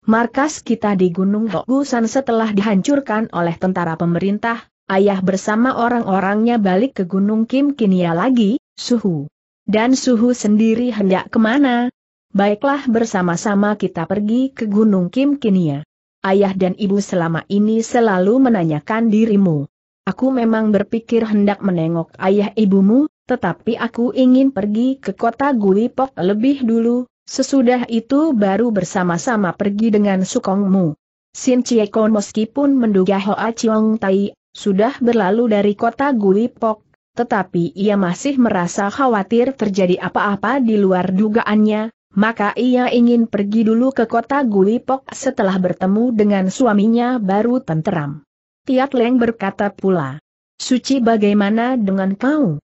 Markas kita di Gunung Hokusan setelah dihancurkan oleh tentara pemerintah, ayah bersama orang-orangnya balik ke Gunung Kim Kinia lagi, Suhu. Dan Suhu sendiri hendak kemana? Baiklah bersama-sama kita pergi ke Gunung Kim Kinia. Ayah dan ibu selama ini selalu menanyakan dirimu. Aku memang berpikir hendak menengok ayah ibumu, tetapi aku ingin pergi ke kota Guipok lebih dulu, sesudah itu baru bersama-sama pergi dengan sukongmu. Sin Chieko meskipun menduga Hoa Chiong Tai sudah berlalu dari kota Guipok, tetapi ia masih merasa khawatir terjadi apa-apa di luar dugaannya, maka ia ingin pergi dulu ke kota Guipok setelah bertemu dengan suaminya baru tenteram. Tiat Leng berkata pula, Suci bagaimana dengan kau?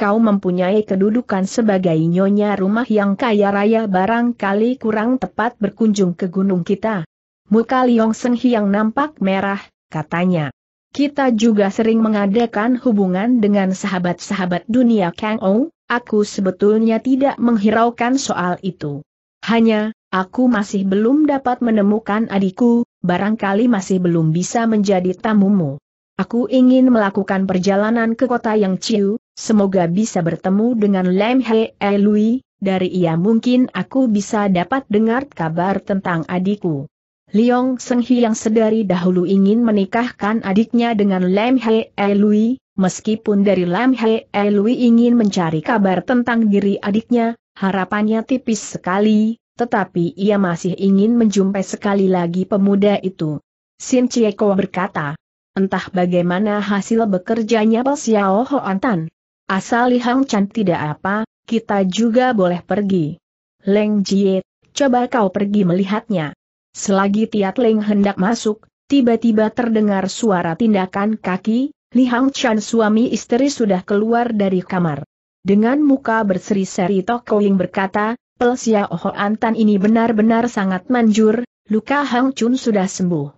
Kau mempunyai kedudukan sebagai nyonya rumah yang kaya raya barangkali kurang tepat berkunjung ke gunung kita. Muka Liong Seng Hiang nampak merah, katanya. Kita juga sering mengadakan hubungan dengan sahabat-sahabat dunia Kang Ou, aku sebetulnya tidak menghiraukan soal itu. Hanya, aku masih belum dapat menemukan adikku, barangkali masih belum bisa menjadi tamumu. Aku ingin melakukan perjalanan ke kota yang ciu, semoga bisa bertemu dengan Lam He Lui, dari ia mungkin aku bisa dapat dengar kabar tentang adikku. Liong Senghi yang sedari dahulu ingin menikahkan adiknya dengan Lam e Lui, meskipun dari Lam e Lui ingin mencari kabar tentang diri adiknya, harapannya tipis sekali, tetapi ia masih ingin menjumpai sekali lagi pemuda itu. Sin Chieko berkata, entah bagaimana hasil bekerjanya Bel Xiao Hoan Tan. Asal Li Hang Chan tidak apa, kita juga boleh pergi. Leng Jie, coba kau pergi melihatnya. Selagi Tiat Leng hendak masuk, tiba-tiba terdengar suara tindakan kaki, Li Hang Chan suami istri sudah keluar dari kamar. Dengan muka berseri-seri Tok Koing berkata, Pelsia Oho Antan ini benar-benar sangat manjur, luka Hang Chun sudah sembuh.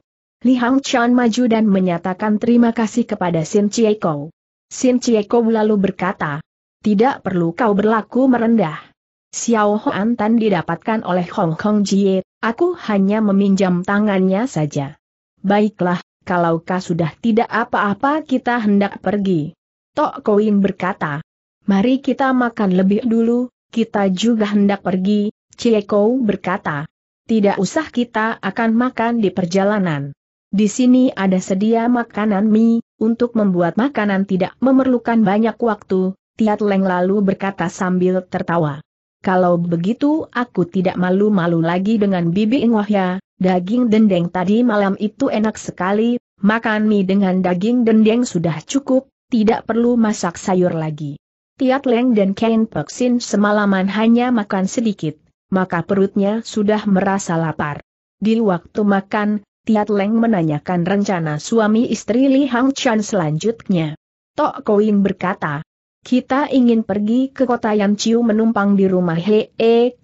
Li Hang Chan maju dan menyatakan terima kasih kepada Sin Chie Kou. Sin Chie Kou lalu berkata, tidak perlu kau berlaku merendah. Xiao Hoan Tan didapatkan oleh Hong Kong Jie, Aku hanya meminjam tangannya saja. Baiklah, kalau kau sudah tidak apa-apa kita hendak pergi. Tok Koin berkata, mari kita makan lebih dulu, kita juga hendak pergi, Cieko berkata. Tidak usah kita akan makan di perjalanan. Di sini ada sedia makanan mie, untuk membuat makanan tidak memerlukan banyak waktu, Tiat Leng lalu berkata sambil tertawa. Kalau begitu aku tidak malu-malu lagi dengan bibi Ingohya, daging dendeng tadi malam itu enak sekali, makan mie dengan daging dendeng sudah cukup, tidak perlu masak sayur lagi. Tiat Leng dan Kain Peksin semalaman hanya makan sedikit, maka perutnya sudah merasa lapar. Di waktu makan, Tiat Leng menanyakan rencana suami istri Li Hang Chan selanjutnya. Tok Koin berkata, kita ingin pergi ke kota Yamciu menumpang di rumah Hee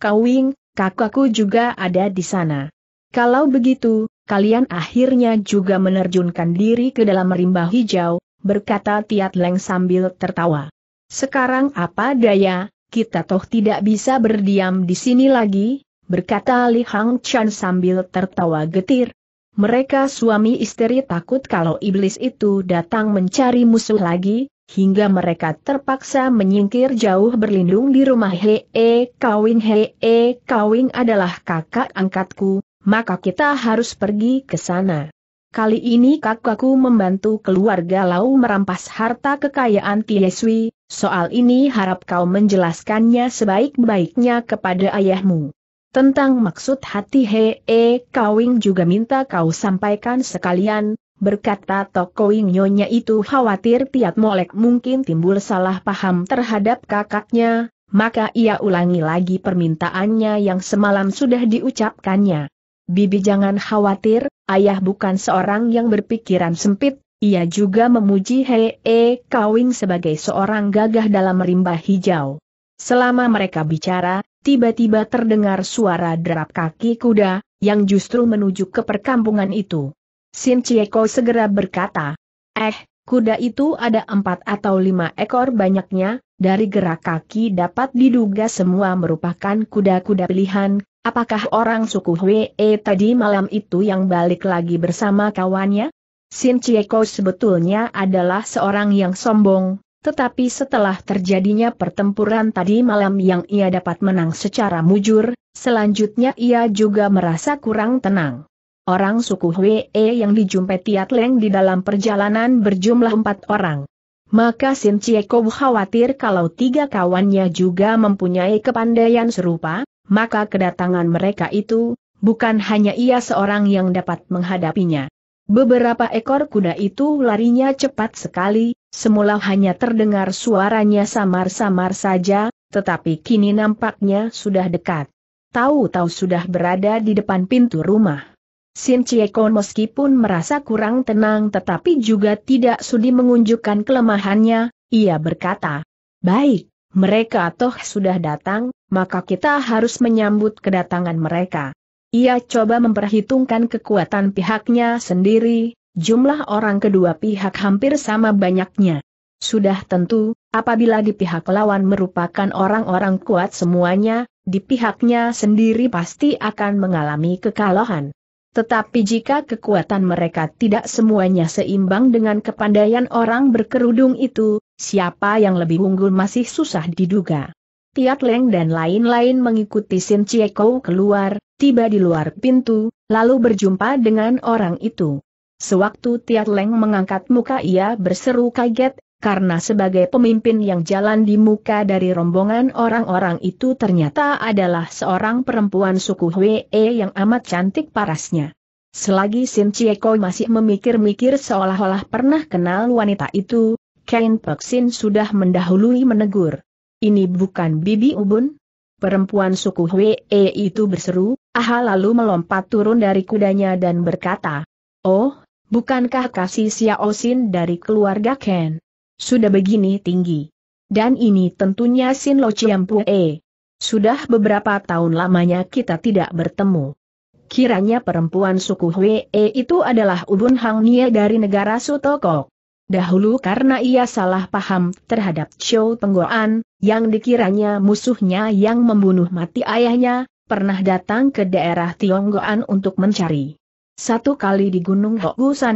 Kawing, kakakku juga ada di sana. Kalau begitu, kalian akhirnya juga menerjunkan diri ke dalam rimba hijau, berkata Tiat Leng sambil tertawa. Sekarang apa daya, kita toh tidak bisa berdiam di sini lagi, berkata Li Hang Chan sambil tertawa getir. Mereka suami istri takut kalau iblis itu datang mencari musuh lagi, hingga mereka terpaksa menyingkir jauh berlindung di rumah Hee Kawing Hee Kawing adalah kakak angkatku, maka kita harus pergi ke sana. Kali ini kakakku membantu keluarga Lau merampas harta kekayaan Kiyeswi. soal ini harap kau menjelaskannya sebaik-baiknya kepada ayahmu. Tentang maksud hati Hee Kawing juga minta kau sampaikan sekalian, berkata Tokoing nyonya itu khawatir Tiat Molek mungkin timbul salah paham terhadap kakaknya, maka ia ulangi lagi permintaannya yang semalam sudah diucapkannya. Bibi jangan khawatir, ayah bukan seorang yang berpikiran sempit, ia juga memuji Hee Kowing e, Kawing sebagai seorang gagah dalam rimba hijau. Selama mereka bicara, tiba-tiba terdengar suara derap kaki kuda, yang justru menuju ke perkampungan itu. Sin Chieko segera berkata, Eh, kuda itu ada empat atau lima ekor banyaknya, dari gerak kaki dapat diduga semua merupakan kuda-kuda pilihan, apakah orang suku Hwee tadi malam itu yang balik lagi bersama kawannya? Sin Chieko sebetulnya adalah seorang yang sombong, tetapi setelah terjadinya pertempuran tadi malam yang ia dapat menang secara mujur, selanjutnya ia juga merasa kurang tenang. Orang suku Hwee yang dijumpai Tiat Leng di dalam perjalanan berjumlah empat orang. Maka Sin Cieko khawatir kalau tiga kawannya juga mempunyai kepandaian serupa, maka kedatangan mereka itu, bukan hanya ia seorang yang dapat menghadapinya. Beberapa ekor kuda itu larinya cepat sekali, semula hanya terdengar suaranya samar-samar saja, tetapi kini nampaknya sudah dekat. Tahu-tahu sudah berada di depan pintu rumah. Sin Chiekon meskipun merasa kurang tenang tetapi juga tidak sudi mengunjukkan kelemahannya, ia berkata, Baik, mereka toh sudah datang, maka kita harus menyambut kedatangan mereka. Ia coba memperhitungkan kekuatan pihaknya sendiri, jumlah orang kedua pihak hampir sama banyaknya. Sudah tentu, apabila di pihak lawan merupakan orang-orang kuat semuanya, di pihaknya sendiri pasti akan mengalami kekalahan. Tetapi jika kekuatan mereka tidak semuanya seimbang dengan kepandaian orang berkerudung itu, siapa yang lebih unggul masih susah diduga. Tiat Leng dan lain-lain mengikuti Sin Kou keluar, tiba di luar pintu, lalu berjumpa dengan orang itu. Sewaktu Tiat Leng mengangkat muka ia berseru kaget, karena sebagai pemimpin yang jalan di muka dari rombongan orang-orang itu ternyata adalah seorang perempuan suku Hwee yang amat cantik parasnya. Selagi Sin Chieko masih memikir-mikir seolah-olah pernah kenal wanita itu, Kain Sin sudah mendahului menegur. Ini bukan Bibi Ubun? Perempuan suku Hwee itu berseru, Aha lalu melompat turun dari kudanya dan berkata, Oh, bukankah kasih Xiao Sin dari keluarga Ken? Sudah begini tinggi. Dan ini tentunya Sin Lo Pue. Sudah beberapa tahun lamanya kita tidak bertemu. Kiranya perempuan suku Hwee itu adalah Ubun Hang Nie dari negara Sutokok. Dahulu karena ia salah paham terhadap Chow Penggoan, yang dikiranya musuhnya yang membunuh mati ayahnya, pernah datang ke daerah Tionggoan untuk mencari. Satu kali di Gunung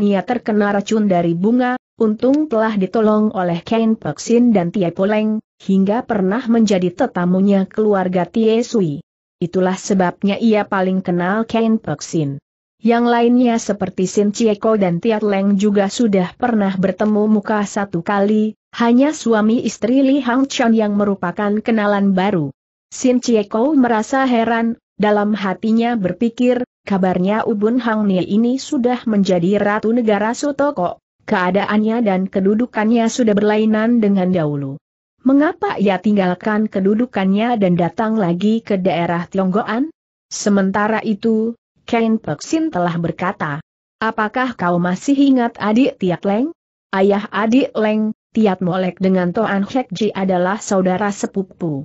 ia terkena racun dari bunga, Untung telah ditolong oleh Kain Peksin dan Tie Poleng, hingga pernah menjadi tetamunya keluarga Tie Sui. Itulah sebabnya ia paling kenal Kain Peksin. Yang lainnya seperti Sin Cieko dan Tiat Leng juga sudah pernah bertemu muka satu kali, hanya suami istri Li Hang Chan yang merupakan kenalan baru. Sin Cieko merasa heran, dalam hatinya berpikir, kabarnya Ubun Hang Nie ini sudah menjadi ratu negara Sotoko. Keadaannya dan kedudukannya sudah berlainan dengan dahulu. Mengapa ia tinggalkan kedudukannya dan datang lagi ke daerah Tionggoan? Sementara itu, Ken Peksin telah berkata, Apakah kau masih ingat adik Tiat Leng? Ayah adik Leng, Tiat Molek dengan Toan Hek Ji adalah saudara sepupu.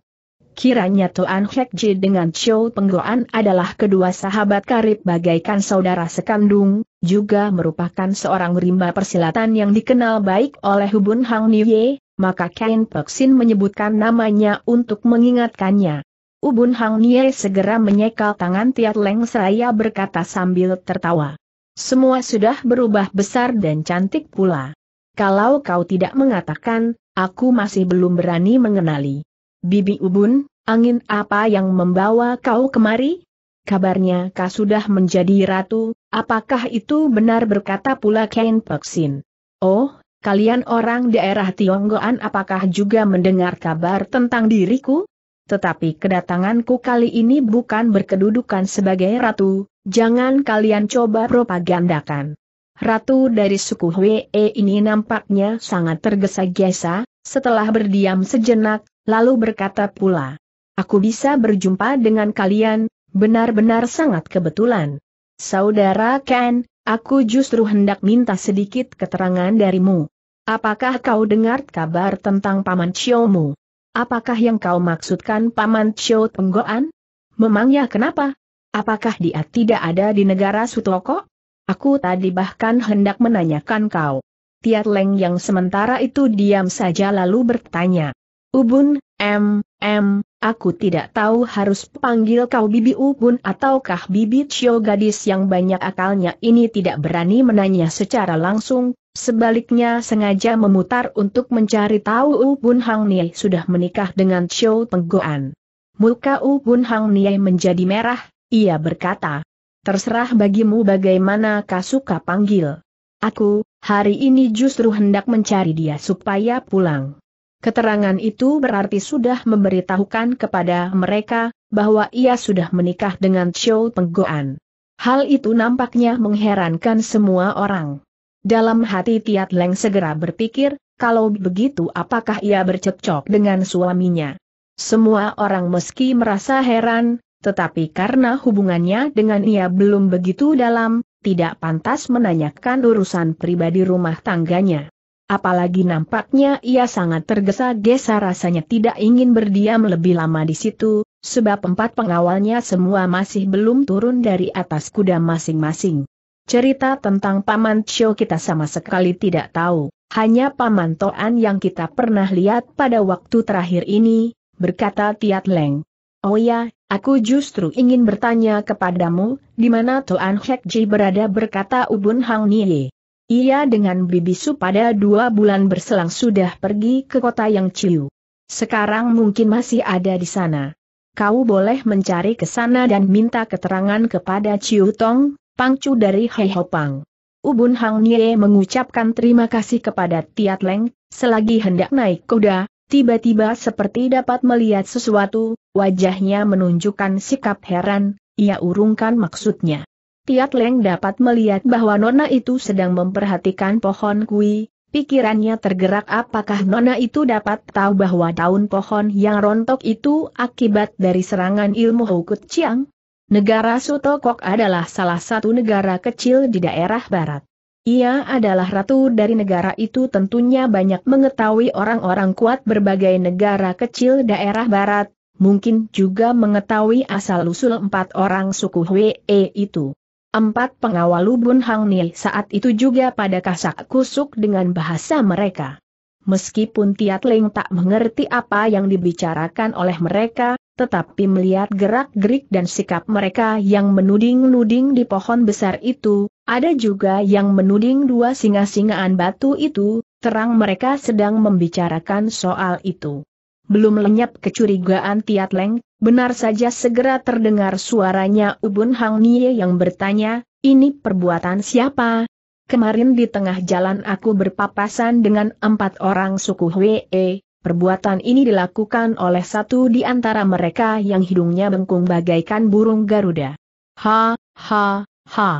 Kiranya Tuan Hek Ji dengan Chow Penggoan adalah kedua sahabat karib bagaikan saudara sekandung, juga merupakan seorang rimba persilatan yang dikenal baik oleh Hubun Hang Niye, maka Kain Peksin menyebutkan namanya untuk mengingatkannya. Ubun Hang Niye segera menyekal tangan Tiat Leng Seraya berkata sambil tertawa. Semua sudah berubah besar dan cantik pula. Kalau kau tidak mengatakan, aku masih belum berani mengenali. Bibi Ubun, angin apa yang membawa kau kemari? Kabarnya kau sudah menjadi ratu, apakah itu benar berkata pula Kain Peksin? Oh, kalian orang daerah Tionggoan apakah juga mendengar kabar tentang diriku? Tetapi kedatanganku kali ini bukan berkedudukan sebagai ratu, jangan kalian coba propagandakan. Ratu dari suku Hwee ini nampaknya sangat tergesa-gesa, setelah berdiam sejenak, lalu berkata pula, Aku bisa berjumpa dengan kalian, benar-benar sangat kebetulan. Saudara Ken, aku justru hendak minta sedikit keterangan darimu. Apakah kau dengar kabar tentang Paman Chiomu? Apakah yang kau maksudkan Paman Chio Tenggoan? Memangnya kenapa? Apakah dia tidak ada di negara Sutoko? Aku tadi bahkan hendak menanyakan kau. Tiat Leng yang sementara itu diam saja lalu bertanya. Ubun, M, M, aku tidak tahu harus panggil kau Bibi Ubun ataukah Bibi Cio gadis yang banyak akalnya ini tidak berani menanya secara langsung, sebaliknya sengaja memutar untuk mencari tahu Ubun Hang Niai sudah menikah dengan Cio Penggoan. Muka Ubun Hang Niai menjadi merah, ia berkata, terserah bagimu bagaimana kau suka panggil. Aku, hari ini justru hendak mencari dia supaya pulang. Keterangan itu berarti sudah memberitahukan kepada mereka, bahwa ia sudah menikah dengan Chou Penggoan. Hal itu nampaknya mengherankan semua orang. Dalam hati Tiat Leng segera berpikir, kalau begitu apakah ia bercocok dengan suaminya. Semua orang meski merasa heran, tetapi karena hubungannya dengan ia belum begitu dalam, tidak pantas menanyakan urusan pribadi rumah tangganya apalagi nampaknya ia sangat tergesa-gesa rasanya tidak ingin berdiam lebih lama di situ, sebab empat pengawalnya semua masih belum turun dari atas kuda masing-masing. Cerita tentang Paman Cho kita sama sekali tidak tahu, hanya Paman Toan yang kita pernah lihat pada waktu terakhir ini, berkata Tiat Leng. Oh ya, aku justru ingin bertanya kepadamu, di mana Toan Hek Ji berada berkata Ubun Hang Nie. Ia dengan Bibisu pada dua bulan berselang sudah pergi ke kota yang Ciu. Sekarang mungkin masih ada di sana. Kau boleh mencari ke sana dan minta keterangan kepada Ciu Tong, Pangcu dari Hei Hopang. Ubun Hang Nye mengucapkan terima kasih kepada Tiat Leng, selagi hendak naik kuda, tiba-tiba seperti dapat melihat sesuatu, wajahnya menunjukkan sikap heran, ia urungkan maksudnya. Tiat Leng dapat melihat bahwa Nona itu sedang memperhatikan pohon kui, pikirannya tergerak apakah Nona itu dapat tahu bahwa daun pohon yang rontok itu akibat dari serangan ilmu Hukut Chiang? Negara Sutokok adalah salah satu negara kecil di daerah barat. Ia adalah ratu dari negara itu tentunya banyak mengetahui orang-orang kuat berbagai negara kecil daerah barat, mungkin juga mengetahui asal-usul empat orang suku Hwee itu. Empat pengawal Lubun Hang Nil saat itu juga pada kasak kusuk dengan bahasa mereka. Meskipun Tiat Leng tak mengerti apa yang dibicarakan oleh mereka, tetapi melihat gerak-gerik dan sikap mereka yang menuding-nuding di pohon besar itu, ada juga yang menuding dua singa-singaan batu itu, terang mereka sedang membicarakan soal itu belum lenyap kecurigaan Tiat Leng, benar saja segera terdengar suaranya Ubun Hang Nie yang bertanya, ini perbuatan siapa? Kemarin di tengah jalan aku berpapasan dengan empat orang suku Hwee, perbuatan ini dilakukan oleh satu di antara mereka yang hidungnya bengkung bagaikan burung Garuda. Ha, ha, ha.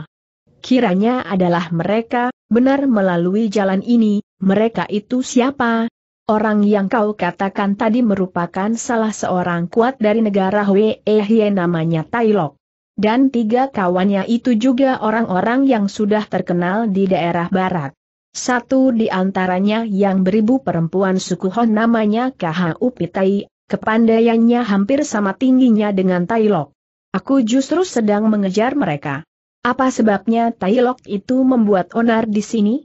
Kiranya adalah mereka, benar melalui jalan ini, mereka itu siapa? Orang yang kau katakan tadi merupakan salah seorang kuat dari negara Hwee Hie eh, namanya Tailok. Dan tiga kawannya itu juga orang-orang yang sudah terkenal di daerah barat. Satu di antaranya yang beribu perempuan suku Hon namanya KHU Pitai, kepandaiannya hampir sama tingginya dengan Tailok. Aku justru sedang mengejar mereka. Apa sebabnya Tailok itu membuat onar di sini?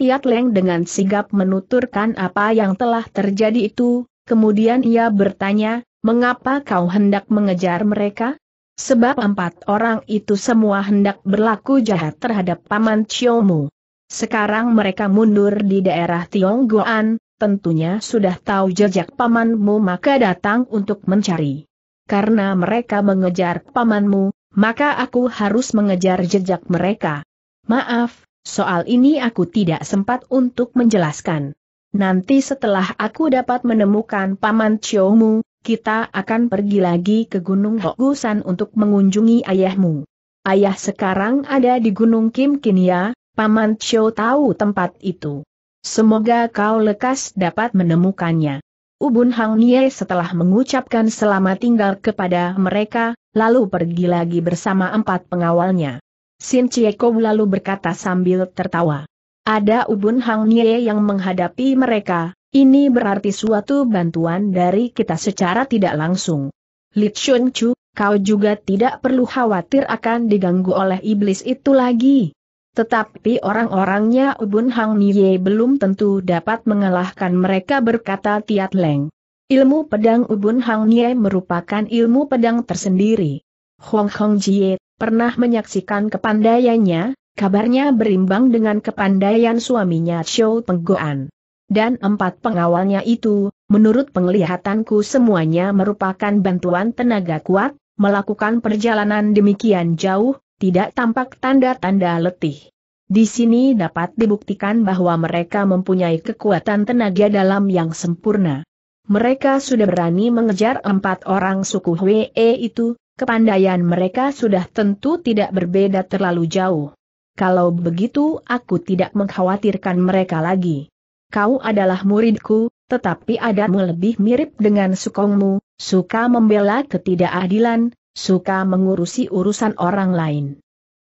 Tiat Leng dengan sigap menuturkan apa yang telah terjadi itu, kemudian ia bertanya, mengapa kau hendak mengejar mereka? Sebab empat orang itu semua hendak berlaku jahat terhadap Paman Chiomu. Sekarang mereka mundur di daerah Tionggoan, tentunya sudah tahu jejak pamanmu maka datang untuk mencari. Karena mereka mengejar pamanmu, maka aku harus mengejar jejak mereka. Maaf, Soal ini aku tidak sempat untuk menjelaskan. Nanti setelah aku dapat menemukan Paman Chiomu, kita akan pergi lagi ke Gunung Hokusan untuk mengunjungi ayahmu. Ayah sekarang ada di Gunung Kim Kinia, Paman Chiu tahu tempat itu. Semoga kau lekas dapat menemukannya. Ubun Hang Nie setelah mengucapkan selamat tinggal kepada mereka, lalu pergi lagi bersama empat pengawalnya. Sin Chieko lalu berkata sambil tertawa. Ada Ubun Hang Nie yang menghadapi mereka, ini berarti suatu bantuan dari kita secara tidak langsung. Li Chun Chu, kau juga tidak perlu khawatir akan diganggu oleh iblis itu lagi. Tetapi orang-orangnya Ubun Hang Nie belum tentu dapat mengalahkan mereka berkata Tiat Leng. Ilmu pedang Ubun Hang Nie merupakan ilmu pedang tersendiri. Hong Hong Jie pernah menyaksikan kepandaiannya, kabarnya berimbang dengan kepandaian suaminya Show Penggoan. Dan empat pengawalnya itu, menurut penglihatanku semuanya merupakan bantuan tenaga kuat, melakukan perjalanan demikian jauh, tidak tampak tanda-tanda letih. Di sini dapat dibuktikan bahwa mereka mempunyai kekuatan tenaga dalam yang sempurna. Mereka sudah berani mengejar empat orang suku Hwee itu, Kepandaian mereka sudah tentu tidak berbeda terlalu jauh. Kalau begitu aku tidak mengkhawatirkan mereka lagi. Kau adalah muridku, tetapi adatmu lebih mirip dengan sukongmu, suka membela ketidakadilan, suka mengurusi urusan orang lain.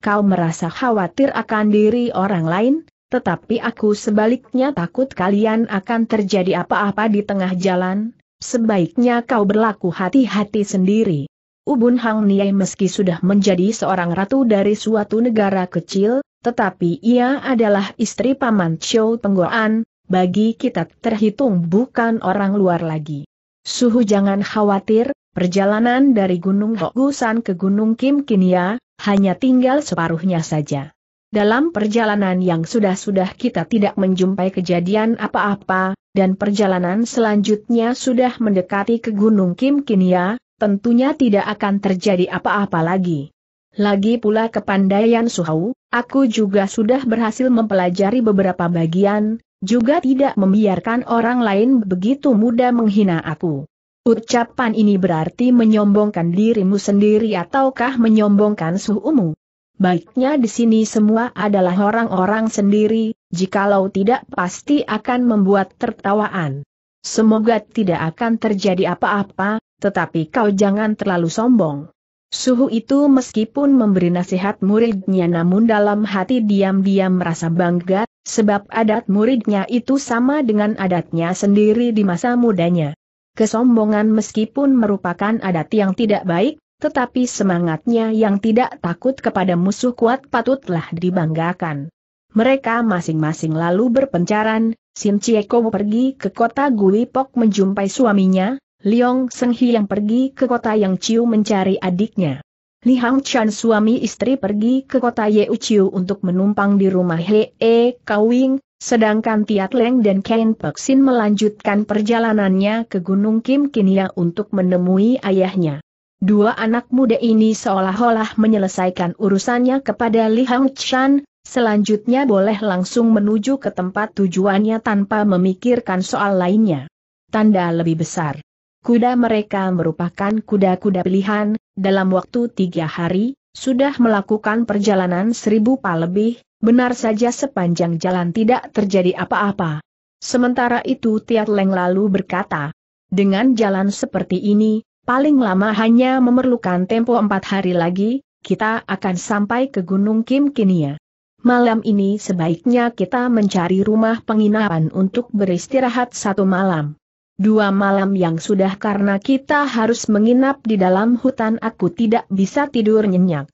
Kau merasa khawatir akan diri orang lain, tetapi aku sebaliknya takut kalian akan terjadi apa-apa di tengah jalan, sebaiknya kau berlaku hati-hati sendiri. Ubun Hang Niai meski sudah menjadi seorang ratu dari suatu negara kecil, tetapi ia adalah istri paman Chow Penggoan, bagi kita terhitung bukan orang luar lagi. Suhu jangan khawatir, perjalanan dari Gunung Hokusan ke Gunung Kim Kinia, hanya tinggal separuhnya saja. Dalam perjalanan yang sudah-sudah kita tidak menjumpai kejadian apa-apa, dan perjalanan selanjutnya sudah mendekati ke Gunung Kim Kinia, tentunya tidak akan terjadi apa-apa lagi. Lagi pula kepandaian Suhau, aku juga sudah berhasil mempelajari beberapa bagian, juga tidak membiarkan orang lain begitu mudah menghina aku. Ucapan ini berarti menyombongkan dirimu sendiri ataukah menyombongkan suhumu? Baiknya di sini semua adalah orang-orang sendiri, jikalau tidak pasti akan membuat tertawaan. Semoga tidak akan terjadi apa-apa, tetapi kau jangan terlalu sombong. Suhu itu meskipun memberi nasihat muridnya namun dalam hati diam-diam merasa bangga, sebab adat muridnya itu sama dengan adatnya sendiri di masa mudanya. Kesombongan meskipun merupakan adat yang tidak baik, tetapi semangatnya yang tidak takut kepada musuh kuat patutlah dibanggakan. Mereka masing-masing lalu berpencaran, Sin Cieko pergi ke kota Pok menjumpai suaminya, Liong Seng yang pergi ke kota Yang Chiu mencari adiknya. Li Hang Chan suami istri pergi ke kota Ye Uchiu untuk menumpang di rumah He E Kawing, sedangkan Tiat Leng dan Ken Pek Sin melanjutkan perjalanannya ke Gunung Kim Kinia untuk menemui ayahnya. Dua anak muda ini seolah-olah menyelesaikan urusannya kepada Li Hang Chan, selanjutnya boleh langsung menuju ke tempat tujuannya tanpa memikirkan soal lainnya. Tanda lebih besar. Kuda mereka merupakan kuda-kuda pilihan, dalam waktu tiga hari, sudah melakukan perjalanan seribu pa lebih, benar saja sepanjang jalan tidak terjadi apa-apa. Sementara itu Tiat Leng lalu berkata, dengan jalan seperti ini, paling lama hanya memerlukan tempo empat hari lagi, kita akan sampai ke Gunung Kim Kinia. Malam ini sebaiknya kita mencari rumah penginapan untuk beristirahat satu malam. Dua malam yang sudah karena kita harus menginap di dalam hutan aku tidak bisa tidur nyenyak.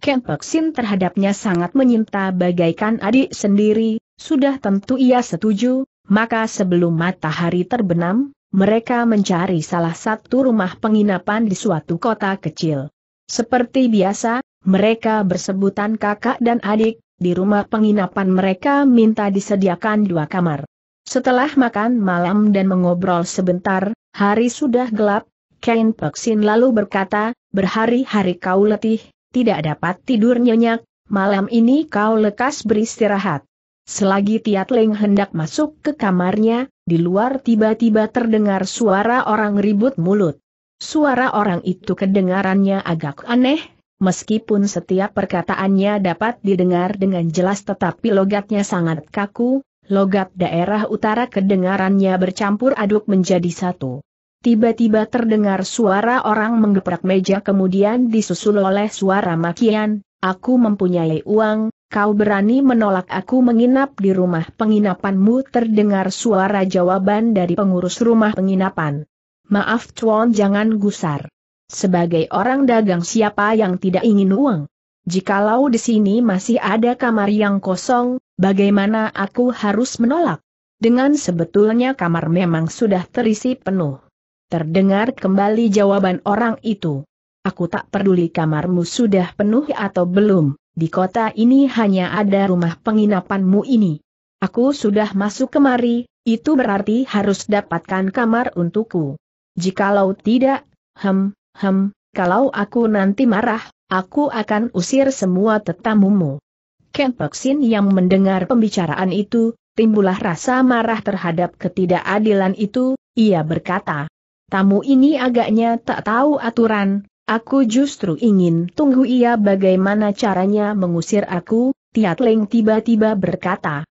Kempeksin terhadapnya sangat menyinta bagaikan adik sendiri, sudah tentu ia setuju, maka sebelum matahari terbenam, mereka mencari salah satu rumah penginapan di suatu kota kecil. Seperti biasa, mereka bersebutan kakak dan adik, di rumah penginapan mereka minta disediakan dua kamar. Setelah makan malam dan mengobrol sebentar, hari sudah gelap, Kain Peksin lalu berkata, berhari-hari kau letih, tidak dapat tidur nyenyak, malam ini kau lekas beristirahat. Selagi Tiat Leng hendak masuk ke kamarnya, di luar tiba-tiba terdengar suara orang ribut mulut. Suara orang itu kedengarannya agak aneh, meskipun setiap perkataannya dapat didengar dengan jelas tetapi logatnya sangat kaku, Logat daerah utara kedengarannya bercampur aduk menjadi satu. Tiba-tiba terdengar suara orang menggeprak meja kemudian disusul oleh suara makian, aku mempunyai uang, kau berani menolak aku menginap di rumah penginapanmu terdengar suara jawaban dari pengurus rumah penginapan. Maaf Tuan jangan gusar. Sebagai orang dagang siapa yang tidak ingin uang? Jikalau di sini masih ada kamar yang kosong, Bagaimana aku harus menolak? Dengan sebetulnya kamar memang sudah terisi penuh. Terdengar kembali jawaban orang itu. Aku tak peduli kamarmu sudah penuh atau belum, di kota ini hanya ada rumah penginapanmu ini. Aku sudah masuk kemari, itu berarti harus dapatkan kamar untukku. Jikalau tidak, hem, hem, kalau aku nanti marah, aku akan usir semua tetamumu. Ken Sin yang mendengar pembicaraan itu, timbullah rasa marah terhadap ketidakadilan itu, ia berkata. Tamu ini agaknya tak tahu aturan, aku justru ingin tunggu ia bagaimana caranya mengusir aku, Tiat Leng tiba-tiba berkata.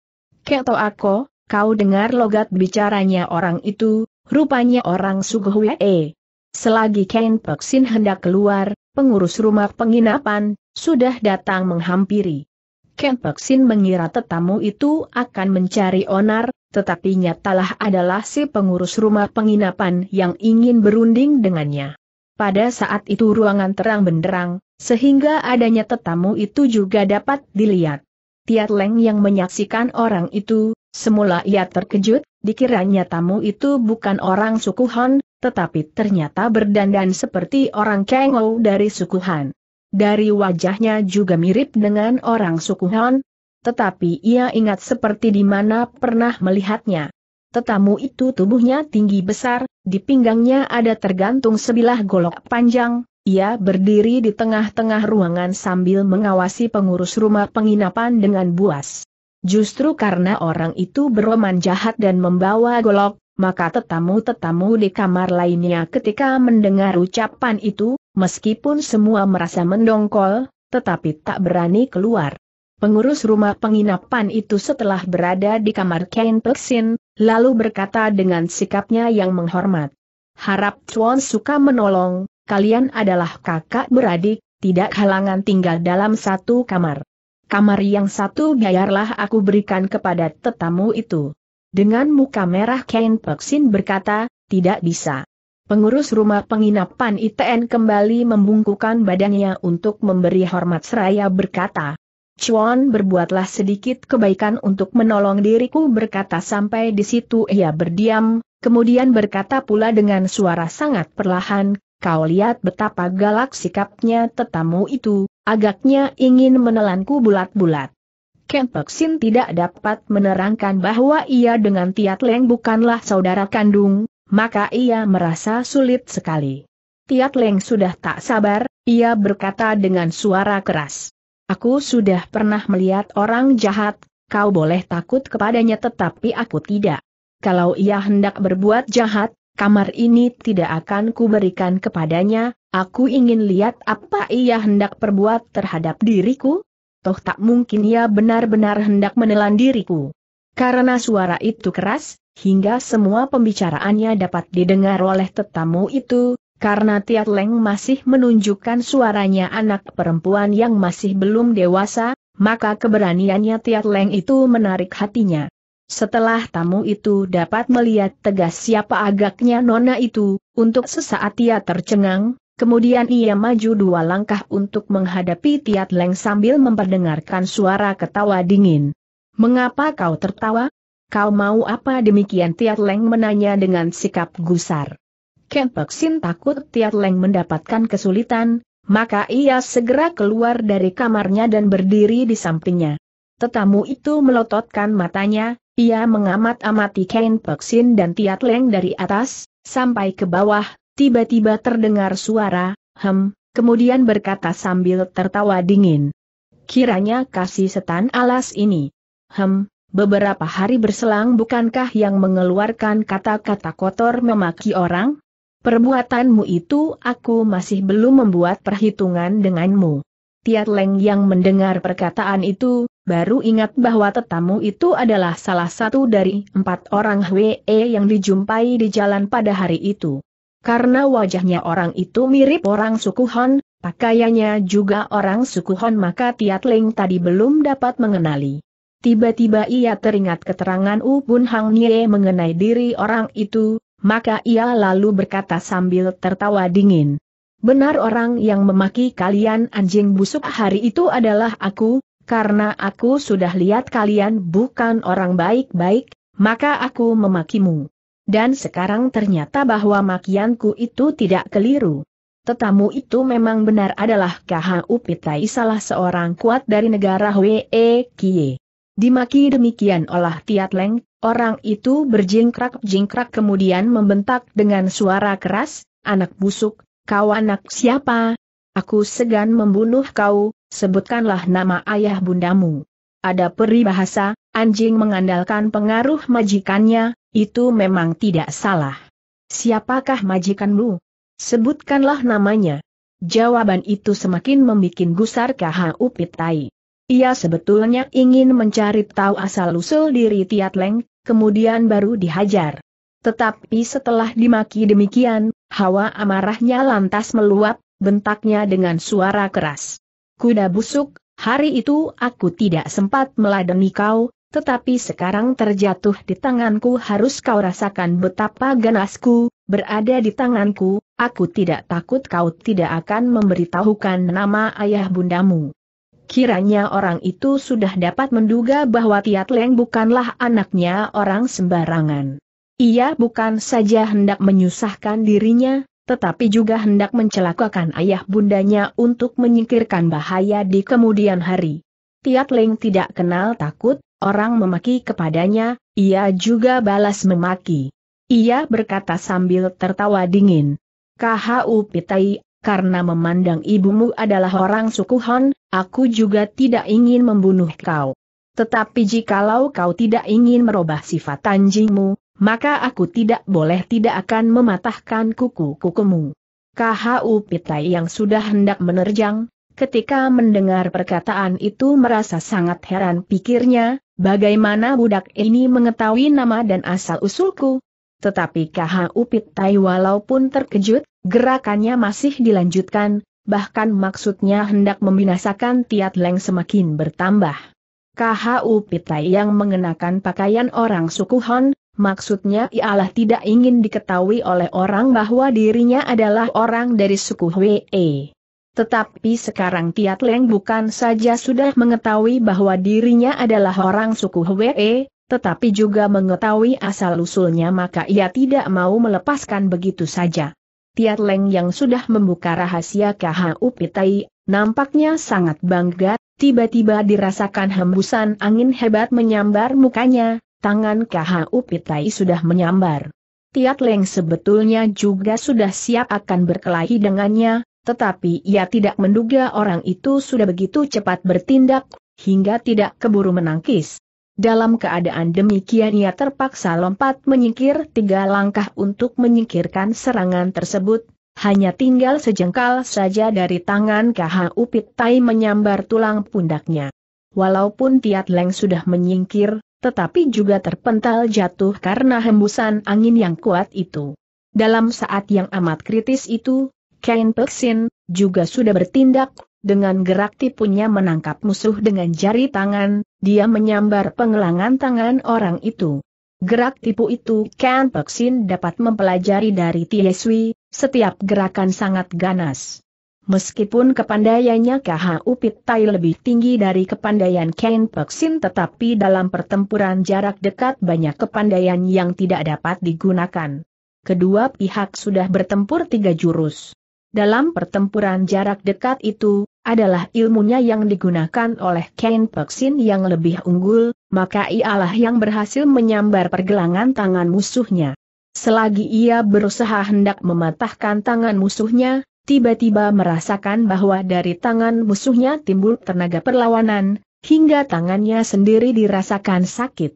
Keto aku, kau dengar logat bicaranya orang itu, rupanya orang Suguhwee. Selagi Ken Sin hendak keluar, pengurus rumah penginapan, sudah datang menghampiri. Ken Kenpeksin mengira tetamu itu akan mencari onar, tetapi nyatalah adalah si pengurus rumah penginapan yang ingin berunding dengannya. Pada saat itu ruangan terang benderang, sehingga adanya tetamu itu juga dapat dilihat. Tiat Leng yang menyaksikan orang itu, semula ia terkejut, dikiranya tamu itu bukan orang suku Han, tetapi ternyata berdandan seperti orang Kengou dari suku Han dari wajahnya juga mirip dengan orang suku Han, tetapi ia ingat seperti di mana pernah melihatnya. Tetamu itu tubuhnya tinggi besar, di pinggangnya ada tergantung sebilah golok panjang, ia berdiri di tengah-tengah ruangan sambil mengawasi pengurus rumah penginapan dengan buas. Justru karena orang itu beroman jahat dan membawa golok, maka tetamu-tetamu di kamar lainnya ketika mendengar ucapan itu, Meskipun semua merasa mendongkol, tetapi tak berani keluar. Pengurus rumah penginapan itu setelah berada di kamar Ken Peksin, lalu berkata dengan sikapnya yang menghormat. Harap Chuan suka menolong, kalian adalah kakak beradik, tidak halangan tinggal dalam satu kamar. Kamar yang satu biarlah aku berikan kepada tetamu itu. Dengan muka merah Ken Peksin berkata, tidak bisa. Pengurus rumah penginapan ITN kembali membungkukan badannya untuk memberi hormat seraya berkata, Chuan berbuatlah sedikit kebaikan untuk menolong diriku berkata sampai di situ ia berdiam, kemudian berkata pula dengan suara sangat perlahan, kau lihat betapa galak sikapnya tetamu itu, agaknya ingin menelanku bulat-bulat. Sin tidak dapat menerangkan bahwa ia dengan Tiat Leng bukanlah saudara kandung, maka ia merasa sulit sekali. Tiat Leng sudah tak sabar, ia berkata dengan suara keras. Aku sudah pernah melihat orang jahat, kau boleh takut kepadanya tetapi aku tidak. Kalau ia hendak berbuat jahat, kamar ini tidak akan kuberikan kepadanya, aku ingin lihat apa ia hendak perbuat terhadap diriku. Toh tak mungkin ia benar-benar hendak menelan diriku. Karena suara itu keras, hingga semua pembicaraannya dapat didengar oleh tetamu itu, karena Tiat Leng masih menunjukkan suaranya anak perempuan yang masih belum dewasa, maka keberaniannya Tiat Leng itu menarik hatinya. Setelah tamu itu dapat melihat tegas siapa agaknya nona itu, untuk sesaat ia tercengang, kemudian ia maju dua langkah untuk menghadapi Tiat Leng sambil memperdengarkan suara ketawa dingin. Mengapa kau tertawa? Kau mau apa demikian Tiat Leng menanya dengan sikap gusar. Ken Sin takut Tiat Leng mendapatkan kesulitan, maka ia segera keluar dari kamarnya dan berdiri di sampingnya. Tetamu itu melototkan matanya, ia mengamat-amati Ken Sin dan Tiat Leng dari atas, sampai ke bawah, tiba-tiba terdengar suara, hem, kemudian berkata sambil tertawa dingin. Kiranya kasih setan alas ini. Hem, Beberapa hari berselang bukankah yang mengeluarkan kata-kata kotor memaki orang? Perbuatanmu itu aku masih belum membuat perhitungan denganmu. Tiat Leng yang mendengar perkataan itu, baru ingat bahwa tetamu itu adalah salah satu dari empat orang Hwe e yang dijumpai di jalan pada hari itu. Karena wajahnya orang itu mirip orang suku Hon, pakaiannya juga orang suku Hon maka Tiat Leng tadi belum dapat mengenali. Tiba-tiba ia teringat keterangan U Bun Hang Nie mengenai diri orang itu, maka ia lalu berkata sambil tertawa dingin. Benar orang yang memaki kalian anjing busuk hari itu adalah aku, karena aku sudah lihat kalian bukan orang baik-baik, maka aku memakimu. Dan sekarang ternyata bahwa makianku itu tidak keliru. Tetamu itu memang benar adalah Kahupitai Upitai salah seorang kuat dari negara Wee Kie. Dimaki demikian olah Tiat Leng, orang itu berjingkrak-jingkrak kemudian membentak dengan suara keras, anak busuk, kau anak siapa? Aku segan membunuh kau, sebutkanlah nama ayah bundamu. Ada peribahasa, anjing mengandalkan pengaruh majikannya, itu memang tidak salah. Siapakah majikanmu? Sebutkanlah namanya. Jawaban itu semakin membuat gusar KHU Upitai. Ia sebetulnya ingin mencari tahu asal-usul diri Tiat Leng, kemudian baru dihajar. Tetapi setelah dimaki demikian, hawa amarahnya lantas meluap, bentaknya dengan suara keras. Kuda busuk, hari itu aku tidak sempat meladeni kau, tetapi sekarang terjatuh di tanganku harus kau rasakan betapa ganasku, berada di tanganku, aku tidak takut kau tidak akan memberitahukan nama ayah bundamu. Kiranya orang itu sudah dapat menduga bahwa Tiat Leng bukanlah anaknya orang sembarangan. Ia bukan saja hendak menyusahkan dirinya, tetapi juga hendak mencelakakan ayah bundanya untuk menyingkirkan bahaya di kemudian hari. Tiat Leng tidak kenal takut, orang memaki kepadanya, ia juga balas memaki. Ia berkata sambil tertawa dingin. KHU Pitai, karena memandang ibumu adalah orang suku Han, aku juga tidak ingin membunuh kau. Tetapi jikalau kau tidak ingin merubah sifat anjingmu, maka aku tidak boleh tidak akan mematahkan kuku-kukumu. KHU Pitai yang sudah hendak menerjang, ketika mendengar perkataan itu merasa sangat heran pikirnya, bagaimana budak ini mengetahui nama dan asal-usulku. Tetapi KHU Pitai walaupun terkejut, Gerakannya masih dilanjutkan, bahkan maksudnya hendak membinasakan Tiat Leng semakin bertambah. KHU Pitai yang mengenakan pakaian orang suku Hon, maksudnya ialah tidak ingin diketahui oleh orang bahwa dirinya adalah orang dari suku Hwee. Tetapi sekarang Tiat Leng bukan saja sudah mengetahui bahwa dirinya adalah orang suku Hwee, tetapi juga mengetahui asal-usulnya maka ia tidak mau melepaskan begitu saja. Tiat Leng yang sudah membuka rahasia KHU Pitai, nampaknya sangat bangga, tiba-tiba dirasakan hembusan angin hebat menyambar mukanya, tangan KHU Pitai sudah menyambar. Tiat Leng sebetulnya juga sudah siap akan berkelahi dengannya, tetapi ia tidak menduga orang itu sudah begitu cepat bertindak, hingga tidak keburu menangkis. Dalam keadaan demikian ia terpaksa lompat menyingkir tiga langkah untuk menyingkirkan serangan tersebut, hanya tinggal sejengkal saja dari tangan KH Upit Tai menyambar tulang pundaknya. Walaupun Tiat Leng sudah menyingkir, tetapi juga terpental jatuh karena hembusan angin yang kuat itu. Dalam saat yang amat kritis itu, Kain Peksin, juga sudah bertindak dengan gerak tipunya menangkap musuh dengan jari tangan, dia menyambar pengelangan tangan orang itu. Gerak tipu itu Ken Peksin dapat mempelajari dari Tieswi, setiap gerakan sangat ganas. Meskipun kepandaiannya KH Upit Tai lebih tinggi dari kepandaian Ken Peksin tetapi dalam pertempuran jarak dekat banyak kepandaian yang tidak dapat digunakan. Kedua pihak sudah bertempur tiga jurus. Dalam pertempuran jarak dekat itu, adalah ilmunya yang digunakan oleh Ken Peksin yang lebih unggul, maka ialah yang berhasil menyambar pergelangan tangan musuhnya. Selagi ia berusaha hendak mematahkan tangan musuhnya, tiba-tiba merasakan bahwa dari tangan musuhnya timbul tenaga perlawanan, hingga tangannya sendiri dirasakan sakit.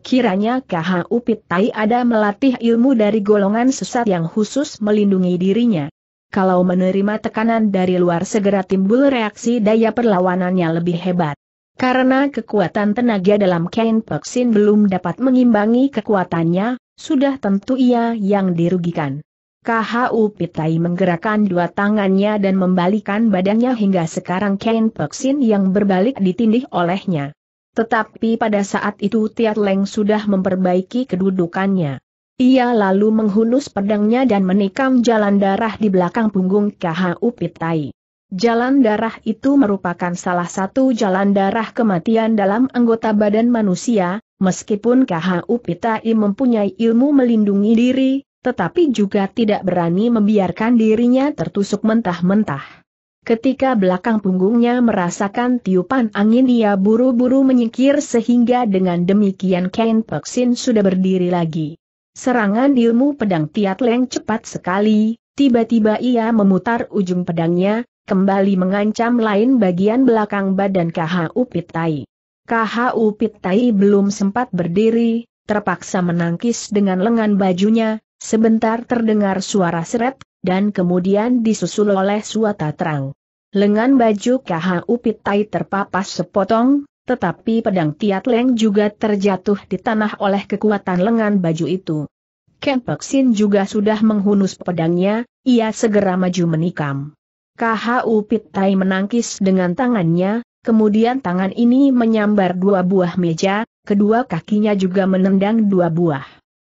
Kiranya KH Upit Tai ada melatih ilmu dari golongan sesat yang khusus melindungi dirinya kalau menerima tekanan dari luar segera timbul reaksi daya perlawanannya lebih hebat. Karena kekuatan tenaga dalam Kain Peksin belum dapat mengimbangi kekuatannya, sudah tentu ia yang dirugikan. KHU Pitai menggerakkan dua tangannya dan membalikan badannya hingga sekarang Kain Peksin yang berbalik ditindih olehnya. Tetapi pada saat itu Tiat Leng sudah memperbaiki kedudukannya. Ia lalu menghunus pedangnya dan menikam jalan darah di belakang punggung KHU Pitai. Jalan darah itu merupakan salah satu jalan darah kematian dalam anggota badan manusia, meskipun KHU Pitai mempunyai ilmu melindungi diri, tetapi juga tidak berani membiarkan dirinya tertusuk mentah-mentah. Ketika belakang punggungnya merasakan tiupan angin ia buru-buru menyingkir sehingga dengan demikian Ken Peksin sudah berdiri lagi. Serangan ilmu pedang Tiat Leng cepat sekali, tiba-tiba ia memutar ujung pedangnya, kembali mengancam lain bagian belakang badan Upit Tai. Kha Upit Tai belum sempat berdiri, terpaksa menangkis dengan lengan bajunya, sebentar terdengar suara seret, dan kemudian disusul oleh suara terang. Lengan baju Upit Tai terpapas sepotong, tetapi pedang Tiat Leng juga terjatuh di tanah oleh kekuatan lengan baju itu. Pek Sin juga sudah menghunus pedangnya, ia segera maju menikam. KHU Tai menangkis dengan tangannya, kemudian tangan ini menyambar dua buah meja, kedua kakinya juga menendang dua buah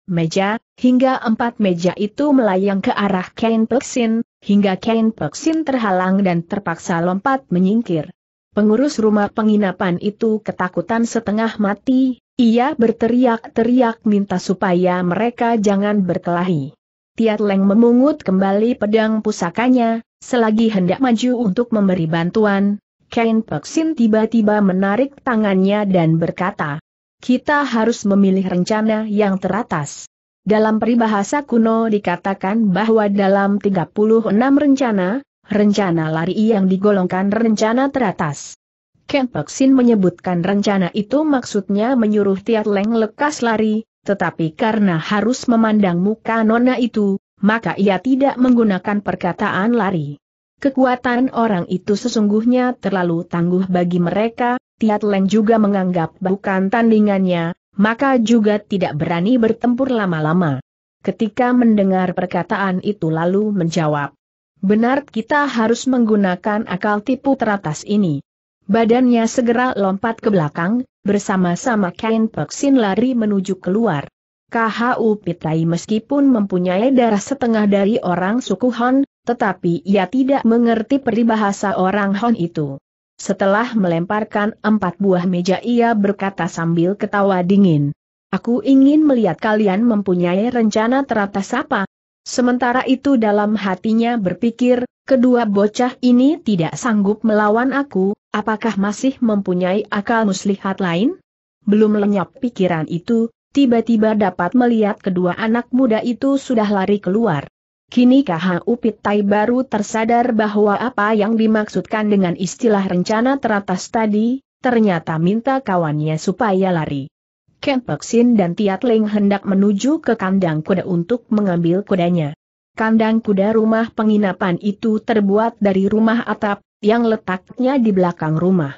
meja, hingga empat meja itu melayang ke arah Kain Peksin, hingga Kain Peksin terhalang dan terpaksa lompat menyingkir. Pengurus rumah penginapan itu ketakutan setengah mati, ia berteriak-teriak minta supaya mereka jangan berkelahi. Tiat Leng memungut kembali pedang pusakanya, selagi hendak maju untuk memberi bantuan, Kain Peksin tiba-tiba menarik tangannya dan berkata, kita harus memilih rencana yang teratas. Dalam peribahasa kuno dikatakan bahwa dalam 36 rencana, rencana lari yang digolongkan rencana teratas. Ken Sin menyebutkan rencana itu maksudnya menyuruh Tiat Leng lekas lari, tetapi karena harus memandang muka nona itu, maka ia tidak menggunakan perkataan lari. Kekuatan orang itu sesungguhnya terlalu tangguh bagi mereka, Tiat Leng juga menganggap bukan tandingannya, maka juga tidak berani bertempur lama-lama. Ketika mendengar perkataan itu lalu menjawab, Benar kita harus menggunakan akal tipu teratas ini. Badannya segera lompat ke belakang, bersama-sama Kain Peksin lari menuju keluar. KHU Pitai meskipun mempunyai darah setengah dari orang suku Hon, tetapi ia tidak mengerti peribahasa orang Hon itu. Setelah melemparkan empat buah meja ia berkata sambil ketawa dingin. Aku ingin melihat kalian mempunyai rencana teratas apa, Sementara itu dalam hatinya berpikir, kedua bocah ini tidak sanggup melawan aku, apakah masih mempunyai akal muslihat lain? Belum lenyap pikiran itu, tiba-tiba dapat melihat kedua anak muda itu sudah lari keluar. Kini Upit Tai baru tersadar bahwa apa yang dimaksudkan dengan istilah rencana teratas tadi, ternyata minta kawannya supaya lari. Ken Peksin dan Tiat Ling hendak menuju ke kandang kuda untuk mengambil kudanya. Kandang kuda rumah penginapan itu terbuat dari rumah atap, yang letaknya di belakang rumah.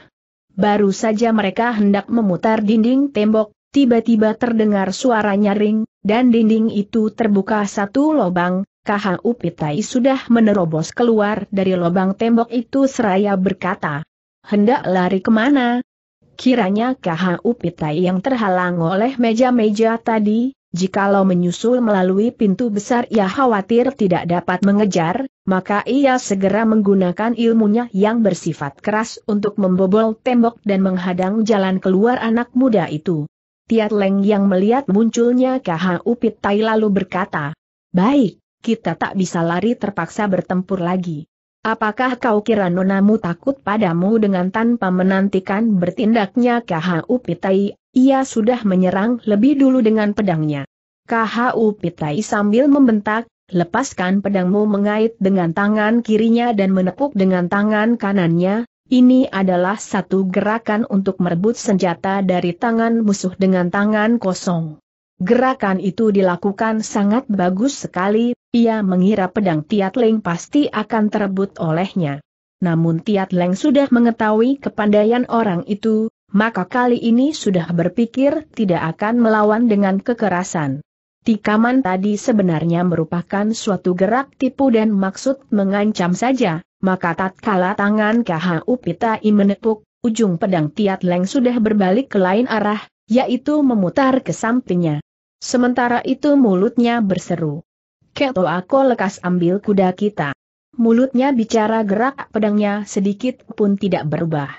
Baru saja mereka hendak memutar dinding tembok, tiba-tiba terdengar suara nyaring, dan dinding itu terbuka satu lubang. KHU Upitai sudah menerobos keluar dari lubang tembok itu seraya berkata, hendak lari kemana, Kiranya KHU Pitai yang terhalang oleh meja-meja tadi, jikalau menyusul melalui pintu besar ia khawatir tidak dapat mengejar, maka ia segera menggunakan ilmunya yang bersifat keras untuk membobol tembok dan menghadang jalan keluar anak muda itu. Tiat Leng yang melihat munculnya KHU Pitai lalu berkata, Baik, kita tak bisa lari terpaksa bertempur lagi. Apakah kau kira nonamu takut padamu dengan tanpa menantikan bertindaknya KHU Pitai, ia sudah menyerang lebih dulu dengan pedangnya. KHU Pitai sambil membentak, lepaskan pedangmu mengait dengan tangan kirinya dan menepuk dengan tangan kanannya, ini adalah satu gerakan untuk merebut senjata dari tangan musuh dengan tangan kosong. Gerakan itu dilakukan sangat bagus sekali, ia mengira pedang Tiat Leng pasti akan terebut olehnya. Namun Tiat Leng sudah mengetahui kepandaian orang itu, maka kali ini sudah berpikir tidak akan melawan dengan kekerasan. Tikaman tadi sebenarnya merupakan suatu gerak tipu dan maksud mengancam saja, maka tatkala tangan KHU Pitai menepuk, ujung pedang Tiat Leng sudah berbalik ke lain arah, yaitu memutar ke sampingnya. Sementara itu mulutnya berseru. Keto aku lekas ambil kuda kita. Mulutnya bicara gerak pedangnya sedikit pun tidak berubah.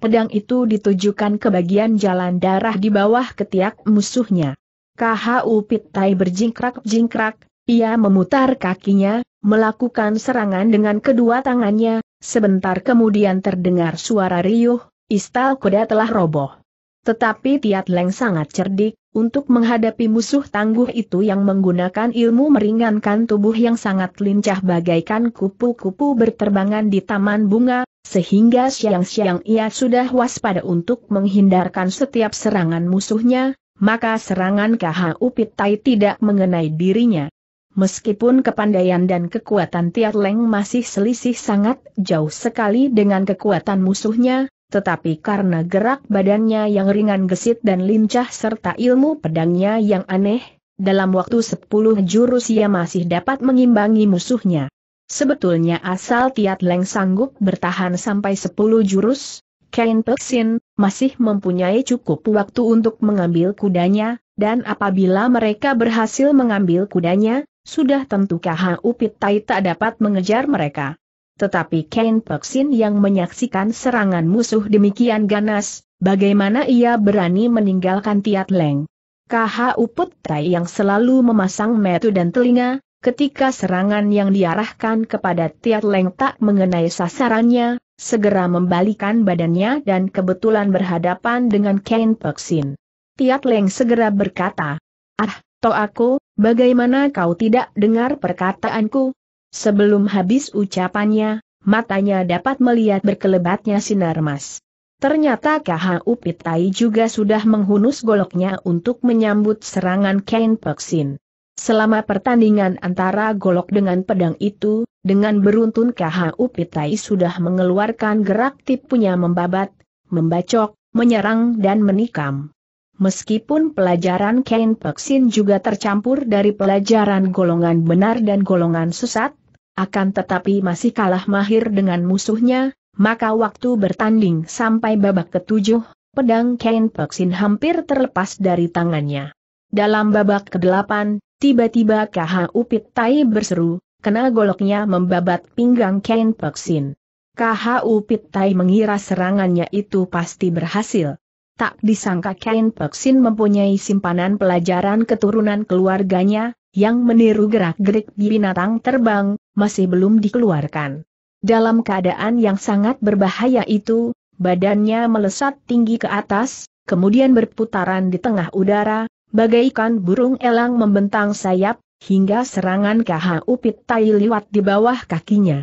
Pedang itu ditujukan ke bagian jalan darah di bawah ketiak musuhnya. KHU Pitai berjingkrak-jingkrak, ia memutar kakinya, melakukan serangan dengan kedua tangannya, sebentar kemudian terdengar suara riuh, istal kuda telah roboh. Tetapi Tiat Leng sangat cerdik, untuk menghadapi musuh tangguh itu yang menggunakan ilmu meringankan tubuh yang sangat lincah bagaikan kupu-kupu berterbangan di taman bunga, sehingga siang-siang ia sudah waspada untuk menghindarkan setiap serangan musuhnya, maka serangan Upit Tai tidak mengenai dirinya. Meskipun kepandaian dan kekuatan Tiat Leng masih selisih sangat jauh sekali dengan kekuatan musuhnya, tetapi karena gerak badannya yang ringan gesit dan lincah serta ilmu pedangnya yang aneh, dalam waktu sepuluh jurus ia masih dapat mengimbangi musuhnya. Sebetulnya asal Tiat Leng sanggup bertahan sampai sepuluh jurus, Kain Peksin masih mempunyai cukup waktu untuk mengambil kudanya, dan apabila mereka berhasil mengambil kudanya, sudah tentu KH Upit Tai tak dapat mengejar mereka. Tetapi Ken Peksin yang menyaksikan serangan musuh demikian ganas, bagaimana ia berani meninggalkan Tiat Leng? KH Uput Tai yang selalu memasang metu dan telinga, ketika serangan yang diarahkan kepada Tiat Leng tak mengenai sasarannya, segera membalikan badannya dan kebetulan berhadapan dengan Ken Peksin. Tiat Leng segera berkata, Ah, to aku, bagaimana kau tidak dengar perkataanku, Sebelum habis ucapannya, matanya dapat melihat berkelebatnya sinar emas. Ternyata KHU Upitai juga sudah menghunus goloknya untuk menyambut serangan Ken Peksin. Selama pertandingan antara golok dengan pedang itu, dengan beruntun KHU Upitai sudah mengeluarkan gerak tipunya membabat, membacok, menyerang dan menikam. Meskipun pelajaran Ken Peksin juga tercampur dari pelajaran golongan benar dan golongan sesat, akan tetapi masih kalah mahir dengan musuhnya, maka waktu bertanding sampai babak ketujuh, pedang Kain Peksin hampir terlepas dari tangannya. Dalam babak kedelapan, tiba-tiba KH Upit Tai berseru, kena goloknya membabat pinggang Kain Peksin. KH Upit Tai mengira serangannya itu pasti berhasil. Tak disangka Kain Peksin mempunyai simpanan pelajaran keturunan keluarganya, yang meniru gerak-gerik binatang terbang, masih belum dikeluarkan. Dalam keadaan yang sangat berbahaya itu, badannya melesat tinggi ke atas, kemudian berputaran di tengah udara, bagaikan burung elang membentang sayap, hingga serangan Upit Tai lewat di bawah kakinya.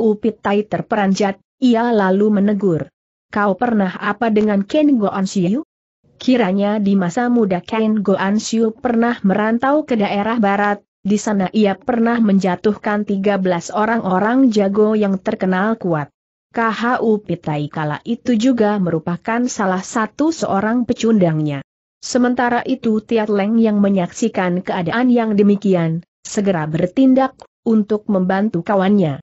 Upit Tai terperanjat, ia lalu menegur. Kau pernah apa dengan Ken Goan Siu? Kiranya di masa muda Ken Goan Siu pernah merantau ke daerah barat, di sana ia pernah menjatuhkan 13 orang-orang jago yang terkenal kuat. KHU Pitai kala itu juga merupakan salah satu seorang pecundangnya. Sementara itu Tiat Leng yang menyaksikan keadaan yang demikian, segera bertindak untuk membantu kawannya.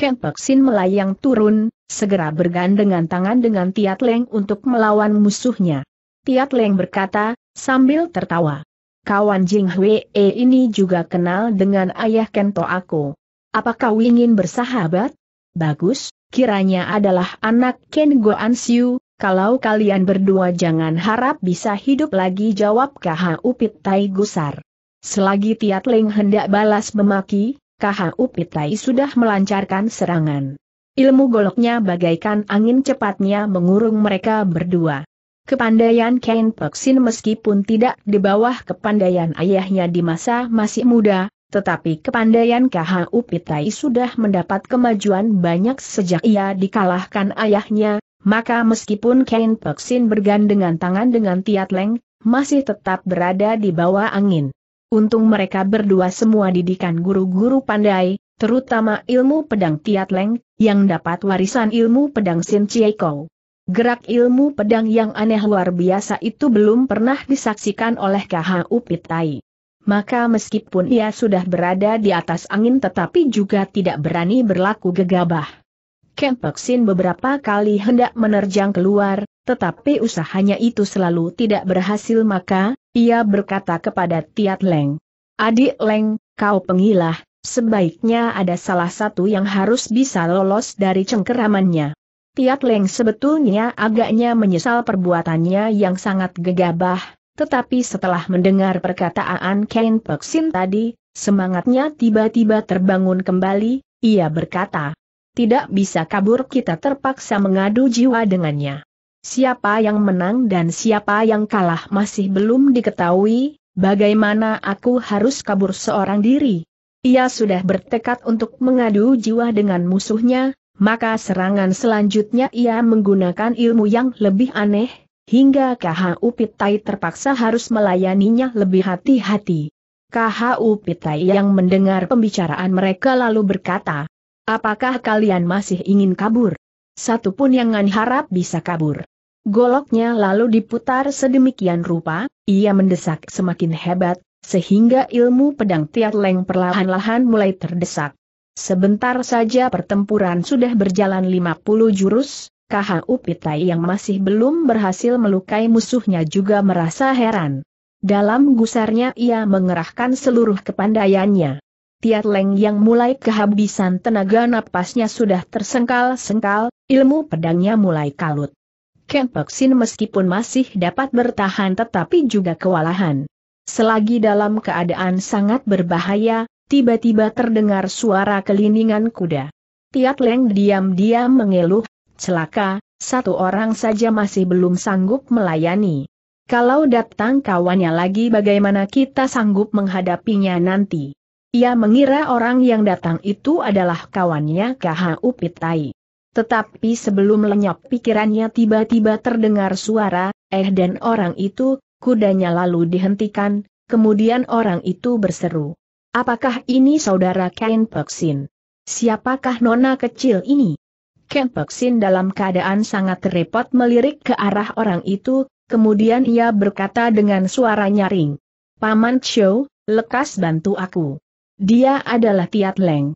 Ken Sin melayang turun, segera bergandengan tangan dengan Tiat Leng untuk melawan musuhnya. Tiat Leng berkata, sambil tertawa kawan Jing Hwee eh, ini juga kenal dengan ayah Kento aku. Apakah kau ingin bersahabat? Bagus, kiranya adalah anak Ken Go Siu, kalau kalian berdua jangan harap bisa hidup lagi jawab KH Upit Tai Gusar. Selagi Tiat Ling hendak balas memaki, KH Upit Tai sudah melancarkan serangan. Ilmu goloknya bagaikan angin cepatnya mengurung mereka berdua. Kepandaian Ken Peksin meskipun tidak di bawah kepandaian ayahnya di masa masih muda, tetapi kepandaian KHU Pitai sudah mendapat kemajuan banyak sejak ia dikalahkan ayahnya, maka meskipun Ken Peksin bergandengan tangan dengan Tiat Leng, masih tetap berada di bawah angin. Untung mereka berdua semua didikan guru-guru pandai, terutama ilmu pedang Tiat Leng, yang dapat warisan ilmu pedang Sin Chie Kou. Gerak ilmu pedang yang aneh luar biasa itu belum pernah disaksikan oleh KH Upitai. Maka meskipun ia sudah berada di atas angin tetapi juga tidak berani berlaku gegabah. Kempeksin beberapa kali hendak menerjang keluar, tetapi usahanya itu selalu tidak berhasil maka, ia berkata kepada Tiat Leng. Adik Leng, kau pengilah, sebaiknya ada salah satu yang harus bisa lolos dari cengkeramannya. Tiat Leng sebetulnya agaknya menyesal perbuatannya yang sangat gegabah, tetapi setelah mendengar perkataan Ken Peksin tadi, semangatnya tiba-tiba terbangun kembali, ia berkata, tidak bisa kabur kita terpaksa mengadu jiwa dengannya. Siapa yang menang dan siapa yang kalah masih belum diketahui, bagaimana aku harus kabur seorang diri? Ia sudah bertekad untuk mengadu jiwa dengan musuhnya, maka serangan selanjutnya ia menggunakan ilmu yang lebih aneh, hingga KHU Upitai terpaksa harus melayaninya lebih hati-hati. KHU Upitai yang mendengar pembicaraan mereka lalu berkata, Apakah kalian masih ingin kabur? Satupun pun yang Ngan harap bisa kabur. Goloknya lalu diputar sedemikian rupa, ia mendesak semakin hebat, sehingga ilmu pedang Tiat Leng perlahan-lahan mulai terdesak. Sebentar saja pertempuran sudah berjalan 50 jurus, KHU Pitai yang masih belum berhasil melukai musuhnya juga merasa heran. Dalam gusarnya ia mengerahkan seluruh kepandaiannya. Tiat Leng yang mulai kehabisan tenaga napasnya sudah tersengkal-sengkal, ilmu pedangnya mulai kalut. Kempeksin meskipun masih dapat bertahan tetapi juga kewalahan. Selagi dalam keadaan sangat berbahaya, tiba-tiba terdengar suara keliningan kuda. Tiat Leng diam-diam mengeluh, celaka, satu orang saja masih belum sanggup melayani. Kalau datang kawannya lagi bagaimana kita sanggup menghadapinya nanti? Ia mengira orang yang datang itu adalah kawannya KH Upitai. Tetapi sebelum lenyap pikirannya tiba-tiba terdengar suara, eh dan orang itu, kudanya lalu dihentikan, kemudian orang itu berseru. Apakah ini saudara Ken Peksin? Siapakah nona kecil ini? Ken Peksin dalam keadaan sangat repot melirik ke arah orang itu, kemudian ia berkata dengan suara nyaring. Paman Cho, lekas bantu aku. Dia adalah Tiat Leng.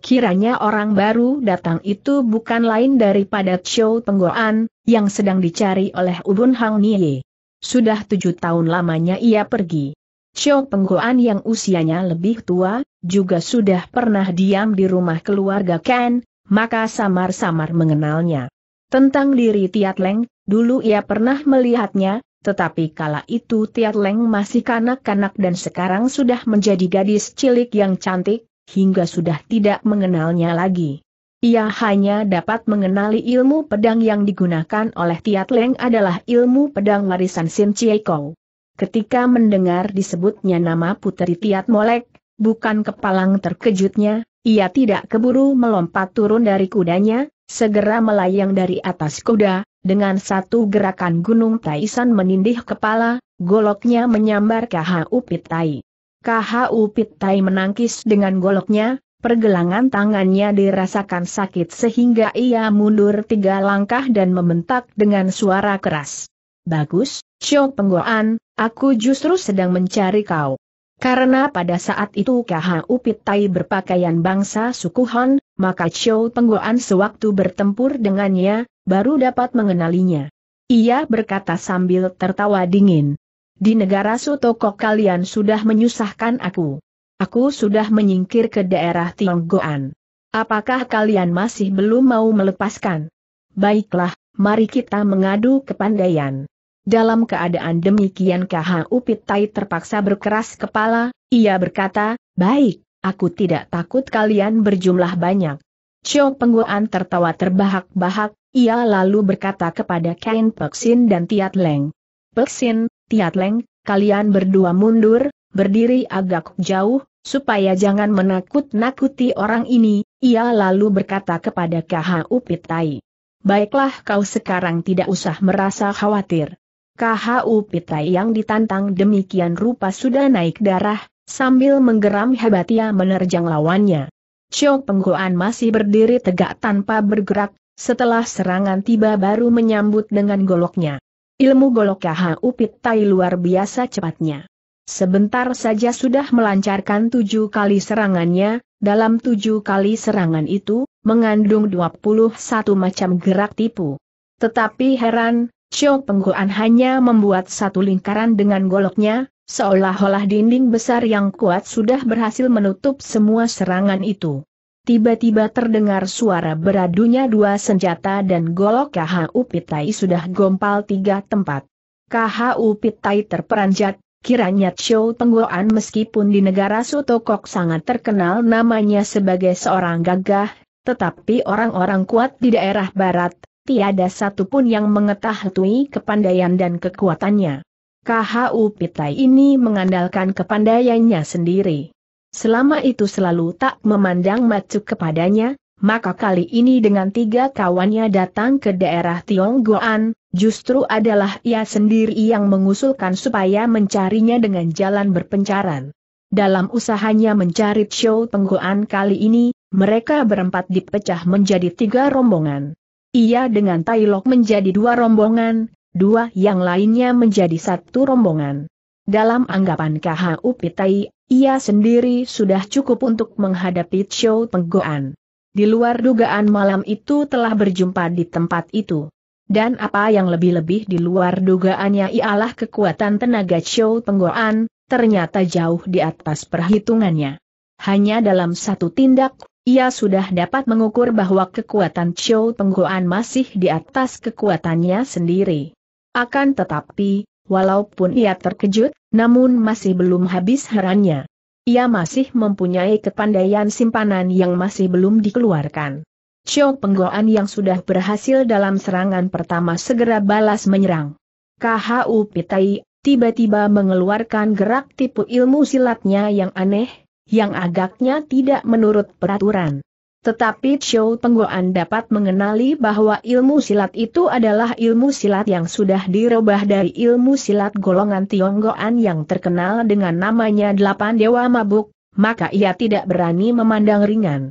Kiranya orang baru datang itu bukan lain daripada Cho Penggoan, yang sedang dicari oleh Ubun Hang Nie. Sudah tujuh tahun lamanya ia pergi. Cio Penggoan yang usianya lebih tua, juga sudah pernah diam di rumah keluarga Ken, maka samar-samar mengenalnya. Tentang diri Tiat Leng, dulu ia pernah melihatnya, tetapi kala itu Tiat Leng masih kanak-kanak dan sekarang sudah menjadi gadis cilik yang cantik, hingga sudah tidak mengenalnya lagi. Ia hanya dapat mengenali ilmu pedang yang digunakan oleh Tiat Leng adalah ilmu pedang warisan Sin Chie Kou. Ketika mendengar disebutnya nama Putri Tiat Molek, bukan kepalang terkejutnya, ia tidak keburu melompat turun dari kudanya, segera melayang dari atas kuda, dengan satu gerakan gunung Taisan menindih kepala, goloknya menyambar Upit Tai. KH Upit Tai menangkis dengan goloknya, pergelangan tangannya dirasakan sakit sehingga ia mundur tiga langkah dan membentak dengan suara keras. Bagus, Cio Penggoan, aku justru sedang mencari kau. Karena pada saat itu Upit Tai berpakaian bangsa suku Han, maka Cio Penggoan sewaktu bertempur dengannya, baru dapat mengenalinya. Ia berkata sambil tertawa dingin. Di negara Sutoko kalian sudah menyusahkan aku. Aku sudah menyingkir ke daerah Tionggoan. Apakah kalian masih belum mau melepaskan? Baiklah, mari kita mengadu ke kepandaian. Dalam keadaan demikian Upit Tai terpaksa berkeras kepala, ia berkata, baik, aku tidak takut kalian berjumlah banyak. Chong Pengguan tertawa terbahak-bahak, ia lalu berkata kepada Kain Peksin dan Tiat Leng. Peksin, Tiat Leng, kalian berdua mundur, berdiri agak jauh, supaya jangan menakut-nakuti orang ini, ia lalu berkata kepada Upit Tai, Baiklah kau sekarang tidak usah merasa khawatir. KHU Pitai yang ditantang demikian rupa sudah naik darah, sambil menggeram hebat ia menerjang lawannya. Chok Penggoan masih berdiri tegak tanpa bergerak, setelah serangan tiba baru menyambut dengan goloknya. Ilmu golok KHU Pitai luar biasa cepatnya. Sebentar saja sudah melancarkan tujuh kali serangannya, dalam tujuh kali serangan itu, mengandung 21 macam gerak tipu. Tetapi heran, Show pengguan hanya membuat satu lingkaran dengan goloknya, seolah-olah dinding besar yang kuat sudah berhasil menutup semua serangan itu. Tiba-tiba terdengar suara beradunya dua senjata dan golok KHU Pitai sudah gompal tiga tempat. KHU Pitai terperanjat, kiranya Show pengguan meskipun di negara Sotokok sangat terkenal namanya sebagai seorang gagah, tetapi orang-orang kuat di daerah barat, tiada satupun yang mengetahui kepandaian dan kekuatannya. KHU Pitai ini mengandalkan kepandaiannya sendiri. Selama itu selalu tak memandang macu kepadanya, maka kali ini dengan tiga kawannya datang ke daerah Tionggoan, justru adalah ia sendiri yang mengusulkan supaya mencarinya dengan jalan berpencaran. Dalam usahanya mencari show penggoan kali ini, mereka berempat dipecah menjadi tiga rombongan. Ia dengan Tailok menjadi dua rombongan, dua yang lainnya menjadi satu rombongan. Dalam anggapan KHU Pitai, ia sendiri sudah cukup untuk menghadapi show Penggoan. Di luar dugaan malam itu telah berjumpa di tempat itu. Dan apa yang lebih-lebih di luar dugaannya ialah kekuatan tenaga show Penggoan, ternyata jauh di atas perhitungannya. Hanya dalam satu tindak ia sudah dapat mengukur bahwa kekuatan Chou Penggoan masih di atas kekuatannya sendiri. Akan tetapi, walaupun ia terkejut, namun masih belum habis herannya. Ia masih mempunyai kepandaian simpanan yang masih belum dikeluarkan. Chou Penggoan yang sudah berhasil dalam serangan pertama segera balas menyerang. KHU Pitai tiba-tiba mengeluarkan gerak tipu ilmu silatnya yang aneh, yang agaknya tidak menurut peraturan. Tetapi Chow Penggoan dapat mengenali bahwa ilmu silat itu adalah ilmu silat yang sudah dirubah dari ilmu silat golongan Tionggoan yang terkenal dengan namanya Delapan Dewa Mabuk, maka ia tidak berani memandang ringan.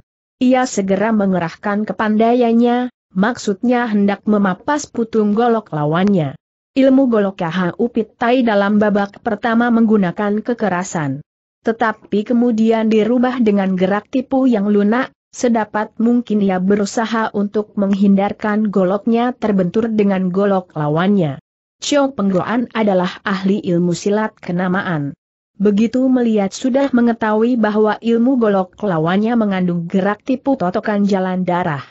Ia segera mengerahkan kepandaiannya, maksudnya hendak memapas putung golok lawannya. Ilmu golok kha Upit Tai dalam babak pertama menggunakan kekerasan. Tetapi kemudian dirubah dengan gerak tipu yang lunak, sedapat mungkin ia berusaha untuk menghindarkan goloknya terbentur dengan golok lawannya. Xiao Penggoan adalah ahli ilmu silat kenamaan. Begitu melihat sudah mengetahui bahwa ilmu golok lawannya mengandung gerak tipu totokan jalan darah.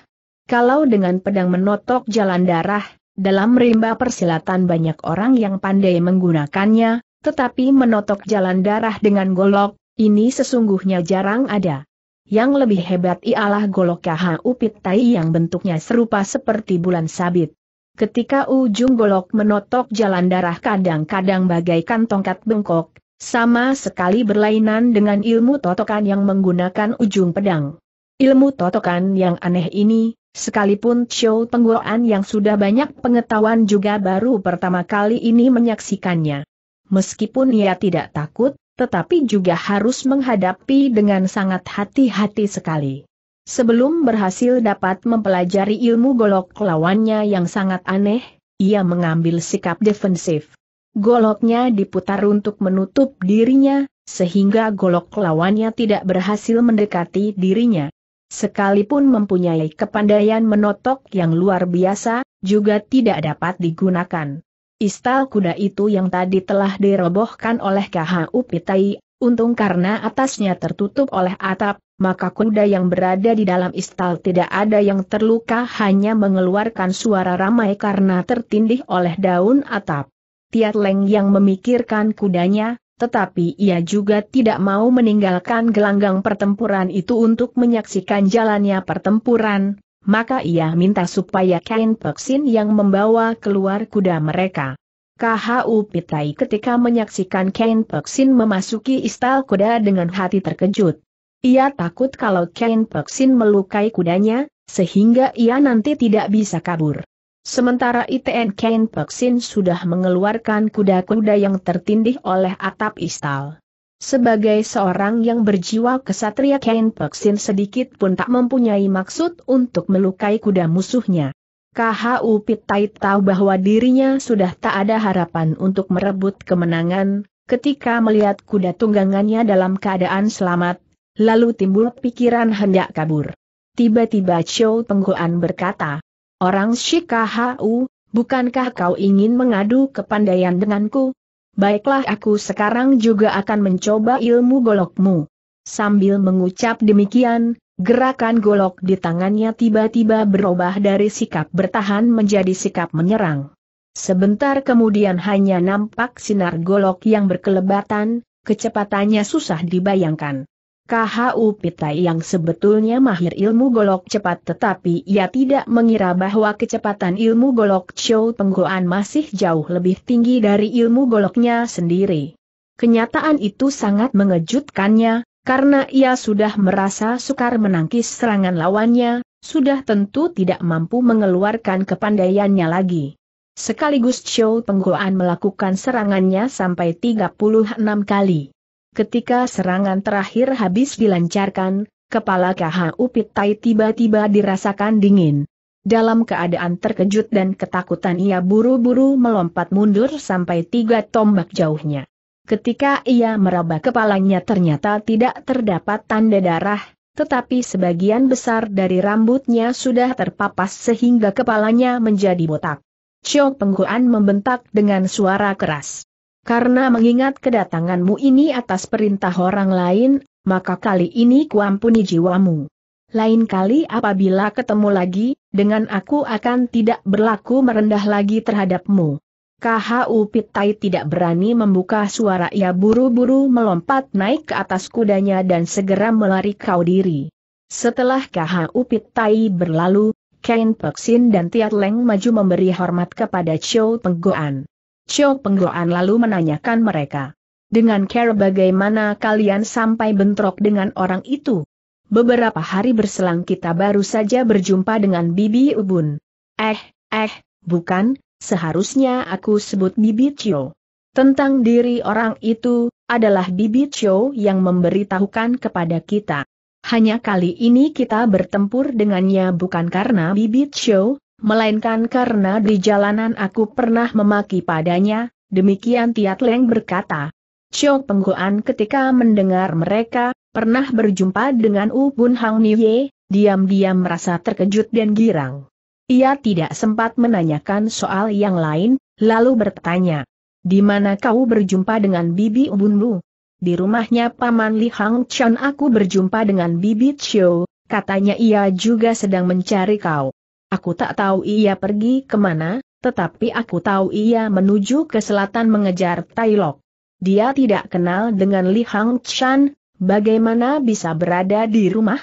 Kalau dengan pedang menotok jalan darah, dalam rimba persilatan banyak orang yang pandai menggunakannya, tetapi menotok jalan darah dengan golok, ini sesungguhnya jarang ada. Yang lebih hebat ialah golok upit tai yang bentuknya serupa seperti bulan sabit. Ketika ujung golok menotok jalan darah kadang-kadang bagaikan tongkat bengkok, sama sekali berlainan dengan ilmu totokan yang menggunakan ujung pedang. Ilmu totokan yang aneh ini, sekalipun show Penggoan yang sudah banyak pengetahuan juga baru pertama kali ini menyaksikannya. Meskipun ia tidak takut, tetapi juga harus menghadapi dengan sangat hati-hati sekali. Sebelum berhasil dapat mempelajari ilmu golok lawannya yang sangat aneh, ia mengambil sikap defensif. Goloknya diputar untuk menutup dirinya, sehingga golok lawannya tidak berhasil mendekati dirinya. Sekalipun mempunyai kepandaian menotok yang luar biasa, juga tidak dapat digunakan. Istal kuda itu yang tadi telah dirobohkan oleh KHU Pitai, untung karena atasnya tertutup oleh atap, maka kuda yang berada di dalam istal tidak ada yang terluka hanya mengeluarkan suara ramai karena tertindih oleh daun atap. Tiat Leng yang memikirkan kudanya, tetapi ia juga tidak mau meninggalkan gelanggang pertempuran itu untuk menyaksikan jalannya pertempuran, maka ia minta supaya Kain Peksin yang membawa keluar kuda mereka. KHU Pitai ketika menyaksikan Kain Peksin memasuki istal kuda dengan hati terkejut. Ia takut kalau Kain Peksin melukai kudanya, sehingga ia nanti tidak bisa kabur. Sementara ITN Kain Peksin sudah mengeluarkan kuda-kuda yang tertindih oleh atap istal. Sebagai seorang yang berjiwa kesatria Kain Peksin sedikit pun tak mempunyai maksud untuk melukai kuda musuhnya. KHU Pitai tahu bahwa dirinya sudah tak ada harapan untuk merebut kemenangan, ketika melihat kuda tunggangannya dalam keadaan selamat, lalu timbul pikiran hendak kabur. Tiba-tiba Chow Penggoan berkata, Orang Shikahu, bukankah kau ingin mengadu kepandaian denganku? baiklah aku sekarang juga akan mencoba ilmu golokmu. Sambil mengucap demikian, gerakan golok di tangannya tiba-tiba berubah dari sikap bertahan menjadi sikap menyerang. Sebentar kemudian hanya nampak sinar golok yang berkelebatan, kecepatannya susah dibayangkan. KHU Pitai yang sebetulnya mahir ilmu golok cepat tetapi ia tidak mengira bahwa kecepatan ilmu golok Show Penggoan masih jauh lebih tinggi dari ilmu goloknya sendiri. Kenyataan itu sangat mengejutkannya, karena ia sudah merasa sukar menangkis serangan lawannya, sudah tentu tidak mampu mengeluarkan kepandaiannya lagi. Sekaligus Show Penggoan melakukan serangannya sampai 36 kali. Ketika serangan terakhir habis dilancarkan, kepala KH Upit Tai tiba-tiba dirasakan dingin. Dalam keadaan terkejut dan ketakutan ia buru-buru melompat mundur sampai tiga tombak jauhnya. Ketika ia meraba kepalanya ternyata tidak terdapat tanda darah, tetapi sebagian besar dari rambutnya sudah terpapas sehingga kepalanya menjadi botak. Chok Pengguan membentak dengan suara keras. Karena mengingat kedatanganmu ini atas perintah orang lain, maka kali ini kuampuni jiwamu. Lain kali apabila ketemu lagi, dengan aku akan tidak berlaku merendah lagi terhadapmu. KHU Pitai tidak berani membuka suara ia buru-buru melompat naik ke atas kudanya dan segera melari kau diri. Setelah KHU Pitai berlalu, Ken Peksin dan Tiat Leng maju memberi hormat kepada Chou Penggoan. Xiao Penggoan lalu menanyakan mereka. Dengan care bagaimana kalian sampai bentrok dengan orang itu? Beberapa hari berselang kita baru saja berjumpa dengan Bibi Ubun. Eh, eh, bukan, seharusnya aku sebut Bibi Xiao. Tentang diri orang itu, adalah Bibi Xiao yang memberitahukan kepada kita. Hanya kali ini kita bertempur dengannya bukan karena Bibi Xiao, melainkan karena di jalanan aku pernah memaki padanya, demikian Tiat Leng berkata. Cio Penggoan ketika mendengar mereka, pernah berjumpa dengan U Bun Hang Niye, diam-diam merasa terkejut dan girang. Ia tidak sempat menanyakan soal yang lain, lalu bertanya, di mana kau berjumpa dengan Bibi Lu? Di rumahnya Paman Li Hang Chan aku berjumpa dengan Bibi Cio, katanya ia juga sedang mencari kau. Aku tak tahu ia pergi kemana, tetapi aku tahu ia menuju ke selatan mengejar Lok. Dia tidak kenal dengan Li Hang Chan, bagaimana bisa berada di rumah?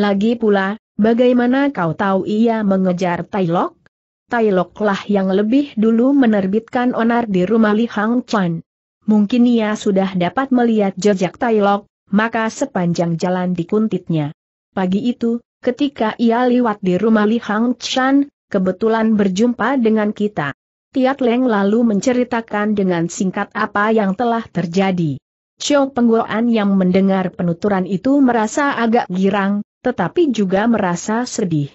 Lagi pula, bagaimana kau tahu ia mengejar Lok lah yang lebih dulu menerbitkan onar di rumah Li Hang Chan. Mungkin ia sudah dapat melihat jejak Lok, maka sepanjang jalan dikuntitnya. Pagi itu, Ketika ia lewat di rumah Li Hang Chan, kebetulan berjumpa dengan kita. Tiat Leng lalu menceritakan dengan singkat apa yang telah terjadi. Chou Pengguan yang mendengar penuturan itu merasa agak girang, tetapi juga merasa sedih.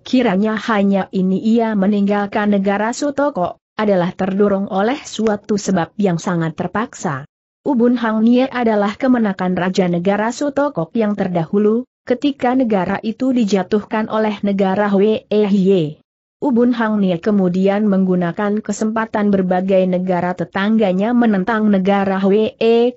Kiranya hanya ini ia meninggalkan negara Sutoko adalah terdorong oleh suatu sebab yang sangat terpaksa. Ubun Hang Nie adalah kemenakan Raja Negara Sutoko yang terdahulu, ketika negara itu dijatuhkan oleh negara Wei e, Ubun Hang Nie kemudian menggunakan kesempatan berbagai negara tetangganya menentang negara Wei e,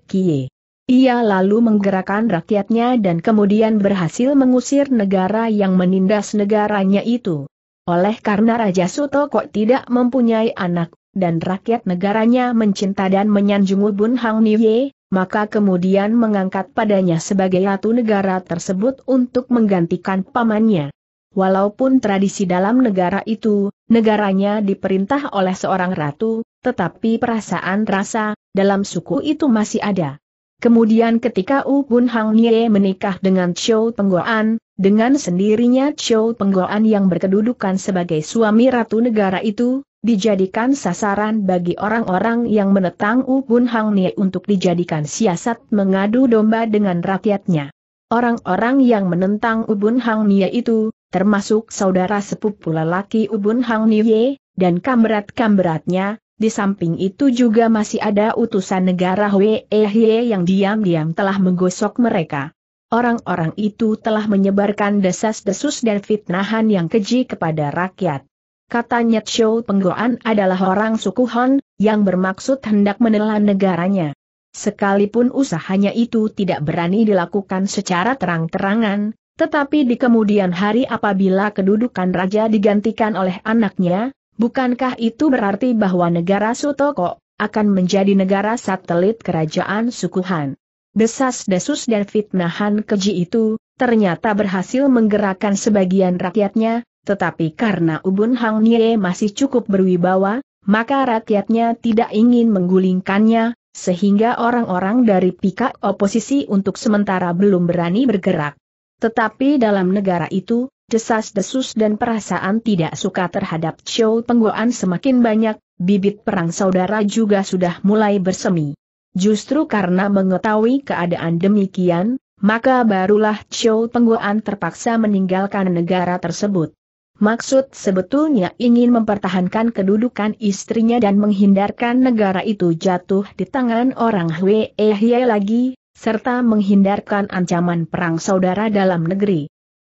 Ia lalu menggerakkan rakyatnya dan kemudian berhasil mengusir negara yang menindas negaranya itu. Oleh karena Raja Suto kok tidak mempunyai anak, dan rakyat negaranya mencinta dan menyanjung Ubun Hang Nie, maka kemudian mengangkat padanya sebagai ratu negara tersebut untuk menggantikan pamannya. Walaupun tradisi dalam negara itu, negaranya diperintah oleh seorang ratu, tetapi perasaan rasa, dalam suku itu masih ada. Kemudian ketika U Bun Hang Nie menikah dengan Chou Penggoan, dengan sendirinya Chou Penggoan yang berkedudukan sebagai suami ratu negara itu, dijadikan sasaran bagi orang-orang yang menentang Ubun Hang Nie untuk dijadikan siasat mengadu domba dengan rakyatnya. Orang-orang yang menentang Ubun Hang Nie itu, termasuk saudara sepupu lelaki Ubun Hang Nie, dan kamerat-kameratnya, di samping itu juga masih ada utusan negara Hwee Ehye yang diam-diam telah menggosok mereka. Orang-orang itu telah menyebarkan desas-desus dan fitnahan yang keji kepada rakyat. Katanya show Penggoan adalah orang suku Hon, yang bermaksud hendak menelan negaranya. Sekalipun usahanya itu tidak berani dilakukan secara terang-terangan, tetapi di kemudian hari apabila kedudukan raja digantikan oleh anaknya, bukankah itu berarti bahwa negara Sutoko akan menjadi negara satelit kerajaan suku Han? Desas-desus dan fitnahan keji itu, ternyata berhasil menggerakkan sebagian rakyatnya, tetapi karena Ubun Hang Nie masih cukup berwibawa, maka rakyatnya tidak ingin menggulingkannya, sehingga orang-orang dari pihak oposisi untuk sementara belum berani bergerak. Tetapi dalam negara itu, desas-desus dan perasaan tidak suka terhadap show penggoan semakin banyak, bibit perang saudara juga sudah mulai bersemi. Justru karena mengetahui keadaan demikian, maka barulah Chow Penggoan terpaksa meninggalkan negara tersebut. Maksud sebetulnya ingin mempertahankan kedudukan istrinya dan menghindarkan negara itu jatuh di tangan orang Hwee Hye lagi, serta menghindarkan ancaman perang saudara dalam negeri.